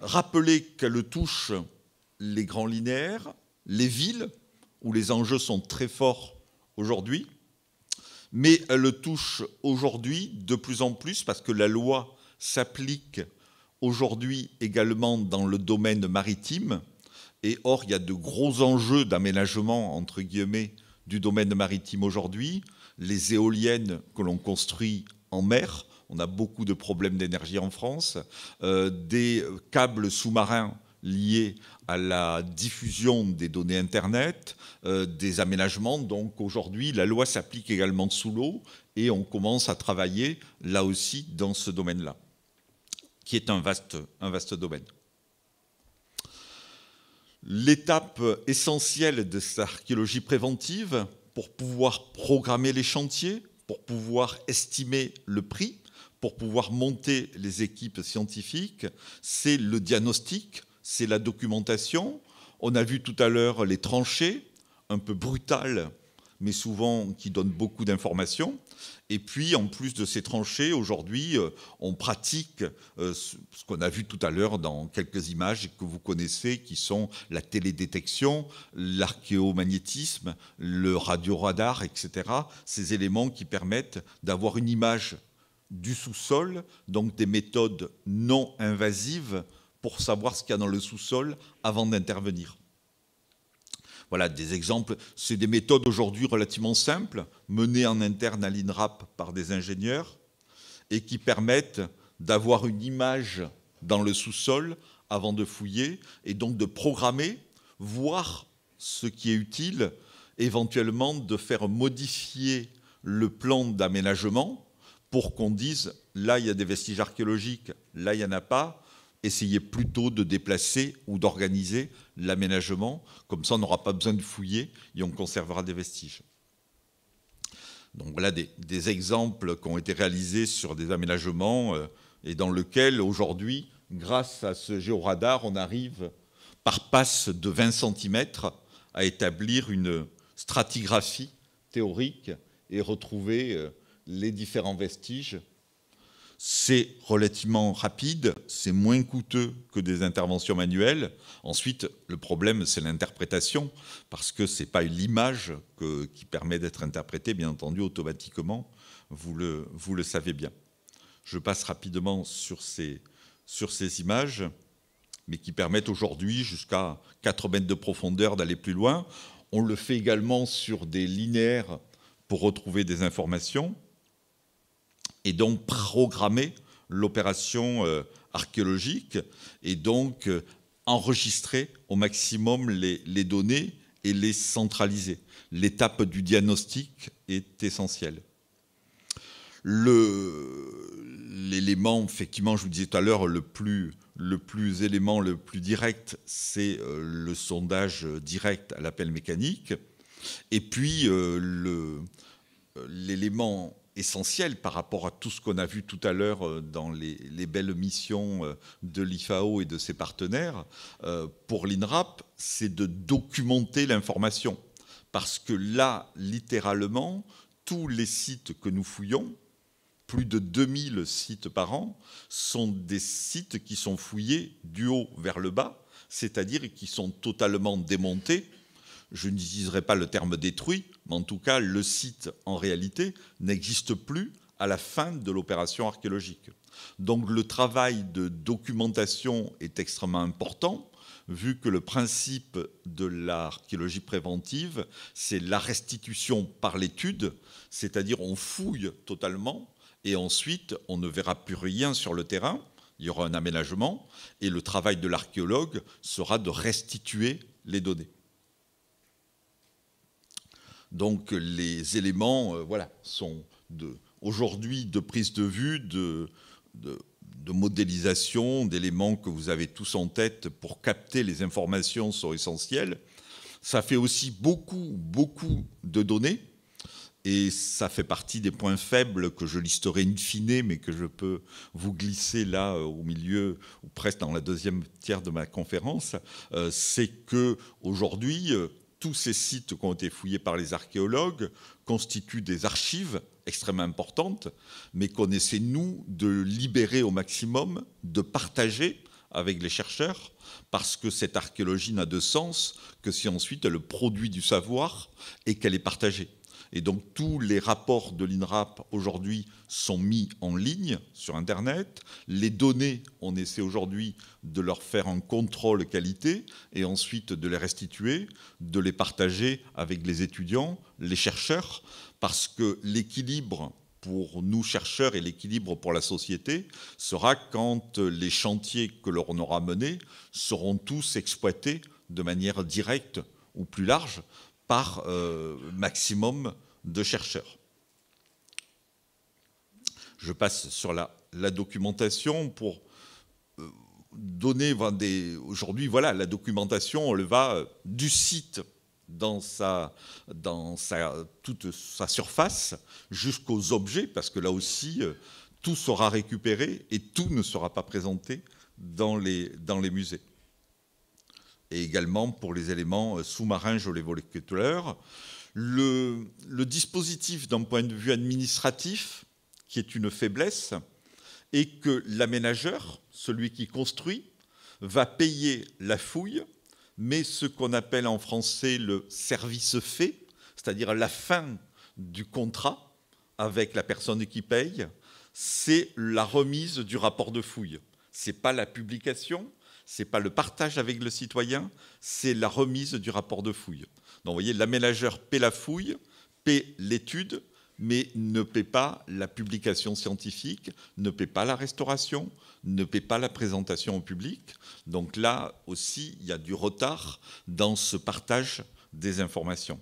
Rappelez qu'elle touche les grands linéaires, les villes, où les enjeux sont très forts aujourd'hui, mais elle le touche aujourd'hui de plus en plus parce que la loi s'applique aujourd'hui également dans le domaine maritime. Et or, il y a de gros enjeux d'aménagement, entre guillemets, du domaine maritime aujourd'hui. Les éoliennes que l'on construit en mer, on a beaucoup de problèmes d'énergie en France, euh, des câbles sous-marins liés à la diffusion des données Internet, euh, des aménagements. Donc aujourd'hui, la loi s'applique également sous l'eau et on commence à travailler là aussi dans ce domaine-là, qui est un vaste, un vaste domaine. L'étape essentielle de cette archéologie préventive, pour pouvoir programmer les chantiers, pour pouvoir estimer le prix, pour pouvoir monter les équipes scientifiques, c'est le diagnostic, c'est la documentation. On a vu tout à l'heure les tranchées, un peu brutales, mais souvent qui donnent beaucoup d'informations. Et puis, en plus de ces tranchées, aujourd'hui, euh, on pratique euh, ce qu'on a vu tout à l'heure dans quelques images que vous connaissez, qui sont la télédétection, l'archéomagnétisme, le radioradar, etc. Ces éléments qui permettent d'avoir une image du sous-sol, donc des méthodes non invasives pour savoir ce qu'il y a dans le sous-sol avant d'intervenir. Voilà des exemples. C'est des méthodes aujourd'hui relativement simples, menées en interne à l'INRAP par des ingénieurs, et qui permettent d'avoir une image dans le sous-sol avant de fouiller, et donc de programmer, voir ce qui est utile, éventuellement de faire modifier le plan d'aménagement pour qu'on dise là il y a des vestiges archéologiques, là il n'y en a pas, essayer plutôt de déplacer ou d'organiser l'aménagement. Comme ça, on n'aura pas besoin de fouiller et on conservera des vestiges. Donc voilà des, exemples qui ont été réalisés sur des aménagements euh, et dans lesquels aujourd'hui, grâce à ce géoradar, on arrive par passe de 20 cm à établir une stratigraphie théorique et retrouver euh, les différents vestiges c'est relativement rapide, c'est moins coûteux que des interventions manuelles. Ensuite, le problème, c'est l'interprétation, parce que ce n'est pas l'image qui permet d'être interprétée, bien entendu, automatiquement. Vous le, savez bien. Je passe rapidement sur ces, sur ces images, mais qui permettent aujourd'hui, jusqu'à 4 mètres de profondeur, d'aller plus loin. On le fait également sur des linéaires pour retrouver des informations et donc programmer l'opération euh, archéologique et donc euh, enregistrer au maximum les, données et les centraliser. L'étape du diagnostic est essentielle. L'élément, effectivement, je vous disais tout à l'heure, le plus, élément, le plus direct, c'est euh, le sondage direct à l'appel mécanique. Et puis, l'élément essentiel par rapport à tout ce qu'on a vu tout à l'heure euh, dans les, les, belles missions euh, de l'IFAO et de ses partenaires, euh, pour l'INRAP, c'est de documenter l'information. Parce que là, littéralement, tous les sites que nous fouillons, plus de 2000 sites par an, sont des sites qui sont fouillés du haut vers le bas, c'est-à-dire qui sont totalement démontés je n'utiliserai pas le terme détruit, mais en tout cas, le site, en réalité, n'existe plus à la fin de l'opération archéologique. Donc le travail de documentation est extrêmement important, vu que le principe de l'archéologie préventive, c'est la restitution par l'étude, c'est-à-dire on fouille totalement, et ensuite on ne verra plus rien sur le terrain, il y aura un aménagement, et le travail de l'archéologue sera de restituer les données. Donc les éléments euh, voilà, sont aujourd'hui de prise de vue, de, de, modélisation, d'éléments que vous avez tous en tête pour capter les informations sont essentiels. Ça fait aussi beaucoup, beaucoup de données. Et ça fait partie des points faibles que je listerai in fine, mais que je peux vous glisser là euh, au milieu, ou presque dans la deuxième tiers de ma conférence. Euh, c'est que aujourd'hui, tous ces sites qui ont été fouillés par les archéologues constituent des archives extrêmement importantes, mais qu'on essaie, nous, de libérer au maximum, de partager avec les chercheurs, parce que cette archéologie n'a de sens que si ensuite elle produit du savoir et qu'elle est partagée. Et donc tous les rapports de l'INRAP aujourd'hui sont mis en ligne sur Internet. Les données, on essaie aujourd'hui de leur faire un contrôle qualité et ensuite de les restituer, de les partager avec les étudiants, les chercheurs, parce que l'équilibre pour nous chercheurs et l'équilibre pour la société sera quand les chantiers que l'on aura menés seront tous exploités de manière directe ou plus large par euh, maximum de chercheurs. Je passe sur la, documentation pour euh, donner des... Aujourd'hui, voilà, la documentation, on le va euh, du site dans sa, dans sa, toute sa surface jusqu'aux objets, parce que là aussi, tout sera récupéré et tout ne sera pas présenté dans les, dans les musées et également pour les éléments euh, sous-marins, je l'évoquais tout à l'heure. Le, dispositif d'un point de vue administratif, qui est une faiblesse, est que l'aménageur, celui qui construit, va payer la fouille, mais ce qu'on appelle en français le service fait, c'est-à-dire la fin du contrat avec la personne qui paye, c'est la remise du rapport de fouille. Ce n'est pas la publication, n'est pas le partage avec le citoyen, c'est la remise du rapport de fouille. Donc, vous voyez, l'aménageur paie la fouille, paie l'étude, mais ne paie pas la publication scientifique, ne paie pas la restauration, ne paie pas la présentation au public. Donc là aussi, il y a du retard dans ce partage des informations.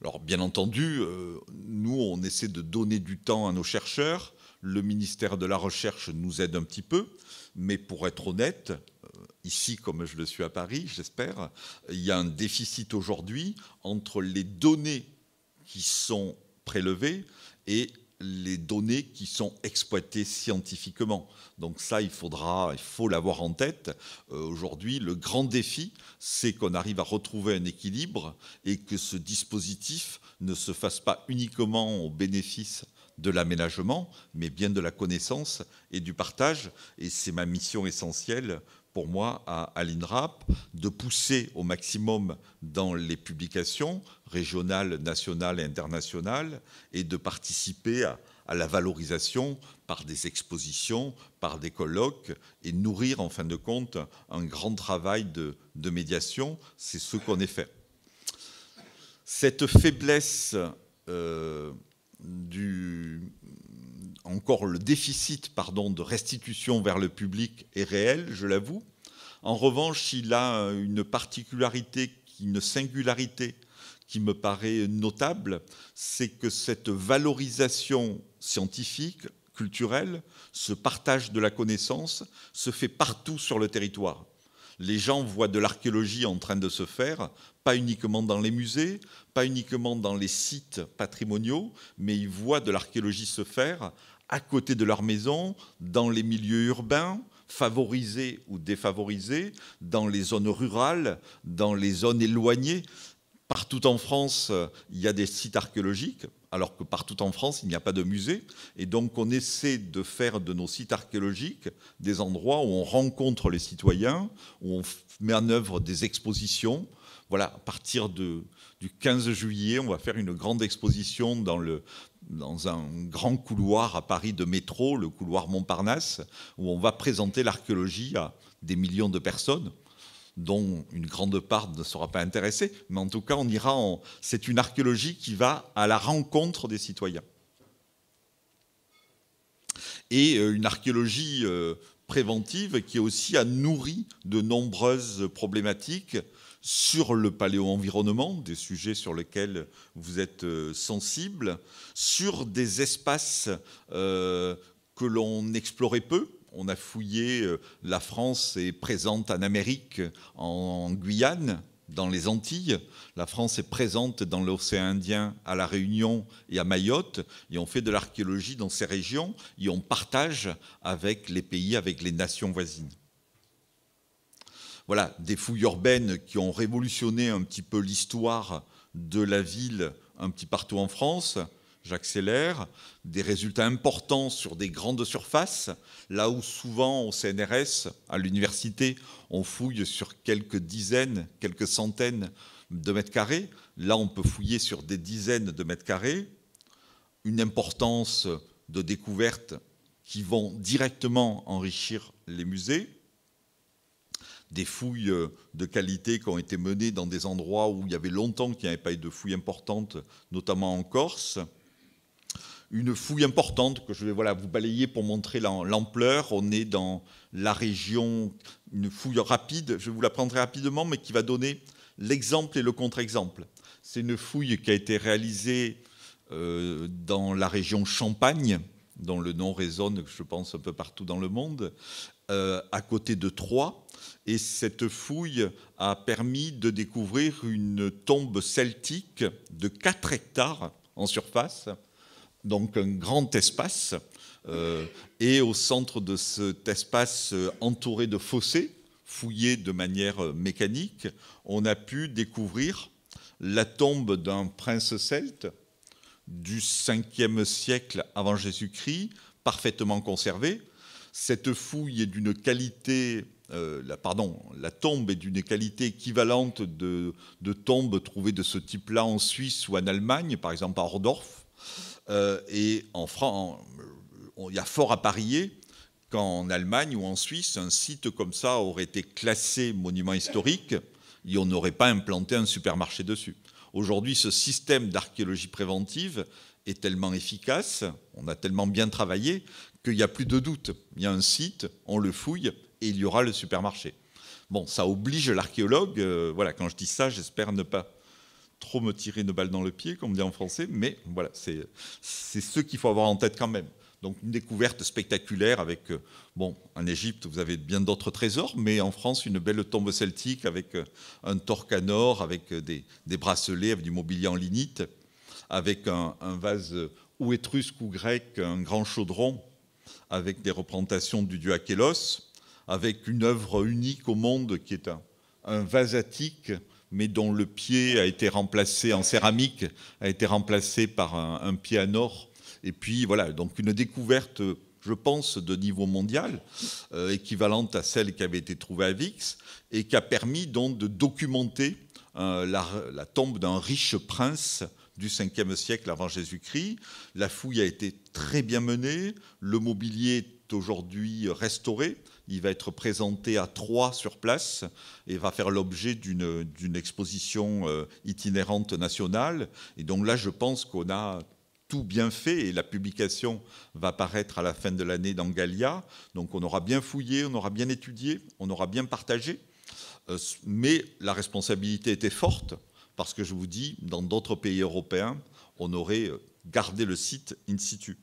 Alors bien entendu, euh, nous, on essaie de donner du temps à nos chercheurs, le ministère de la Recherche nous aide un petit peu, mais pour être honnête, euh, ici comme je le suis à Paris, j'espère, il y a un déficit aujourd'hui entre les données qui sont prélevées et les données qui sont exploitées scientifiquement. Donc ça, il faudra, il faut l'avoir en tête. Euh, aujourd'hui, le grand défi, c'est qu'on arrive à retrouver un équilibre et que ce dispositif ne se fasse pas uniquement au bénéfice de l'aménagement, mais bien de la connaissance et du partage. Et c'est ma mission essentielle pour moi à, l'INRAP de pousser au maximum dans les publications régionales, nationales et internationales et de participer à, la valorisation par des expositions, par des colloques, et nourrir en fin de compte un grand travail de, médiation. C'est ce qu'on est fait. Cette faiblesse euh, encore le déficit de restitution vers le public est réel, je l'avoue. En revanche, il a une particularité, une singularité qui me paraît notable, c'est que cette valorisation scientifique, culturelle, ce partage de la connaissance se fait partout sur le territoire les gens voient de l'archéologie en train de se faire, pas uniquement dans les musées, pas uniquement dans les sites patrimoniaux, mais ils voient de l'archéologie se faire à côté de leur maison, dans les milieux urbains, favorisés ou défavorisés, dans les zones rurales, dans les zones éloignées. Partout en France, euh, il y a des sites archéologiques, alors que partout en France, il n'y a pas de musée. Et donc, on essaie de faire de nos sites archéologiques des endroits où on rencontre les citoyens, où on met en œuvre des expositions. Voilà, à partir du 15 juillet, on va faire une grande exposition dans le, dans un grand couloir à Paris de métro, le couloir Montparnasse, où on va présenter l'archéologie à des millions de personnes dont une grande part ne sera pas intéressée, mais en tout cas, on ira c'est une archéologie qui va à la rencontre des citoyens. Et euh, une archéologie euh, préventive qui aussi a nourri de nombreuses problématiques sur le paléo-environnement, des sujets sur lesquels vous êtes euh, sensibles sur des espaces que l'on explorait peu, on a fouillé, euh, la France est présente en Amérique, en, Guyane, dans les Antilles. La France est présente dans l'océan Indien, à La Réunion et à Mayotte, et on fait de l'archéologie dans ces régions, et on partage avec les pays, avec les nations voisines. Voilà, des fouilles urbaines qui ont révolutionné un petit peu l'histoire de la ville un petit partout en France j'accélère, des résultats importants sur des grandes surfaces, là où souvent au CNRS, à l'université, on fouille sur quelques dizaines, quelques centaines de mètres carrés, là on peut fouiller sur des dizaines de mètres carrés, une importance de découvertes qui vont directement enrichir les musées, des fouilles de qualité qui ont été menées dans des endroits où il y avait longtemps qu'il n'y avait pas eu de fouilles importantes, notamment en Corse, une fouille importante que je vais voilà, vous balayer pour montrer l'ampleur. On est dans la région, une fouille rapide, je vous la prendrai rapidement, mais qui va donner l'exemple et le contre-exemple. C'est une fouille qui a été réalisée euh, dans la région Champagne, dont le nom résonne, je pense, un peu partout dans le monde, euh, à côté de Troyes. Et cette fouille a permis de découvrir une tombe celtique de 4 hectares en surface, donc un grand espace. Euh, et au centre de cet espace euh, entouré de fossés, fouillés de manière euh, mécanique, on a pu découvrir la tombe d'un prince celte du 5e siècle avant Jésus-Christ, parfaitement conservée. Cette fouille est d'une qualité la, pardon, la tombe est d'une qualité équivalente de, de tombes trouvées de ce type-là en Suisse ou en Allemagne, par exemple à Ordorf. Euh, et en France, il y a fort à parier qu'en Allemagne ou en Suisse, un site comme ça aurait été classé monument historique et on n'aurait pas implanté un supermarché dessus. Aujourd'hui, ce système d'archéologie préventive est tellement efficace, on a tellement bien travaillé, qu'il n'y a plus de doute. Il y a un site, on le fouille et il y aura le supermarché. Bon, ça oblige l'archéologue, euh, voilà, quand je dis ça, j'espère ne pas trop me tirer une balle dans le pied, comme on dit en français, mais voilà, c'est ce qu'il faut avoir en tête quand même. Donc une découverte spectaculaire avec, euh, bon, en Égypte, vous avez bien d'autres trésors, mais en France, une belle tombe celtique avec euh, un torcanor, avec euh, des, bracelets, avec du mobilier en lignite, avec un, vase ou étrusque ou grec, un grand chaudron, avec des représentations du dieu Achelos, avec une œuvre unique au monde qui est un, un vase attique mais dont le pied a été remplacé en céramique, a été remplacé par un, pied en or. Et puis voilà, donc une découverte, je pense, de niveau mondial, euh, équivalente à celle qui avait été trouvée à Vix, et qui a permis donc de documenter euh, la, tombe d'un riche prince du 5e siècle avant Jésus-Christ. La fouille a été très bien menée, le mobilier aujourd'hui restauré. Il va être présenté à Troyes sur place et va faire l'objet d'une exposition euh, itinérante nationale. Et donc là, je pense qu'on a tout bien fait et la publication va paraître à la fin de l'année dans Galia Donc on aura bien fouillé, on aura bien étudié, on aura bien partagé. Euh, mais la responsabilité était forte parce que je vous dis, dans d'autres pays européens, on aurait euh, gardé le site in situ.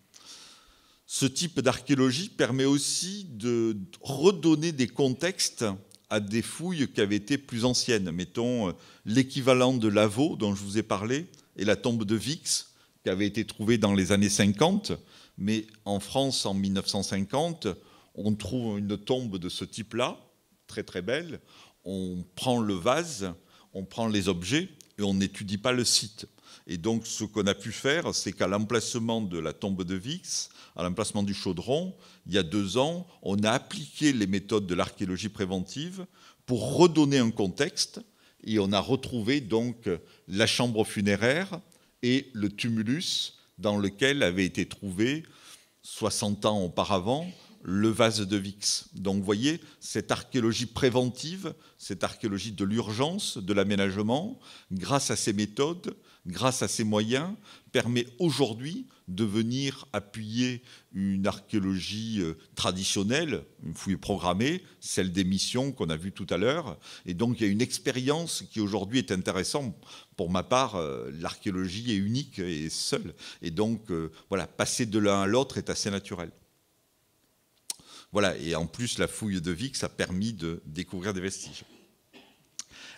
Ce type d'archéologie permet aussi de redonner des contextes à des fouilles qui avaient été plus anciennes. Mettons euh, l'équivalent de Lavaux dont je vous ai parlé et la tombe de Vix qui avait été trouvée dans les années 50. Mais en France, en 1950, on trouve une tombe de ce type-là, très très belle. On prend le vase, on prend les objets et on n'étudie pas le site. Et donc, ce qu'on a pu faire, c'est qu'à l'emplacement de la tombe de Vix, à l'emplacement du chaudron, il y a deux ans, on a appliqué les méthodes de l'archéologie préventive pour redonner un contexte. Et on a retrouvé donc la chambre funéraire et le tumulus dans lequel avait été trouvé 60 ans auparavant le vase de Vix. Donc vous voyez, cette archéologie préventive, cette archéologie de l'urgence, de l'aménagement, grâce à ces méthodes, grâce à ces moyens, permet aujourd'hui de venir appuyer une archéologie euh, traditionnelle, une fouille programmée, celle des missions qu'on a vues tout à l'heure. Et donc il y a une expérience qui aujourd'hui est intéressante. Pour ma part, euh, l'archéologie est unique et seule. Et donc euh, voilà, passer de l'un à l'autre est assez naturel. Voilà, et en plus la fouille de Vix a permis de découvrir des vestiges.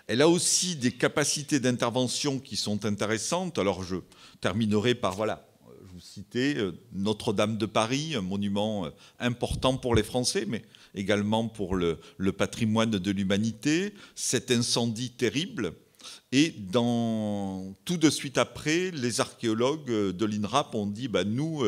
Elle a aussi des capacités d'intervention qui sont intéressantes. Alors je terminerai par, voilà, je vous citais euh, Notre-Dame de Paris, un monument euh, important pour les Français, mais également pour le, patrimoine de l'humanité, cet incendie terrible. Et dans, tout de suite après, les archéologues euh, de l'INRAP ont dit, bah, nous,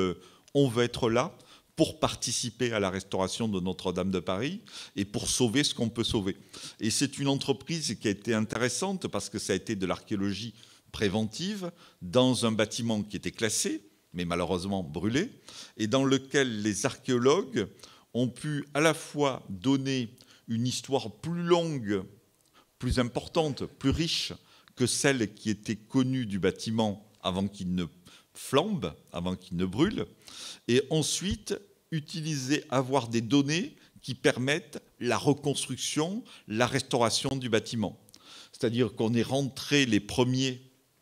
on va être là pour participer à la restauration de Notre-Dame de Paris et pour sauver ce qu'on peut sauver. Et c'est une entreprise qui a été intéressante parce que ça a été de l'archéologie préventive dans un bâtiment qui était classé, mais malheureusement brûlé, et dans lequel les archéologues ont pu à la fois donner une histoire plus longue, plus importante, plus riche que celle qui était connue du bâtiment avant qu'il ne flambe avant qu'il ne brûle, et ensuite utiliser, avoir des données qui permettent la reconstruction, la restauration du bâtiment. C'est-à-dire qu'on est rentré les premiers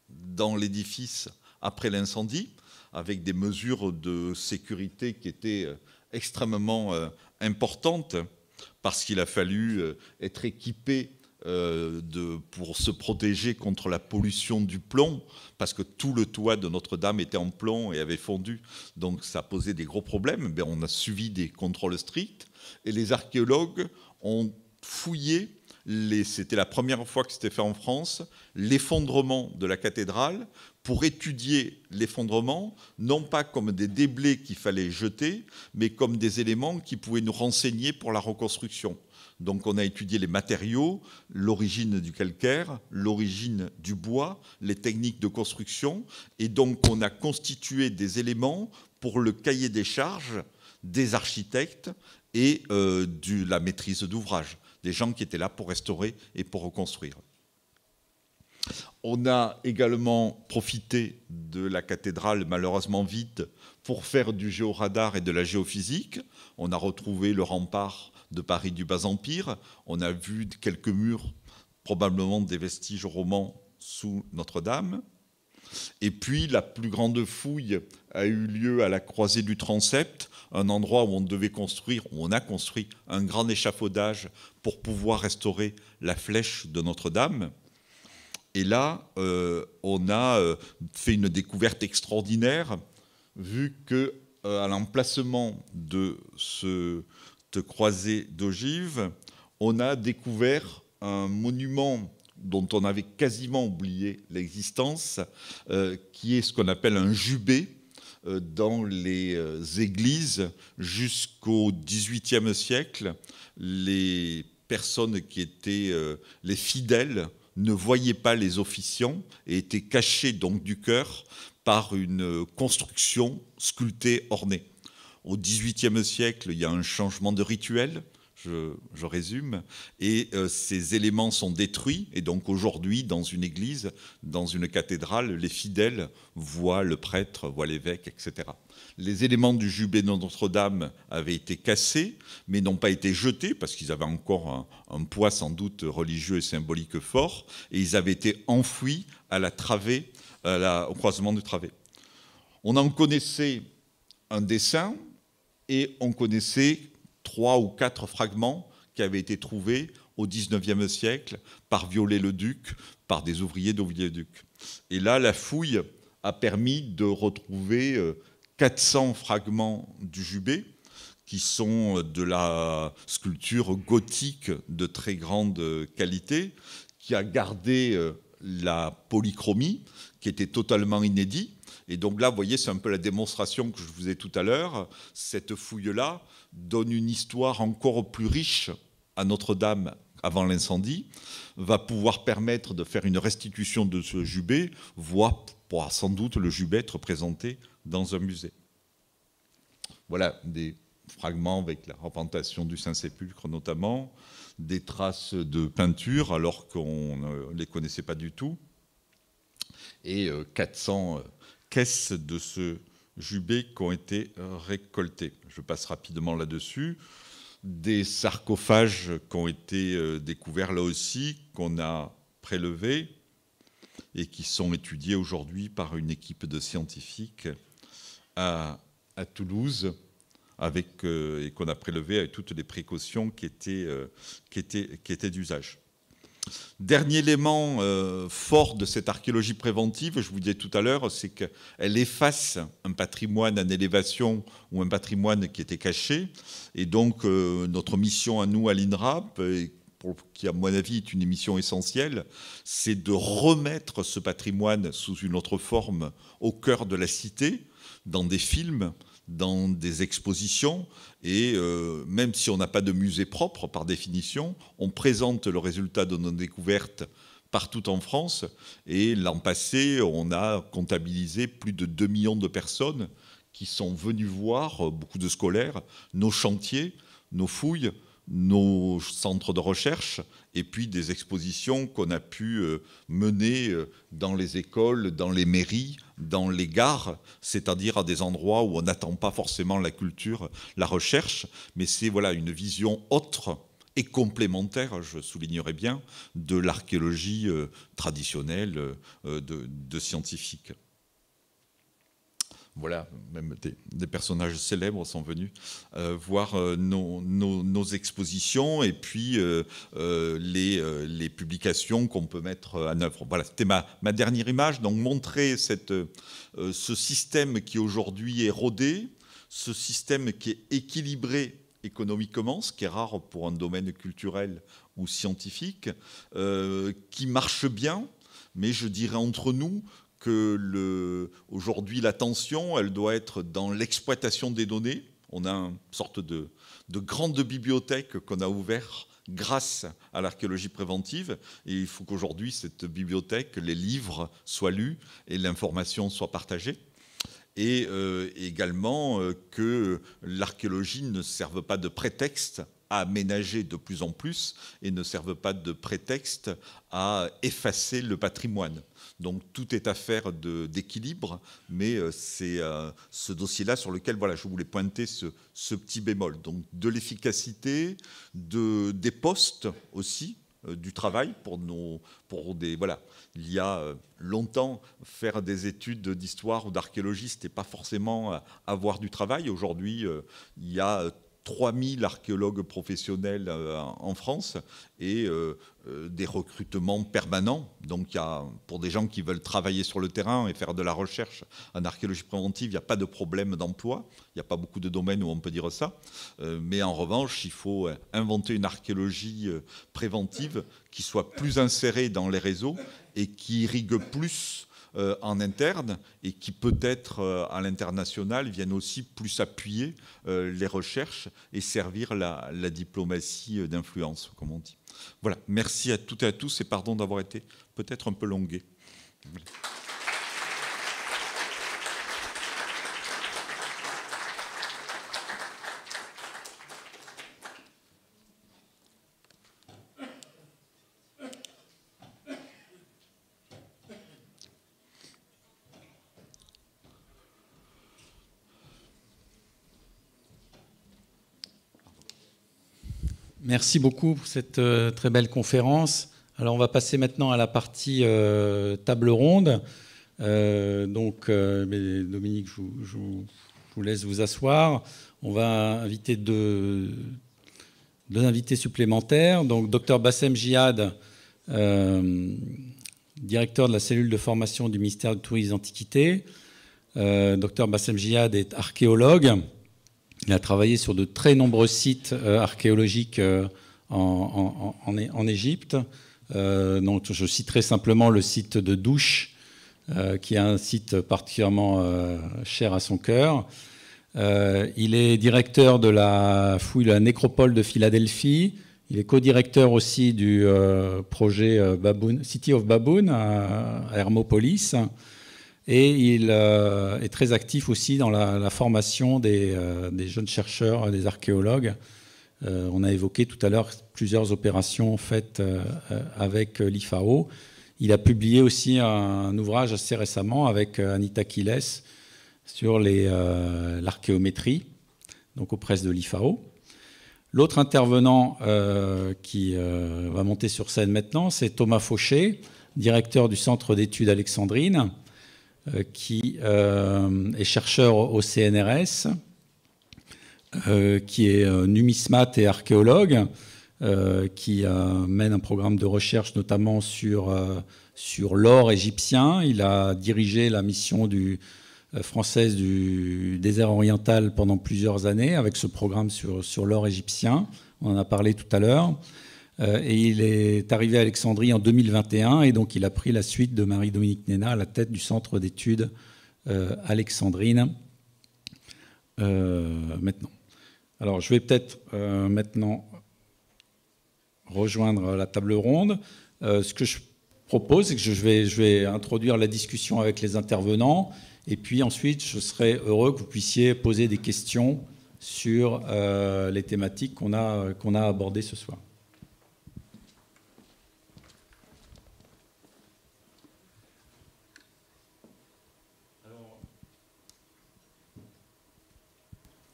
dans l'édifice après l'incendie, avec des mesures de sécurité qui étaient euh, extrêmement euh, importantes, parce qu'il a fallu euh, être équipé euh, pour se protéger contre la pollution du plomb, parce que tout le toit de Notre-Dame était en plomb et avait fondu, donc ça posait des gros problèmes. Ben, on a suivi des contrôles stricts et les archéologues ont fouillé. C'était la première fois que c'était fait en France, l'effondrement de la cathédrale pour étudier l'effondrement, non pas comme des déblais qu'il fallait jeter, mais comme des éléments qui pouvaient nous renseigner pour la reconstruction. Donc on a étudié les matériaux, l'origine du calcaire, l'origine du bois, les techniques de construction, et donc on a constitué des éléments pour le cahier des charges des architectes et euh, de la maîtrise d'ouvrage, des gens qui étaient là pour restaurer et pour reconstruire. On a également profité de la cathédrale, malheureusement vide, pour faire du géoradar et de la géophysique. On a retrouvé le rempart de Paris du Bas-Empire. On a vu quelques murs, probablement des vestiges romans sous Notre-Dame. Et puis la plus grande fouille a eu lieu à la croisée du transept, un endroit où on devait construire, où on a construit un grand échafaudage pour pouvoir restaurer la flèche de Notre-Dame. Et là, euh, on a euh, fait une découverte extraordinaire, vu que euh, à l'emplacement de ce croisée d'ogives, on a découvert un monument dont on avait quasiment oublié l'existence, euh, qui est ce qu'on appelle un jubé euh, dans les euh, églises jusqu'au XVIIIe siècle. Les personnes qui étaient les fidèles ne voyaient pas les officiants et étaient cachés donc du cœur par une construction sculptée ornée. Au XVIIIe siècle, il y a un changement de rituel. Je, résume, et euh, ces éléments sont détruits, et donc aujourd'hui, dans une église, dans une cathédrale, les fidèles voient le prêtre, voient l'évêque, etc. Les éléments du jubé de Notre-Dame avaient été cassés, mais n'ont pas été jetés, parce qu'ils avaient encore un, poids sans doute religieux et symbolique fort, et ils avaient été enfouis à la travée, au croisement du travée. On en connaissait un dessin, et on connaissait trois ou quatre fragments qui avaient été trouvés au XIXe siècle par Viollet-le-Duc, par des ouvriers d'Auvilliers-le-Duc. Et là, la fouille a permis de retrouver 400 euh, fragments du jubé, qui sont euh, de la sculpture gothique de très grande euh, qualité, qui a gardé la polychromie, qui était totalement inédite, et donc là, vous voyez, c'est un peu la démonstration que je vous ai tout à l'heure. Cette fouille-là donne une histoire encore plus riche à Notre-Dame avant l'incendie, va pouvoir permettre de faire une restitution de ce jubé, voire pourra bah, sans doute le jubé être présenté dans un musée. Voilà des fragments avec la représentation du Saint-Sépulcre notamment, des traces de peinture alors qu'on ne euh, les connaissait pas du tout, et 400 euh, caisses de ce jubé qui ont été récoltées. Je passe rapidement là-dessus. Des sarcophages qui ont été euh, découverts là aussi, qu'on a prélevés et qui sont étudiés aujourd'hui par une équipe de scientifiques à, Toulouse avec, euh, et qu'on a prélevés avec toutes les précautions qui étaient, euh, qui étaient, qui étaient d'usage. Dernier élément euh, fort de cette archéologie préventive, je vous disais tout à l'heure, c'est qu'elle efface un patrimoine en élévation ou un patrimoine qui était caché. Et donc, euh, notre mission à nous, à l'INRAP, qui à mon avis est une mission essentielle, c'est de remettre ce patrimoine sous une autre forme au cœur de la cité, dans des films, dans des expositions, et euh, même si on n'a pas de musée propre, par définition, on présente le résultat de nos découvertes partout en France, et l'an passé, on a comptabilisé plus de 2 millions de personnes qui sont venues voir, euh, beaucoup de scolaires, nos chantiers, nos fouilles, nos centres de recherche et puis des expositions qu'on a pu euh, mener dans les écoles, dans les mairies, dans les gares, c'est-à-dire à des endroits où on n'attend pas forcément la culture, la recherche, mais c'est voilà une vision autre et complémentaire, je soulignerai bien, de l'archéologie euh, traditionnelle euh, de, de scientifique voilà, même des, personnages célèbres sont venus euh, voir euh, nos, expositions et puis euh, les, publications qu'on peut mettre en œuvre. Voilà, c'était ma, dernière image, donc montrer ce système qui aujourd'hui est rodé, ce système qui est équilibré économiquement, ce qui est rare pour un domaine culturel ou scientifique, qui marche bien, mais je dirais entre nous, que aujourd'hui l'attention, elle doit être dans l'exploitation des données. On a une sorte de, grande bibliothèque qu'on a ouverte grâce à l'archéologie préventive. Et il faut qu'aujourd'hui, cette bibliothèque, les livres soient lus et l'information soit partagée. Et euh, également euh, que l'archéologie ne serve pas de prétexte à aménager de plus en plus et ne serve pas de prétexte à effacer le patrimoine. Donc tout est affaire d'équilibre, mais euh, c'est euh, ce dossier-là sur lequel voilà, je voulais pointer ce, petit bémol. Donc de l'efficacité, des postes aussi, euh, du travail pour nos pour des voilà il y a longtemps faire des études d'histoire ou d'archéologie n'était pas forcément avoir du travail aujourd'hui il y a 3000 archéologues professionnels euh, en France et euh, euh, des recrutements permanents. Donc il y a, pour des gens qui veulent travailler sur le terrain et faire de la recherche en archéologie préventive, il n'y a pas de problème d'emploi. Il n'y a pas beaucoup de domaines où on peut dire ça. Mais en revanche, il faut inventer une archéologie préventive qui soit plus insérée dans les réseaux et qui irrigue plus euh, en interne et qui peut-être euh, à l'international viennent aussi plus appuyer euh, les recherches et servir la, diplomatie d'influence, comme on dit. Voilà, merci à toutes et à tous et pardon d'avoir été peut-être un peu longué. Merci beaucoup pour cette euh, très belle conférence. Alors on va passer maintenant à la partie euh, table ronde. Euh, donc Dominique, je vous, laisse vous asseoir. On va inviter deux, invités supplémentaires. Donc docteur Bassem Jihad, directeur de la cellule de formation du ministère du Tourisme et Antiquité. Docteur Bassem Jihad est archéologue. Il a travaillé sur de très nombreux sites euh, archéologiques euh, en, Égypte. Euh, donc, je citerai simplement le site de Douche, qui est un site particulièrement cher à son cœur. il est directeur de la fouille de la nécropole de Philadelphie. Il est co-directeur aussi du projet City of Baboon à Hermopolis. Et il euh, est très actif aussi dans la, formation euh, des, jeunes chercheurs, des archéologues. Euh, on a évoqué tout à l'heure plusieurs opérations faites avec l'IFAO. Il a publié aussi un, ouvrage assez récemment avec Anita Kiles sur l'archéométrie, donc aux presses de l'IFAO. L'autre intervenant qui va monter sur scène maintenant, c'est Thomas Fauché, directeur du Centre d'études Alexandrine. Euh, qui euh, est chercheur au CNRS, euh, qui est numismate et archéologue, qui mène un programme de recherche notamment sur, l'or égyptien. Il a dirigé la mission française du désert oriental pendant plusieurs années avec ce programme sur, sur l'or égyptien. On en a parlé tout à l'heure. Euh, et il est arrivé à Alexandrie en 2021 et donc il a pris la suite de Marie-Dominique Néna à la tête du centre d'études euh, alexandrine euh, maintenant. Alors je vais peut-être maintenant rejoindre la table ronde. ce que je propose, c'est que je vais, introduire la discussion avec les intervenants. Et puis ensuite, je serai heureux que vous puissiez poser des questions sur les thématiques qu'on a abordées ce soir.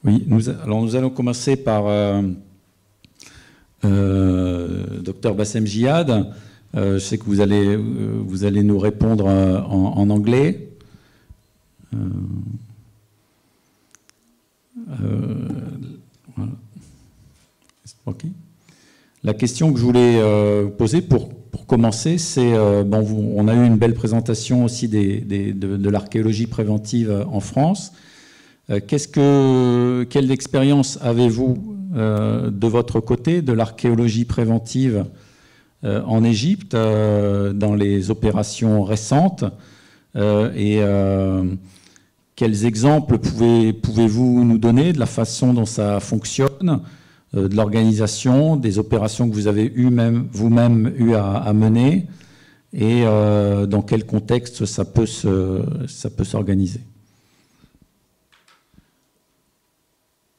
Oui, nous, alors nous allons commencer par euh, euh, Dr Bassem Jihad. Euh, je sais que vous allez, nous répondre en, anglais. La question que je voulais poser pour, commencer, c'est bon, on a eu une belle présentation aussi de l'archéologie préventive en France. Euh, qu'est-ce que, quelle expérience avez-vous euh, de votre côté de l'archéologie préventive euh, en Égypte dans les opérations récentes Et quels exemples pouvez, vous nous donner de la façon dont ça fonctionne, de l'organisation, des opérations que vous avez eu même, vous-même eu à, mener et dans quel contexte ça peut s'organiser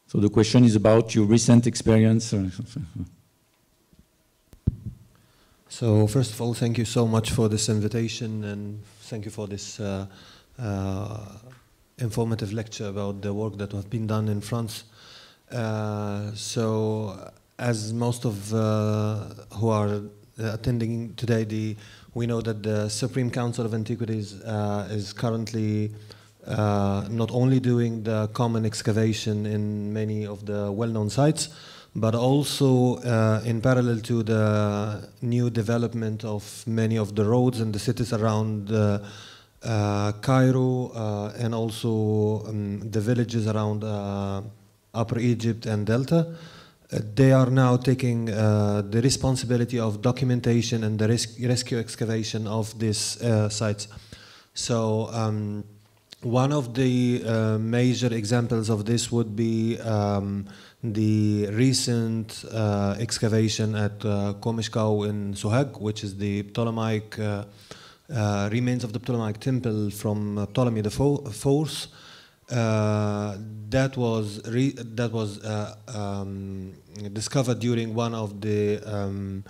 So the question is about your recent experience. So first of all, thank you so much for this invitation and thank you for this uh, uh, informative lecture about the work that has been done in France. Uh, so as most of uh, who are attending today, the, we know that the Supreme Council of Antiquities uh, is currently uh, not only doing the common excavation in many of the well-known sites, but also uh, in parallel to the new development of many of the roads and the cities around uh, uh, Cairo uh, and also um, the villages around uh, Upper Egypt and Delta. Uh, they are now taking the responsibility of documentation and the res rescue excavation of these sites. So. Um, one of the uh, major examples of this would be um, the recent uh, excavation at uh, Komishkau in Sohag, which is the Ptolemaic uh, uh, remains of the Ptolemaic temple from uh, Ptolemy the Fourth. Uh, that was that was um, discovered during one of the um,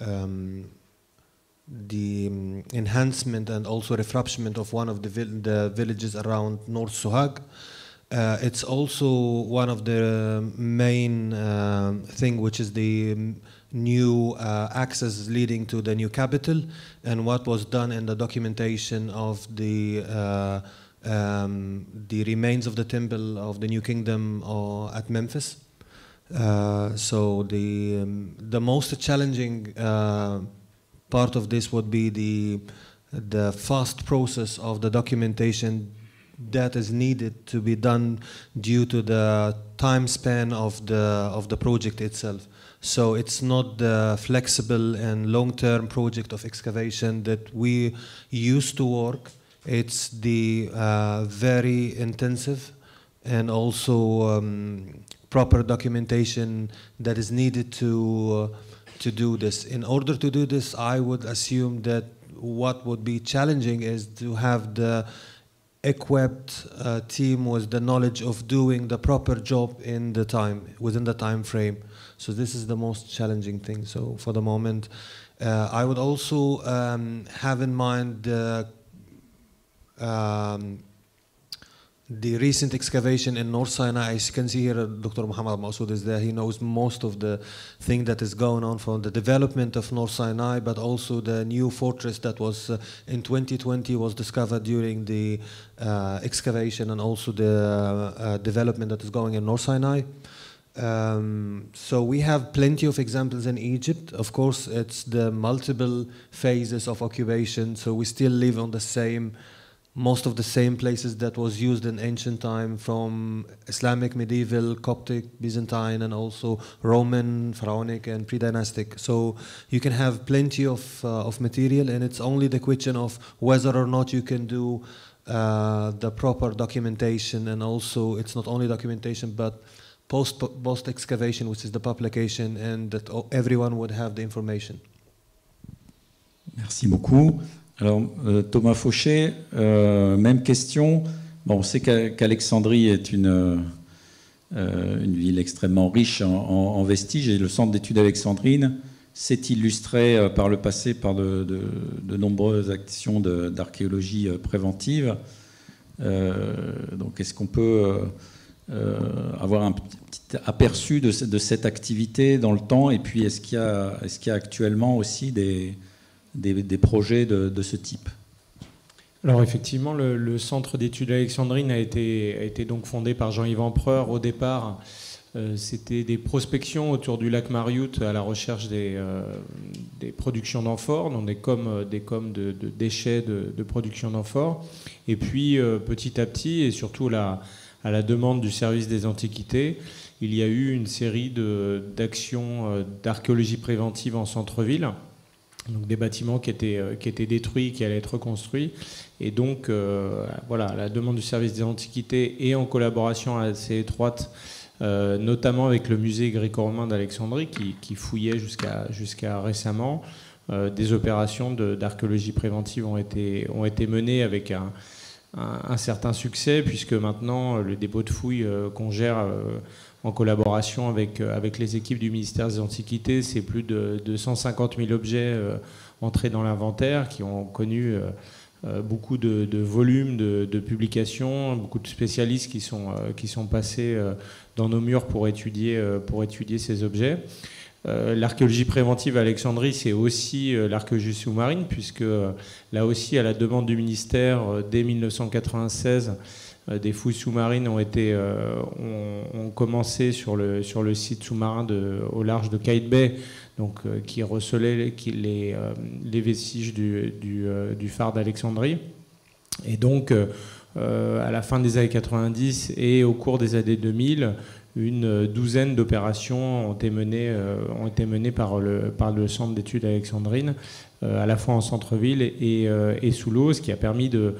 um the um, enhancement and also refurbishment of one of the, vil the villages around North Suhag. Uh, it's also one of the main uh, thing, which is the um, new uh, access leading to the new capital, and what was done in the documentation of the uh, um, the remains of the temple of the new kingdom uh, at Memphis. Uh, so the um, the most challenging part of this would be the the fast process of the documentation that is needed to be done due to the time span of the of the project itself. So it's not the flexible and long-term project of excavation that we used to work. It's the uh, very intensive and also um, proper documentation that is needed to uh, to do this. In order to do this, I would assume that what would be challenging is to have the equipped uh, team with the knowledge of doing the proper job in the time within the time frame. So this is the most challenging thing. So for the moment, uh, I would also um, have in mind the um, the recent excavation in North Sinai, as you can see here, Dr. Muhammad Masood is there. He knows most of the thing that is going on from the development of North Sinai, but also the new fortress that was uh, in 2020 was discovered during the uh, excavation and also the uh, development that is going in North Sinai. Um, so we have plenty of examples in Egypt. Of course, it's the multiple phases of occupation, so we still live on the same most of the same places that was used in ancient time from Islamic, medieval, Coptic, Byzantine, and also Roman, Pharaonic, and pre-dynastic. So you can have plenty of, uh, of material, and it's only the question of whether or not you can do uh, the proper documentation, and also it's not only documentation, but post post excavation, which is the publication, and that everyone would have the information. Merci beaucoup. Alors, euh, Thomas Fauché, euh, même question. Bon, on sait qu'Alexandrie est une, euh, une, ville extrêmement riche en, vestiges et le centre d'études alexandrine s'est illustré par le passé par de, nombreuses actions d'archéologie préventive. donc, est-ce qu'on peut avoir un petit aperçu de, cette activité dans le temps Et puis, est-ce qu'il y, est y, a actuellement aussi des des, projets de, ce type alors effectivement, le, centre d'études alexandrine a été, a été, donc fondé par Jean-Yves Empereur au départ euh, c'était des prospections autour du lac Mariout à la recherche euh, des, productions d'amphores, donc des coms, euh, des coms de, déchets de, production d'amphores. Et puis petit à petit, et surtout à la demande du service des antiquités, il y a eu une série d'actions d'archéologie préventive en centre-ville donc des bâtiments qui étaient, euh, qui étaient détruits, qui allaient être reconstruits. Et donc, euh, voilà, la demande du service des Antiquités est en collaboration assez étroite, euh, notamment avec le musée gréco-romain d'Alexandrie, qui, fouillait jusqu'à récemment, des opérations d'archéologie préventive ont été, ont été menées avec un, un, certain succès, puisque maintenant, le dépôt de fouilles qu'on gère en collaboration avec, euh, avec les équipes du ministère des Antiquités. C'est plus de 250 000 objets euh, entrés dans l'inventaire qui ont connu euh, beaucoup de, volumes de, publications, beaucoup de spécialistes qui sont, qui sont passés dans nos murs pour étudier, pour étudier ces objets. L'archéologie préventive à Alexandrie, c'est aussi l'archéologie sous-marine, puisque là aussi, à la demande du ministère, dès 1996, euh, des fouilles sous-marines ont, été, euh, ont, commencé sur le, sur le site sous-marin au large de Kite Bay, donc, euh, qui recelait qui, les, les, vestiges du, du, phare d'Alexandrie. Et donc, à la fin des années 90 et au cours des années 2000, une douzaine d'opérations ont été menées, ont été menées par, le, par le Centre d'études alexandrine, à la fois en centre-ville et, et, sous l'eau, ce qui a permis de,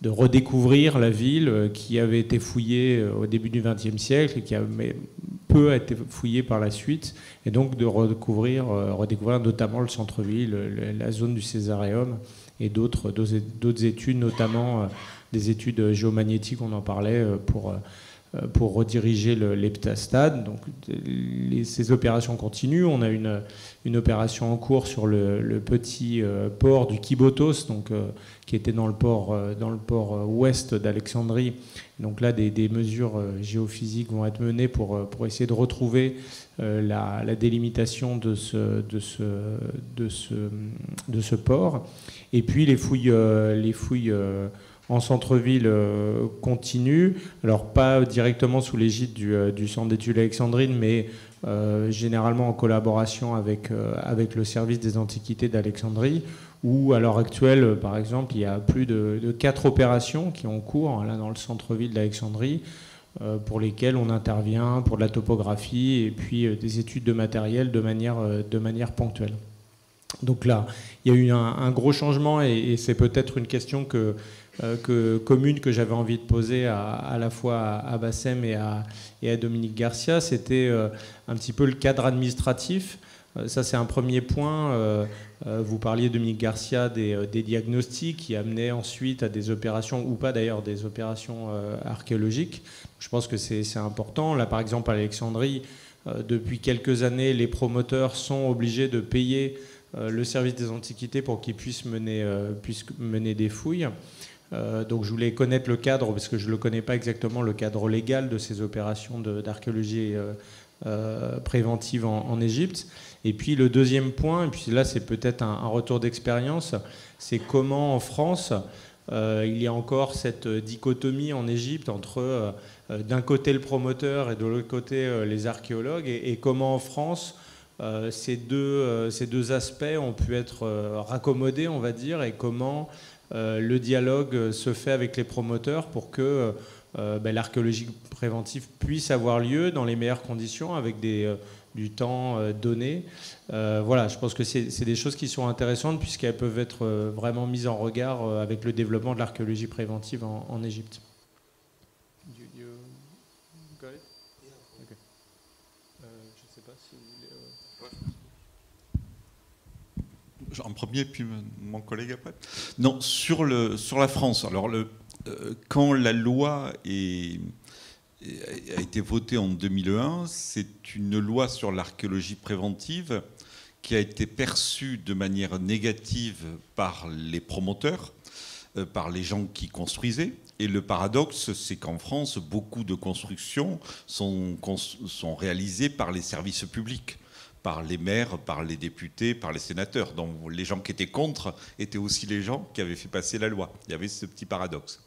de redécouvrir la ville euh, qui avait été fouillée euh, au début du XXe siècle et qui a peu été fouillée par la suite, et donc de redécouvrir, euh, redécouvrir notamment le centre-ville, la zone du Césaréum et d'autres études, notamment des études géomagnétiques, on en parlait, pour, pour rediriger l'heptastade. Donc ces opérations continuent. On a une, une opération en cours sur le, le petit port du Kibotos, donc qui était dans le port, euh, dans le port euh, ouest d'Alexandrie. Donc là, des, mesures euh, géophysiques vont être menées pour, pour essayer de retrouver la, délimitation de ce, de, ce, de, ce, de ce port. Et puis les fouilles, les fouilles en centre-ville continuent. alors pas directement sous l'égide du, centre d'études alexandrines, mais généralement en collaboration avec, avec le service des antiquités d'Alexandrie où à l'heure actuelle, euh, par exemple, il y a plus de, quatre opérations qui ont cours, hein, là dans le centre-ville d'Alexandrie, euh, pour lesquelles on intervient pour de la topographie et puis euh, des études de matériel de manière, de manière ponctuelle. Donc là, il y a eu un, gros changement et, c'est peut-être une question que, commune que j'avais envie de poser à, la fois à, Bassem et et à Dominique Garcia. C'était un petit peu le cadre administratif euh, ça, c'est un premier point. Euh, euh, vous parliez, Dominique Garcia, des, des, diagnostics qui amenaient ensuite à des opérations, ou pas d'ailleurs, des opérations archéologiques. Je pense que c'est important. Là, par exemple, à Alexandrie, depuis quelques années, les promoteurs sont obligés de payer le service des antiquités pour qu'ils puissent mener, des fouilles. donc je voulais connaître le cadre, parce que je ne le connais pas exactement, le cadre légal de ces opérations d'archéologie préventive en, en Égypte. Et puis le deuxième point, et puis là c'est peut-être un, retour d'expérience, c'est comment en France euh, il y a encore cette dichotomie en Égypte entre euh, euh, d'un côté le promoteur et de l'autre côté les archéologues, et, comment en France ces, deux, ces deux aspects ont pu être raccommodés, on va dire, et comment le dialogue se fait avec les promoteurs pour que ben, l'archéologie préventive puisse avoir lieu dans les meilleures conditions avec des du temps euh, donné. Euh, voilà, je pense que c'est des choses qui sont intéressantes puisqu'elles peuvent être euh, vraiment mises en regard avec le développement de l'archéologie préventive en Égypte. en premier, puis mon collègue après. Non, sur, le, sur la France. Alors, le, quand la loi est, a été votée en 2001. C'est une loi sur l'archéologie préventive qui a été perçue de manière négative par les promoteurs, euh, par les gens qui construisaient. Et le paradoxe, c'est qu'en France, beaucoup de constructions sont, sont réalisées par les services publics par les maires, par les députés, par les sénateurs. Donc les gens qui étaient contre étaient aussi les gens qui avaient fait passer la loi. Il y avait ce petit paradoxe.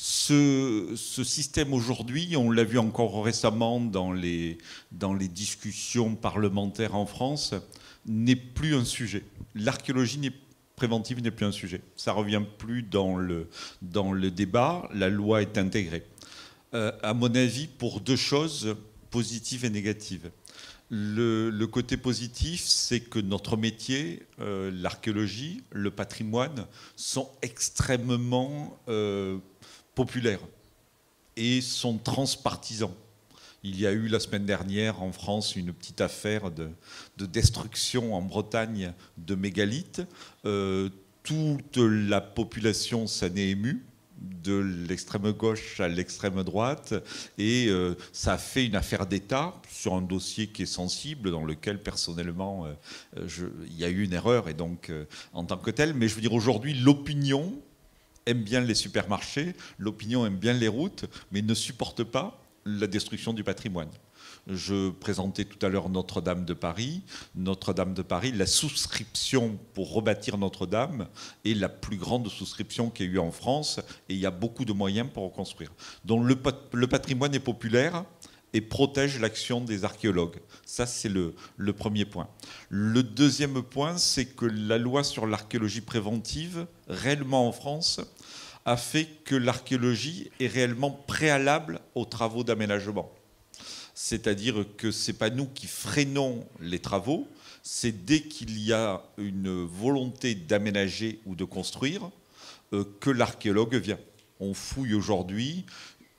Ce, ce système aujourd'hui, on l'a vu encore récemment dans les, dans les discussions parlementaires en France, n'est plus un sujet. L'archéologie préventive n'est plus un sujet. Ça revient plus dans le, dans le débat. La loi est intégrée. Euh, à mon avis, pour deux choses, positives et négatives. Le, côté positif, c'est que notre métier, euh, l'archéologie, le patrimoine, sont extrêmement euh, populaire et sont transpartisans. Il y a eu la semaine dernière en France une petite affaire de, destruction en Bretagne de mégalithes. Euh, toute la population s'en est émue de l'extrême gauche à l'extrême droite et euh, ça a fait une affaire d'État sur un dossier qui est sensible dans lequel personnellement euh, il y a eu une erreur et donc en tant que tel mais je veux dire aujourd'hui l'opinion aime bien les supermarchés, l'opinion aime bien les routes, mais ne supporte pas la destruction du patrimoine. Je présentais tout à l'heure Notre-Dame de Paris. Notre-Dame de Paris, la souscription pour rebâtir Notre-Dame est la plus grande souscription qu'il y a eu en France et il y a beaucoup de moyens pour reconstruire. Donc le, le patrimoine est populaire et protège l'action des archéologues. Ça, c'est le, le, premier point. Le deuxième point, c'est que la loi sur l'archéologie préventive, réellement en France, a fait que l'archéologie est réellement préalable aux travaux d'aménagement. C'est-à-dire que ce n'est pas nous qui freinons les travaux, c'est dès qu'il y a une volonté d'aménager ou de construire euh, que l'archéologue vient. On fouille aujourd'hui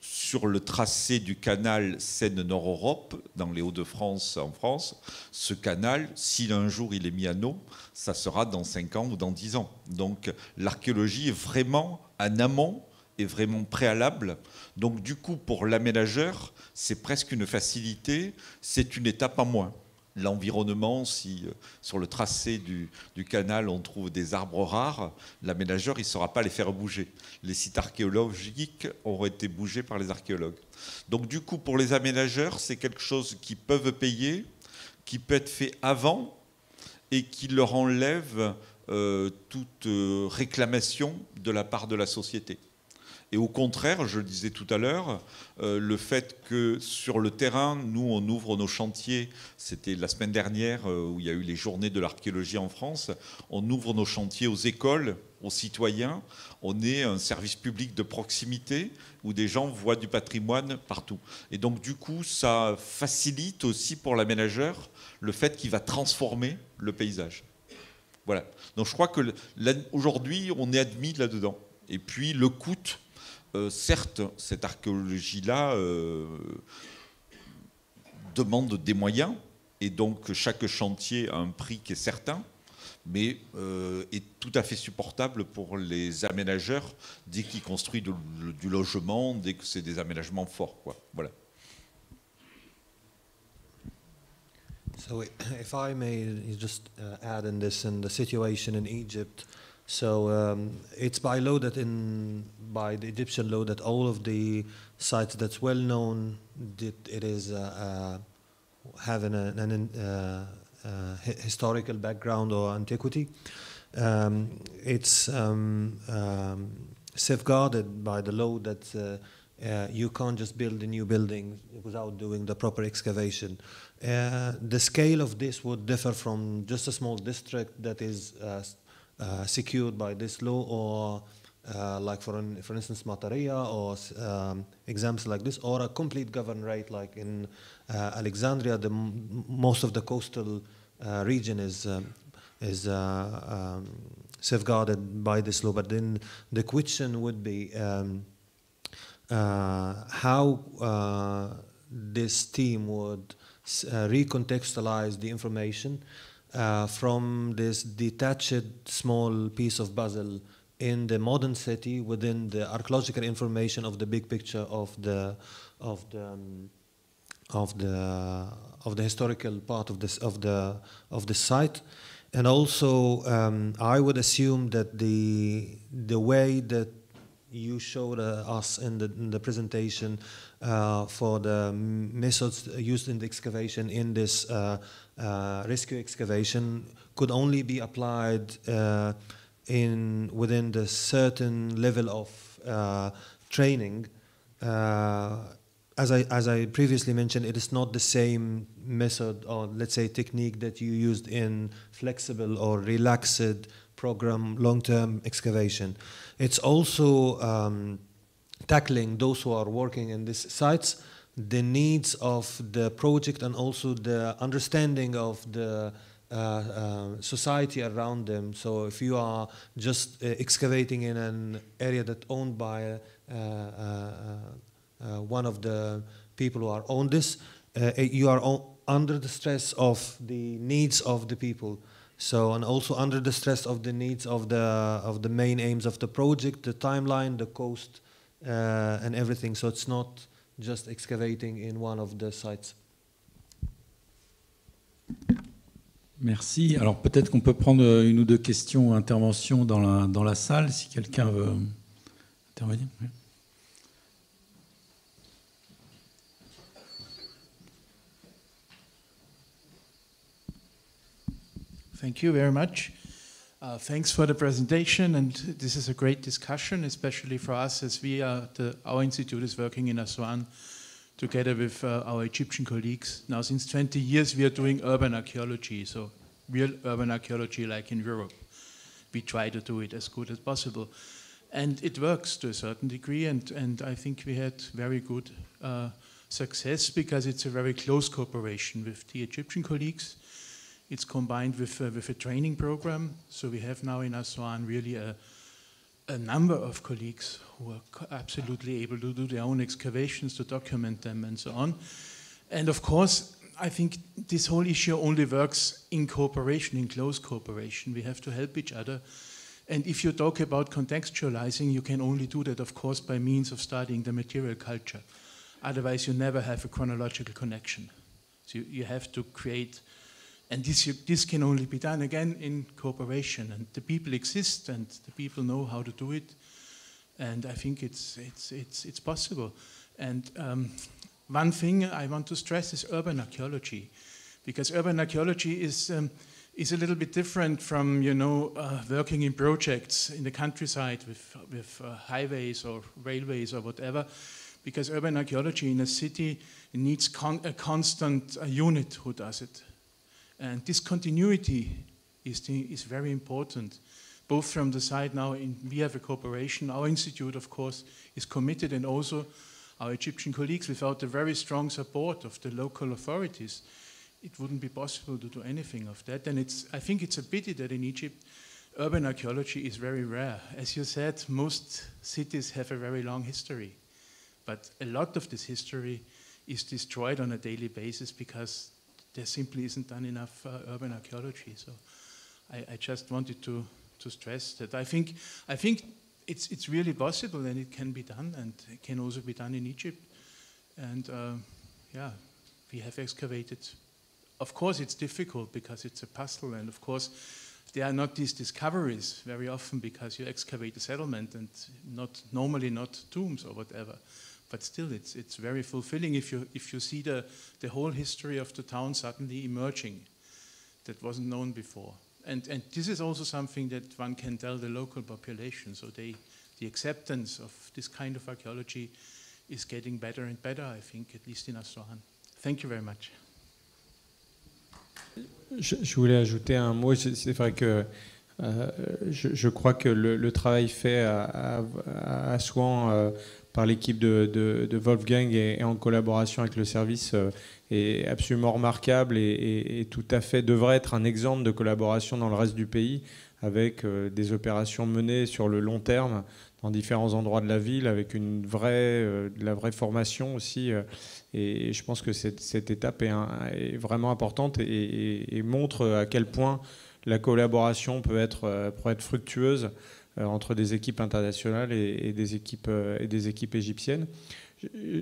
sur le tracé du canal Seine-Nord-Europe, dans les Hauts-de-France, en France, ce canal, si un jour il est mis à nos, ça sera dans 5 ans ou dans 10 ans. Donc l'archéologie est vraiment en amont est vraiment préalable. Donc du coup, pour l'aménageur, c'est presque une facilité, c'est une étape à moins. L'environnement, si euh, sur le tracé du, canal on trouve des arbres rares, l'aménageur il ne saura pas les faire bouger. Les sites archéologiques auront été bougés par les archéologues. Donc du coup, pour les aménageurs, c'est quelque chose qu'ils peuvent payer, qui peut être fait avant et qui leur enlève euh, toute euh, réclamation de la part de la société. Et au contraire, je le disais tout à l'heure, euh, le fait que sur le terrain, nous, on ouvre nos chantiers, c'était la semaine dernière où il y a eu les journées de l'archéologie en France, on ouvre nos chantiers aux écoles, aux citoyens, on est un service public de proximité où des gens voient du patrimoine partout. Et donc du coup, ça facilite aussi pour l'aménageur le fait qu'il va transformer le paysage. Voilà. Donc je crois que aujourd'hui, on est admis là-dedans. Et puis le coût, euh, certes, cette archéologie-là euh, demande des moyens, et donc chaque chantier a un prix qui est certain, mais euh, est tout à fait supportable pour les aménageurs dès qu'ils construisent du, du logement, dès que c'est des aménagements forts. Quoi. Voilà. So if I may just uh, add in this in the situation in Egypt, so um, it's by law that in by the Egyptian law that all of the sites that's well known that it is uh, uh, having an, an uh, uh historical background or antiquity. Um, it's um, um safeguarded by the law that uh, you can't just build a new building without doing the proper excavation. Uh, the scale of this would differ from just a small district that is uh, uh secured by this law or uh, like for, an, for instance Mataria or um, examples like this or a complete governorate like in uh, Alexandria the most of the coastal uh, region is um, is uh, um, safeguarded by this law but then the question would be um, uh, how this team would uh, recontextualize the information uh, from this detached small piece of puzzle in the modern city within the archaeological information of the big picture of the of the um, of the of the historical part of this of the of the site and also um, I would assume that the the way that you showed uh, us in the, in the presentation uh, for the methods used in the excavation in this uh, uh, rescue excavation could only be applied in within the certain level of training. as I, as I previously mentioned, it is not the same method or let's say technique that you used in flexible or relaxed program long-term excavation. It's also um, tackling those who are working in these sites, the needs of the project and also the understanding of the uh, uh, society around them. So if you are just uh, excavating in an area that owned by uh, uh, uh, one of the people who are on this, you are under the stress of the needs of the people. So and also under the stress of the needs of the of the main aims of the project, the timeline, the cost Uh, and everything. So it's not just excavating in one of the sites. Merci. Alors peut-être qu'on peut prendre euh, une ou deux questions ou interventions dans la, dans la salle si quelqu'un veut intervenir. Oui. Thank you very much. Uh, thanks for the presentation, and this is a great discussion, especially for us as we are, the, our institute is working in Aswan together with uh, our Egyptian colleagues. Now, since 20 years, we are doing urban archaeology, so real urban archaeology like in Europe. We try to do it as good as possible. And it works to a certain degree, and, and I think we had very good uh, success because it's a very close cooperation with the Egyptian colleagues it's combined with, uh, with a training program. So we have now in Aswan really a, a number of colleagues who are absolutely able to do their own excavations, to document them, and so on. And of course, I think this whole issue only works in cooperation, in close cooperation. We have to help each other. And if you talk about contextualizing, you can only do that, of course, by means of studying the material culture. Otherwise, you never have a chronological connection. So you, you have to create and this, this can only be done again in cooperation. And the people exist and the people know how to do it. And I think it's, it's, it's, it's possible. And um, one thing I want to stress is urban archaeology, because urban archaeology is, um, is a little bit different from, you know, uh, working in projects in the countryside with, with uh, highways or railways or whatever because urban archaeology in a city needs con a constant uh, unit who does it. And this continuity is, the, is very important, both from the side now in, we have a cooperation, our institute of course is committed and also our Egyptian colleagues without the very strong support of the local authorities, it wouldn't be possible to do anything of that. And it's, I think it's a pity that in Egypt, urban archaeology is very rare. As you said, most cities have a very long history, but a lot of this history is destroyed on a daily basis because there simply isn't done enough uh, urban archaeology. So I, I, just wanted to, to stress that. I think, I think it's, it's really possible and it can be done and it can also be done in Egypt. And uh, yeah, we have excavated. Of course, it's difficult because it's a puzzle, and of course, there are not these discoveries very often because you excavate a settlement and not normally not tombs or whatever but still it's, it's very fulfilling if you, if you see the, the whole history of the town suddenly emerging that wasn't known before. And, and this is also something that one can tell the local population. So they, the acceptance of this kind of archaeology is getting better and better, I think, at least in Astrahan. Thank you very much. Je, je voulais ajouter un mot. C'est vrai que euh, je, je, crois que le, le travail fait à, à, à euh, par l'équipe de, Wolfgang et, en collaboration avec le service euh, est absolument remarquable et, tout à fait devrait être un exemple de collaboration dans le reste du pays avec euh, des opérations menées sur le long terme dans différents endroits de la ville avec une vraie, euh, de la vraie formation aussi. et, je pense que cette, étape est, est, vraiment importante et, montre à quel point la collaboration peut être, peut être fructueuse euh, entre des équipes internationales et, des, équipes, euh, et des équipes égyptiennes.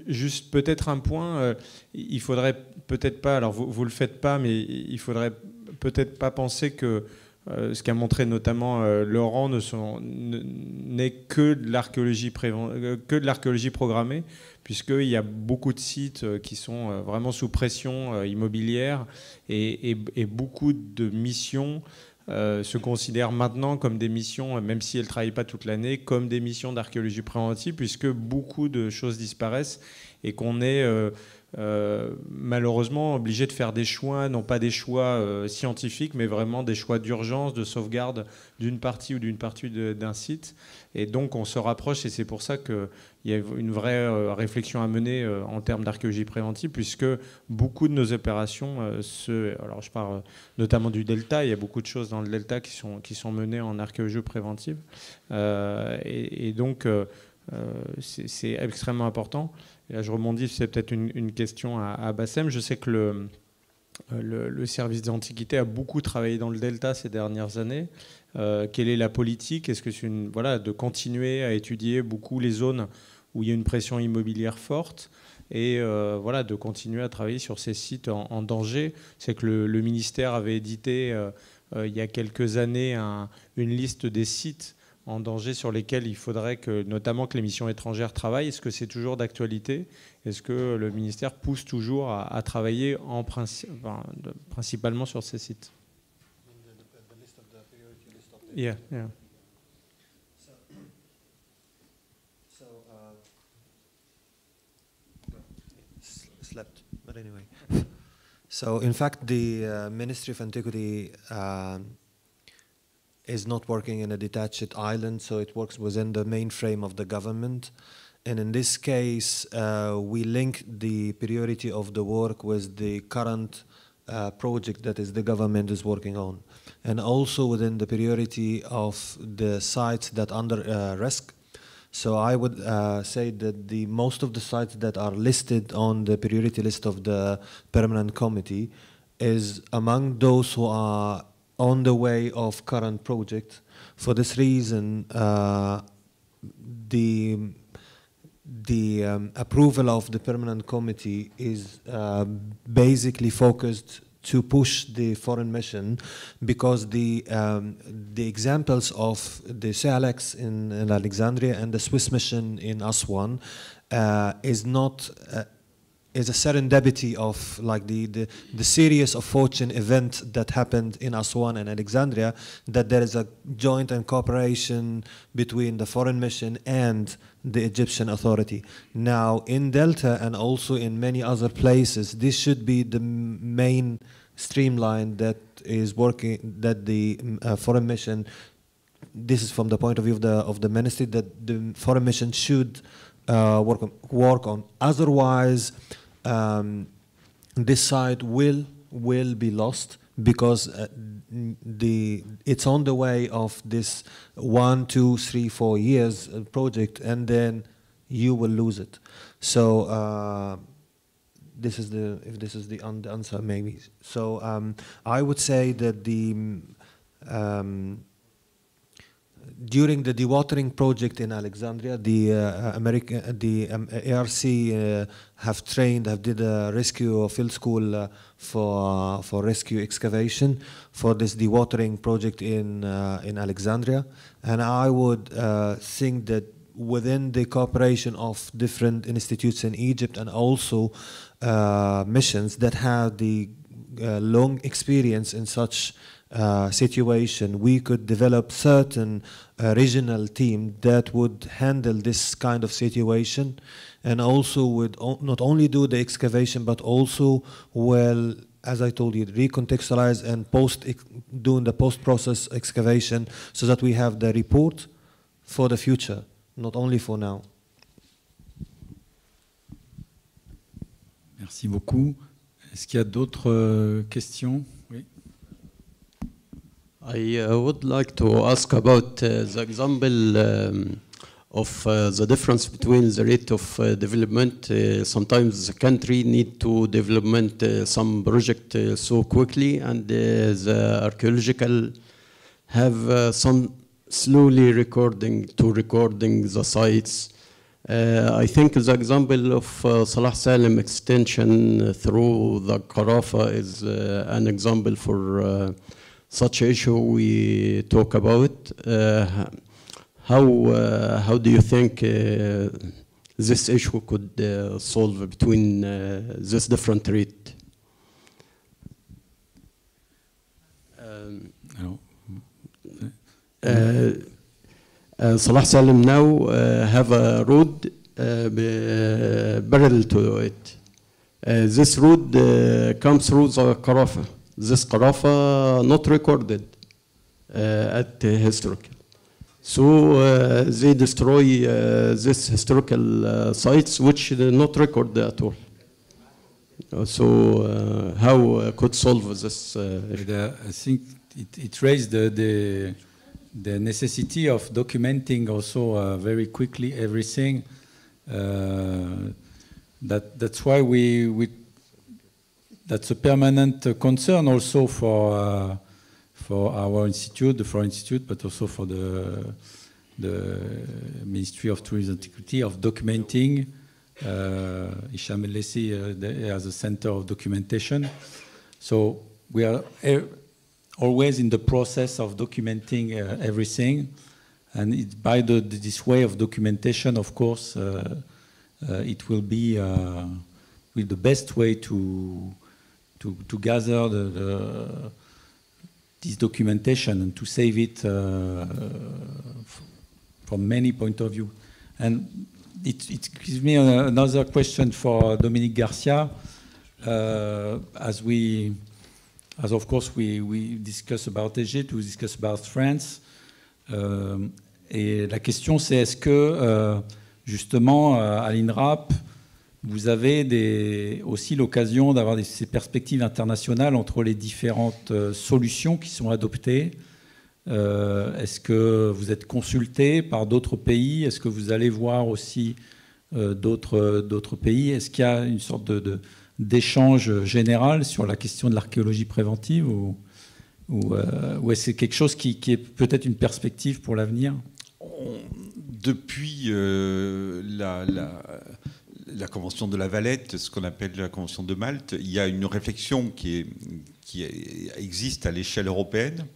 Juste peut-être un point, euh, il faudrait peut-être pas, alors vous ne le faites pas, mais il faudrait peut-être pas penser que ce qu'a montré notamment Laurent n'est que de l'archéologie que de l'archéologie programmée, puisqu'il y a beaucoup de sites qui sont vraiment sous pression immobilière et, et, beaucoup de missions euh, se considèrent maintenant comme des missions, même si elles ne travaillent pas toute l'année, comme des missions d'archéologie préventive, puisque beaucoup de choses disparaissent et qu'on est euh, euh, malheureusement obligés de faire des choix, non pas des choix euh, scientifiques, mais vraiment des choix d'urgence, de sauvegarde d'une partie ou d'une partie d'un site. Et donc on se rapproche, et c'est pour ça qu'il y a une vraie euh, réflexion à mener en termes d'archéologie préventive, puisque beaucoup de nos opérations, alors je parle notamment du delta, il y a beaucoup de choses dans le delta qui sont, qui sont menées en archéologie préventive. et, donc euh, c'est extrêmement important. Et là, je rebondis, c'est peut-être une, question à, Bassem. Je sais que le, euh, le, service des antiquités a beaucoup travaillé dans le Delta ces dernières années. Euh, quelle est la politique Est-ce que c'est une voilà de continuer à étudier beaucoup les zones où il y a une pression immobilière forte et voilà de continuer à travailler sur ces sites en, en danger C'est que le, ministère avait édité il y a quelques années une liste des sites en danger sur lesquels il faudrait que, notamment, que les missions étrangères travaillent Est-ce que c'est toujours d'actualité Est-ce que le ministère pousse toujours à, travailler principalement sur ces sites Yeah, yeah. but anyway. So, in fact, the uh, Ministry of Antiquity. Uh, is not working in a detached island, so it works within the mainframe of the government. And in this case, uh, we link the priority of the work with the current uh, project that is the government is working on, and also within the priority of the sites that under uh, risk. So I would uh, say that the most of the sites that are listed on the priority list of the permanent committee is among those who are on the way of current project. For this reason, uh, the the um, approval of the permanent committee is uh, basically focused to push the foreign mission because the um, the examples of the CLX in, in, Alexandria and the Swiss mission in Aswan uh, is not uh, is a serendipity of like the, the, the series of fortune event that happened in Aswan and Alexandria, that there is a joint and cooperation between the foreign mission and the Egyptian authority. Now, in Delta and also in many other places, this should be the main streamline that is working, that the uh, foreign mission, this is from the point of view of the, of the ministry, that the foreign mission should uh, work, on, work on. Otherwise, um, this site will will be lost because uh, the it's on the way of this one, two, three, four years uh, project, and then you will lose it. So uh, this is the if this is the answer maybe. So um, I would say that the um, during the dewatering project in Alexandria, the uh, uh, uh the um, uh, ARC uh, have trained, have did a rescue field school uh, for for rescue excavation for this dewatering project in in Alexandria, and I would think that within the cooperation of different institutes in Egypt and also missions that have the long experience in such uh, situation, we could develop certain uh, regional team that would handle this kind of situation, and also would not only do the excavation but also well, as I told you, recontextualize and post doing the post process excavation so that we have the report for the future, not only for now. Merci beaucoup. Est-ce qu'il y a d'autres euh, questions? I uh, would like to ask about uh, the example um, of uh, the difference between the rate of uh, development. Uh, sometimes the country need to develop uh, some project so quickly and the archaeological have some slowly recording to recording the sites. I think the example of Salah Salem extension through the Karafa is an example for such issue we talk about. Uh, how uh, how do you think uh, this issue could uh, solve between uh, this different rate? Um, uh, Salah Salim now uh, have a road parallel to it. this road comes through the Karafa this carafa not recorded uh, at historical. So uh, they destroy uh, this historical sites which not recorded at all. So how could solve this? I think it, it raised the, the the necessity of documenting also uh, very quickly everything. Uh, that that's why we we that's a permanent concern also for uh, for our institute, the Foreign Institute, but also for the the Ministry of Tourism and Antiquity of documenting. Uh, Isham El Lessi uh, as a center of documentation. So we are eh, always in the process of documenting uh, everything. And it, by the, this way of documentation, of course, uh, uh, it will be, uh, will be the best way to to, to gather this documentation and to save it uh, from many point of view. And it, it gives me another question for Dominique Garcia. Uh, as we, as of course we, we discuss about Egypt, we discuss about France. Um, et la question c'est est-ce que euh, justement à euh, l'INRAP, vous avez des, aussi l'occasion d'avoir ces perspectives internationales entre les différentes euh, solutions qui sont adoptées. Euh, est-ce que vous êtes consulté par d'autres pays Est-ce que vous allez voir aussi euh, d'autres pays Est-ce qu'il y a une sorte d'échange de, général sur la question de l'archéologie préventive ou, est-ce que quelque chose qui, est peut-être une perspective pour l'avenir Depuis la la Convention de la Valette, ce qu'on appelle la Convention de Malte, il y a une réflexion qui, est, qui existe à l'échelle européenne.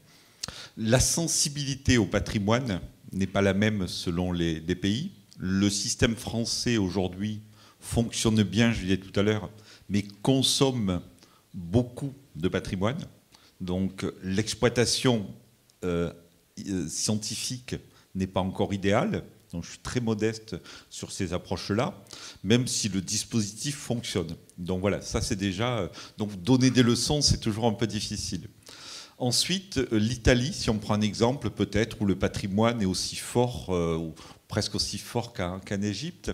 La sensibilité au patrimoine n'est pas la même selon les, pays. Le système français aujourd'hui fonctionne bien, je disais tout à l'heure, mais consomme beaucoup de patrimoine. Donc l'exploitation euh, scientifique n'est pas encore idéale. Donc je suis très modeste sur ces approches-là, même si le dispositif fonctionne. Donc voilà, ça c'est déjà... Euh, donc donner des leçons, c'est toujours un peu difficile. Ensuite, euh, l'Italie, si on prend un exemple peut-être, où le patrimoine est aussi fort, euh, ou presque aussi fort qu'en Égypte,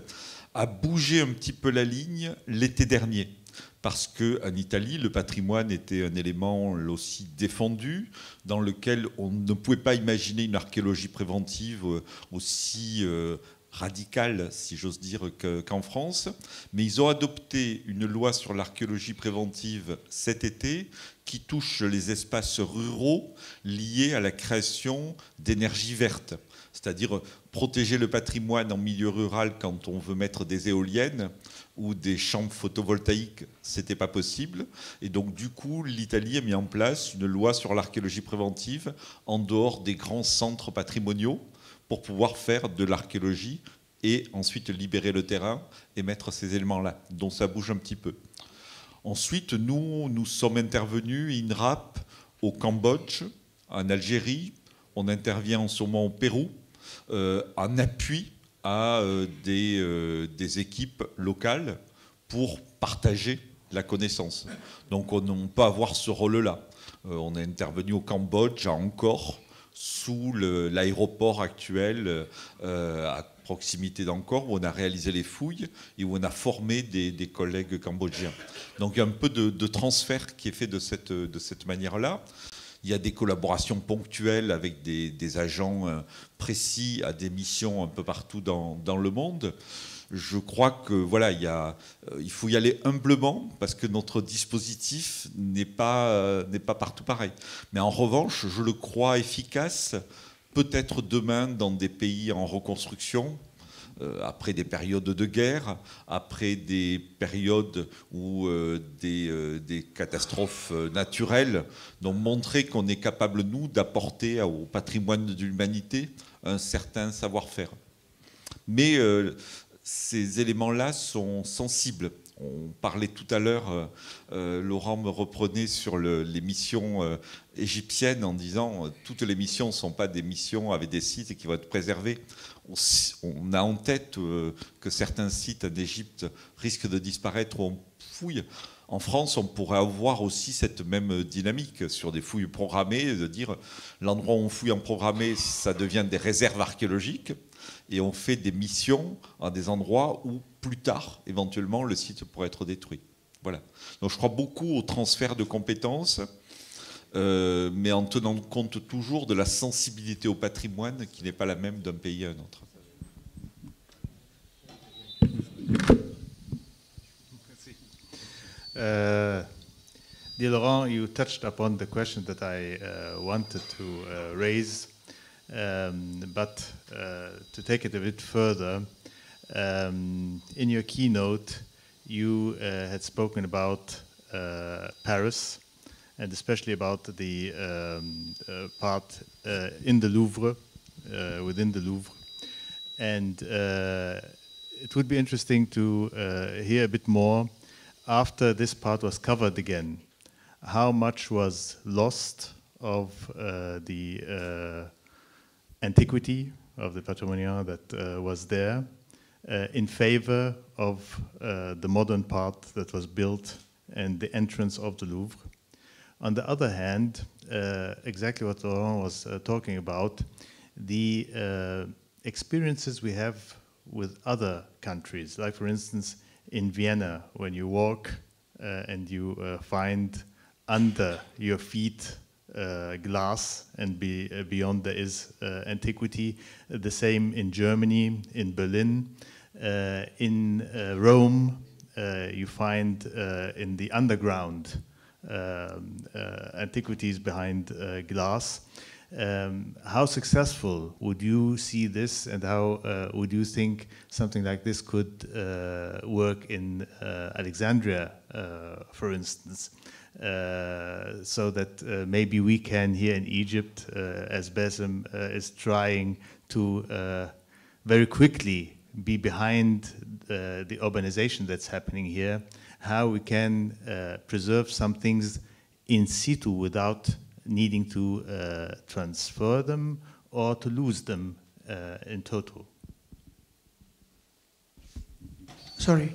a bougé un petit peu la ligne l'été dernier parce qu'en Italie, le patrimoine était un élément aussi défendu, dans lequel on ne pouvait pas imaginer une archéologie préventive euh, aussi euh, radicale, si j'ose dire, qu'en France. Mais ils ont adopté une loi sur l'archéologie préventive cet été qui touche les espaces ruraux liés à la création d'énergie verte c'est-à-dire euh, protéger le patrimoine en milieu rural quand on veut mettre des éoliennes ou des champs photovoltaïques, c'était pas possible. Et donc du coup, l'Italie a mis en place une loi sur l'archéologie préventive en dehors des grands centres patrimoniaux pour pouvoir faire de l'archéologie et ensuite libérer le terrain et mettre ces éléments-là, dont ça bouge un petit peu. Ensuite, nous, nous sommes intervenus in INRAP au Cambodge, en Algérie, on intervient en ce moment au Pérou, un euh, appui à euh, euh, des, équipes locales pour partager la connaissance. Donc on, peut avoir ce rôle-là. on est intervenu au Cambodge, à Angkor, sous l'aéroport actuel à proximité d'Angkor, où on a réalisé les fouilles et où on a formé des, collègues cambodgiens. Donc il y a un peu de, transfert qui est fait de cette manière-là. Il y a des collaborations ponctuelles avec des, agents euh, précis à des missions un peu partout dans, le monde je crois que voilà, euh, il, faut y aller humblement parce que notre dispositif n'est pas, euh, n'est pas partout pareil. Mais en revanche, je le crois efficace, peut-être demain dans des pays en reconstruction, euh, après des périodes de guerre, après des périodes où euh, euh, des, catastrophes naturelles, ont montré qu'on est capable, nous, d'apporter au patrimoine de l'humanité un certain savoir-faire. Mais ces éléments-là sont sensibles on parlait tout à l'heure, euh, euh, Laurent me reprenait sur les missions euh, égyptiennes en disant toutes les missions ne sont pas des missions avec des sites qui vont être préservés. On, a en tête que certains sites d'Égypte risquent de disparaître ou on fouille. En France, on pourrait avoir aussi cette même dynamique sur des fouilles programmées, de dire l'endroit où on fouille en programmé, ça devient des réserves archéologiques et on fait des missions à des endroits où plus tard, éventuellement, le site pourrait être détruit. Voilà. Donc je crois beaucoup au transfert de compétences, euh, mais en tenant compte toujours de la sensibilité au patrimoine qui n'est pas la même d'un pays à un autre. Euh, dear you touched upon question that I uh, wanted to uh, raise, um, but uh, to take Um, in your keynote, you uh, had spoken about uh, Paris and especially about the um, uh, part in the Louvre, within the Louvre. And it would be interesting to hear a bit more after this part was covered again, how much was lost of uh, the uh, antiquity of the patrimony that uh, was there, uh, in favor of uh, the modern part that was built and the entrance of the Louvre. On the other hand, uh, exactly what Laurent was talking about, the experiences we have with other countries, like for instance in Vienna, when you walk uh, and you uh, find under your feet uh, glass, and be, beyond there is antiquity. The same in Germany, in Berlin. Uh, in uh, Rome, uh, you find in the underground um, antiquities behind glass. Um, how successful would you see this, and how uh, would you think something like this could uh, work in uh, Alexandria, for instance, so that maybe we can here in Egypt, as Besem is trying to very quickly be behind uh, the urbanization that's happening here, how we can uh, preserve some things in situ without needing to uh, transfer them or to lose them uh, in total. Sorry,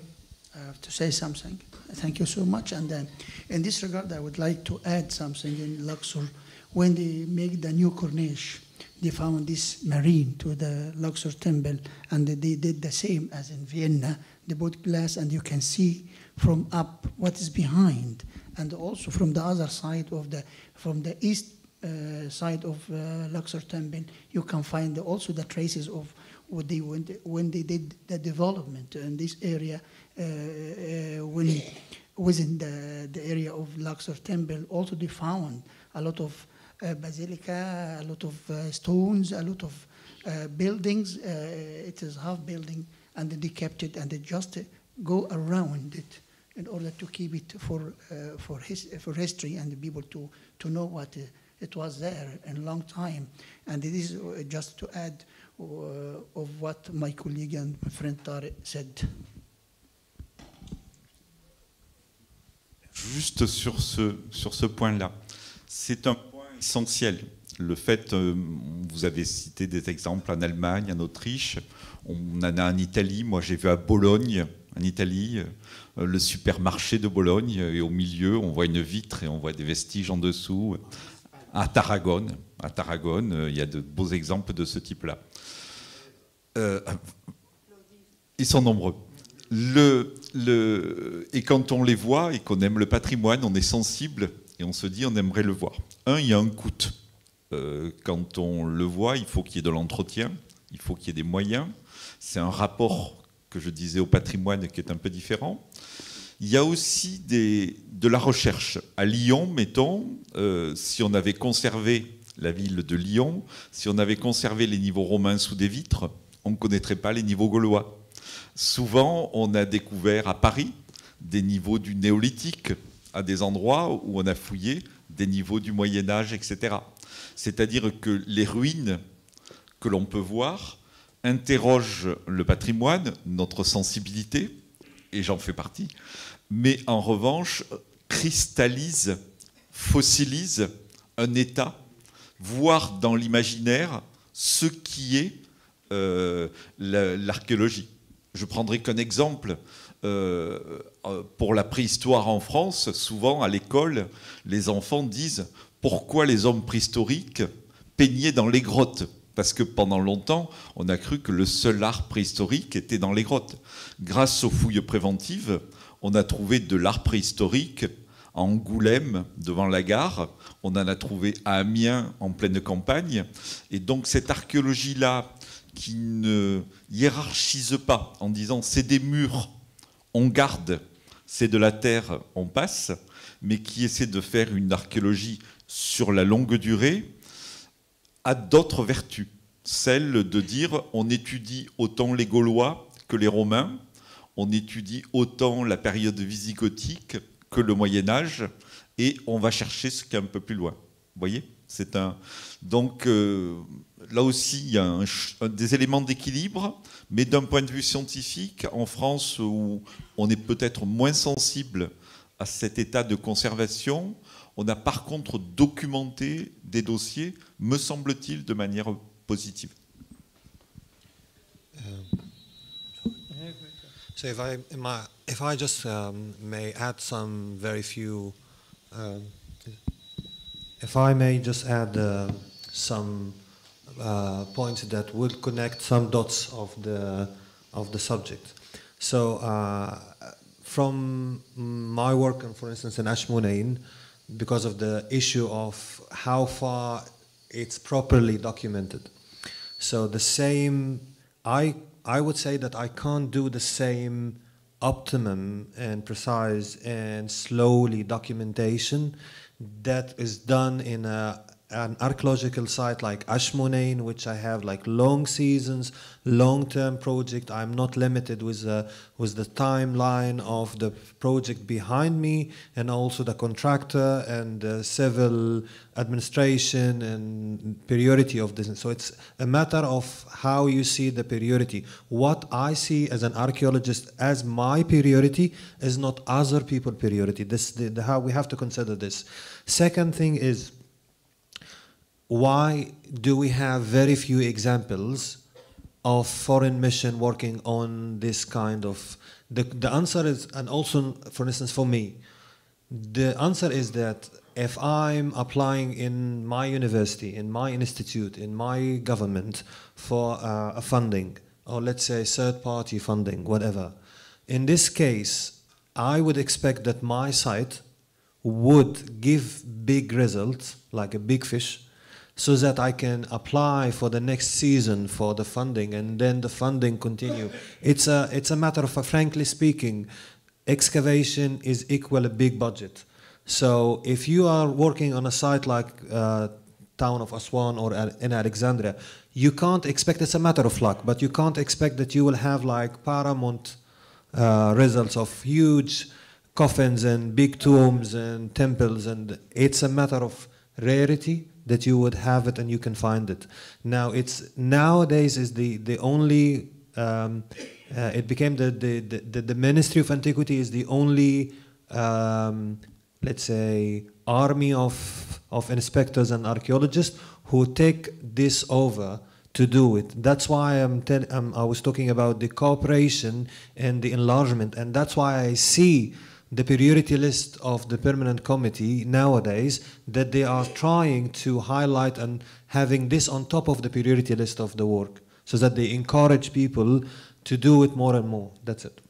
I have to say something. Thank you so much. And in this regard, I would like to add something in Luxor when they make the new Corniche they found this marine to the Luxor temple, and they did the same as in Vienna. They bought glass, and you can see from up what is behind, and also from the other side of the, from the east uh, side of uh, Luxor temple, you can find also the traces of what they went, when they did the development in this area, uh, uh when within the, the area of Luxor temple, also they found a lot of uh, basilica, a lot of uh, stones, a lot of uh, buildings. it is half building and they kept it and they just go around it in order to keep it for, for, his, for history and the people to, to know what it was there in a long time. And it is just to add of what my colleague and my friend Tare said. Juste sur ce, sur ce point-là, c'est un essentiel. Le fait, euh, vous avez cité des exemples en Allemagne, en Autriche, on en a en Italie, moi j'ai vu à Bologne, en Italie, euh, le supermarché de Bologne, et au milieu on voit une vitre et on voit des vestiges en dessous. Euh, à Tarragone, à Tarragone il y a de beaux exemples de ce type-là. ils sont nombreux. le, et quand on les voit et qu'on aime le patrimoine, on est sensible et on se dit on aimerait le voir. Un, il y a un coût. Euh, quand on le voit, il faut qu'il y ait de l'entretien, il faut qu'il y ait des moyens. C'est un rapport que je disais au patrimoine qui est un peu différent. Il y a aussi des, de la recherche. À Lyon, mettons, euh, si on avait conservé la ville de Lyon, si on avait conservé les niveaux romains sous des vitres, on ne connaîtrait pas les niveaux gaulois. Souvent, on a découvert à Paris des niveaux du néolithique, à des endroits où on a fouillé des niveaux du Moyen Âge, etc. C'est-à-dire que les ruines que l'on peut voir interrogent le patrimoine, notre sensibilité, et j'en fais partie, mais en revanche cristallisent, fossilisent un état, voire dans l'imaginaire ce qui est euh, l'archéologie. Je prendrai qu'un exemple. Euh, euh, pour la préhistoire en France, souvent à l'école, les enfants disent pourquoi les hommes préhistoriques peignaient dans les grottes parce que pendant longtemps, on a cru que le seul art préhistorique était dans les grottes. Grâce aux fouilles préventives, on a trouvé de l'art préhistorique à Angoulême, devant la gare, on en a trouvé à Amiens, en pleine campagne. Et donc cette archéologie-là, qui ne hiérarchise pas en disant c'est des murs, on garde, c'est de la terre, on passe, mais qui essaie de faire une archéologie sur la longue durée, a d'autres vertus. Celle de dire on étudie autant les Gaulois que les Romains, on étudie autant la période visigothique que le Moyen Âge, et on va chercher ce qui est un peu plus loin. Vous voyez C'est un... Donc... Euh, là aussi, il y a des éléments d'équilibre, mais d'un point de vue scientifique, en France, où on est peut-être moins sensible à cet état de conservation, on a par contre documenté des dossiers, me semble-t-il, de manière positive. Um, so if I, my if I just um, may add some Uh, points that will connect some dots of the of the subject. So uh, from my work, and for instance in Ashmunain, because of the issue of how far it's properly documented. So the same, I I would say that I can't do the same optimum and precise and slowly documentation that is done in a an archaeological site like Ashmonein, which I have like long seasons, long-term project. I'm not limited with the uh, with the timeline of the project behind me, and also the contractor and uh, civil administration and priority of this. So it's a matter of how you see the priority. What I see as an archaeologist as my priority is not other people priority. This the, the, how we have to consider this. Second thing is why do we have very few examples of foreign mission working on this kind of the, the answer is and also for instance for me the answer is that if i'm applying in my university in my institute in my government for uh, a funding or let's say third party funding whatever in this case i would expect that my site would give big results like a big fish so that I can apply for the next season for the funding and then the funding continue. It's a, it's a matter of, a, frankly speaking, excavation is equal a big budget. So if you are working on a site like uh, town of Aswan or in Alexandria, you can't expect, it's a matter of luck, but you can't expect that you will have like paramount uh, results of huge coffins and big tombs and temples and it's a matter of rarity that you would have it and you can find it. Now it's nowadays is the the only um, uh, it became the, the the, the Ministry of Antiquity is the only um, let's say army of of inspectors and archaeologists who take this over to do it. That's why I'm, telling. Um, I was talking about the cooperation and the enlargement, and that's why I see the priority list of the permanent committee nowadays that they are trying to highlight and having this on top of the priority list of the work so that they encourage people to do it more and more. That's it.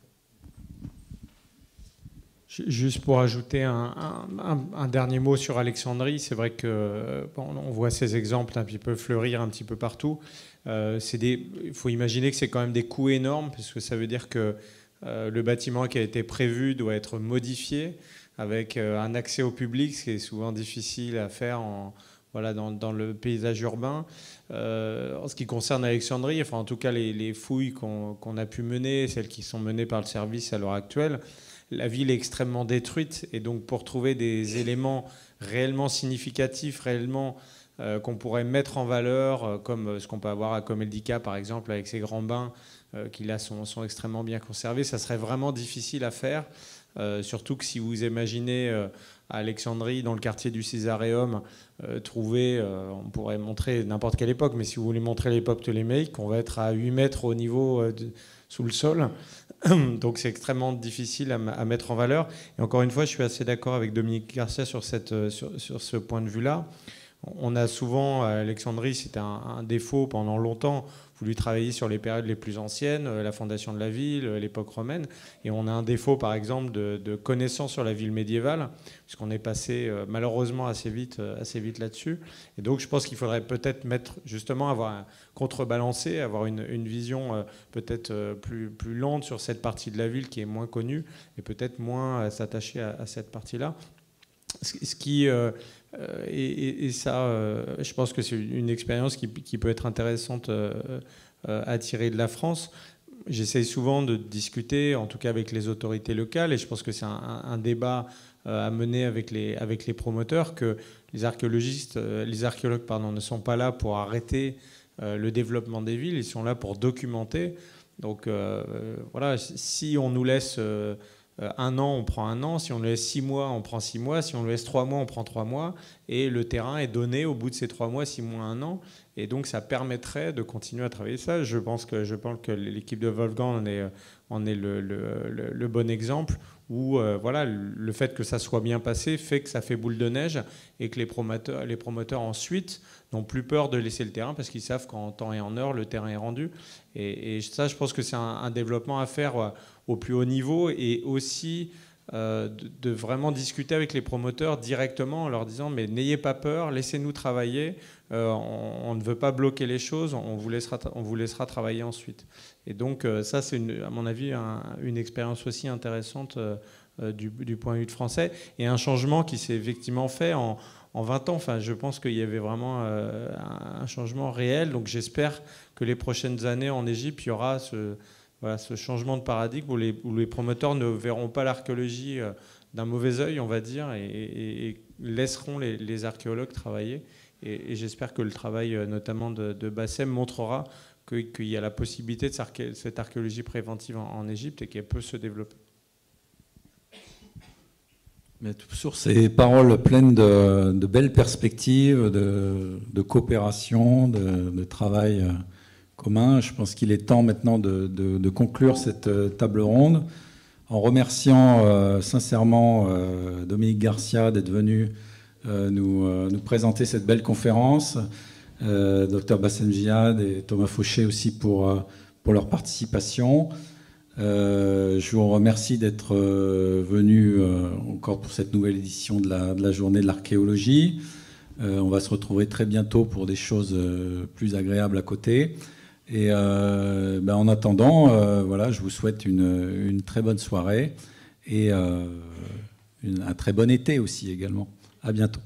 Juste pour ajouter un, un, un, dernier mot sur Alexandrie, c'est vrai que on voit ces exemples un petit peu fleurir un petit peu partout. Euh, il faut imaginer que c'est quand même des coûts énormes parce que ça veut dire que euh, le bâtiment qui a été prévu doit être modifié avec euh, un accès au public, ce qui est souvent difficile à faire voilà, dans, le paysage urbain. Euh, en ce qui concerne Alexandrie, enfin en tout cas les, fouilles qu'on a pu mener, celles qui sont menées par le service à l'heure actuelle, la ville est extrêmement détruite et donc pour trouver des éléments réellement significatifs, réellement qu'on pourrait mettre en valeur, comme ce qu'on peut avoir à Comeldica par exemple avec ses grands bains, euh, qui là sont, sont, extrêmement bien conservés. Ça serait vraiment difficile à faire, euh, surtout que si vous imaginez à euh, Alexandrie, dans le quartier du Césaréum, trouver, on pourrait montrer n'importe quelle époque, mais si vous voulez montrer l'époque ptolémaïque, on va être à 8 mètres au niveau sous le sol. Donc c'est extrêmement difficile à, mettre en valeur. Et encore une fois, je suis assez d'accord avec Dominique Garcia sur, ce point de vue-là. On a souvent, à Alexandrie, c'était un, défaut pendant longtemps, voulu travailler sur les périodes les plus anciennes, euh, la fondation de la ville, euh, l'époque romaine. Et on a un défaut, par exemple, de, de connaissance sur la ville médiévale, puisqu'on est passé euh, malheureusement assez vite, assez vite là-dessus. Et donc, je pense qu'il faudrait peut-être mettre, justement, avoir un contrebalancé, avoir une, vision peut-être plus, plus lente sur cette partie de la ville qui est moins connue et peut-être moins s'attacher à, cette partie-là. Ce qui, euh, et, ça, euh, je pense que c'est une expérience qui, peut être intéressante euh, à tirer de la France. J'essaie souvent de discuter, en tout cas avec les autorités locales, et je pense que c'est un, débat à mener avec les, avec les promoteurs, que les archéologistes, les archéologues pardon, ne sont pas là pour arrêter le développement des villes, ils sont là pour documenter. Donc voilà, si on nous laisse euh, un an, on prend un an. Si on le laisse six mois, on prend six mois. Si on le laisse trois mois, on prend trois mois. Et le terrain est donné au bout de ces trois mois, six mois, un an. Et donc, ça permettrait de continuer à travailler ça. Je pense que, je pense que l'équipe de Wolfgang en est, le, bon exemple où euh, voilà, le fait que ça soit bien passé fait que ça fait boule de neige et que les promoteurs ensuite n'ont plus peur de laisser le terrain parce qu'ils savent qu'en temps et en heure, le terrain est rendu. Et, ça, je pense que c'est un, développement à faire euh, au plus haut niveau et aussi euh, de, vraiment discuter avec les promoteurs directement en leur disant mais n'ayez pas peur, laissez-nous travailler, euh, on, ne veut pas bloquer les choses, on vous laissera, travailler ensuite. Et donc ça c'est à mon avis une expérience aussi intéressante du, du, point de vue de français et un changement qui s'est effectivement fait en, en 20 ans. Enfin, je pense qu'il y avait vraiment euh, un changement réel. Donc j'espère que les prochaines années en Égypte, il y aura ce, changement de paradigme où les, promoteurs ne verront pas l'archéologie euh, d'un mauvais œil, on va dire, et, laisseront les, archéologues travailler. Et, j'espère que le travail euh, notamment de, Bassem montrera qu'il y a la possibilité de cette archéologie préventive en Égypte et qu'elle peut se développer sur ces paroles pleines de, belles perspectives, de, coopération, de, travail euh, commun, je pense qu'il est temps maintenant de, conclure cette euh, table ronde en remerciant euh, sincèrement Dominique Garcia d'être venu nous, présenter cette belle conférence, Dr Bassem et Thomas Fauché aussi pour leur participation. Euh, je vous remercie d'être euh, venu euh, encore pour cette nouvelle édition de la, journée de l'archéologie. on va se retrouver très bientôt pour des choses plus agréables à côté. Et ben, en attendant, voilà, je vous souhaite une, très bonne soirée et un très bon été aussi également. À bientôt.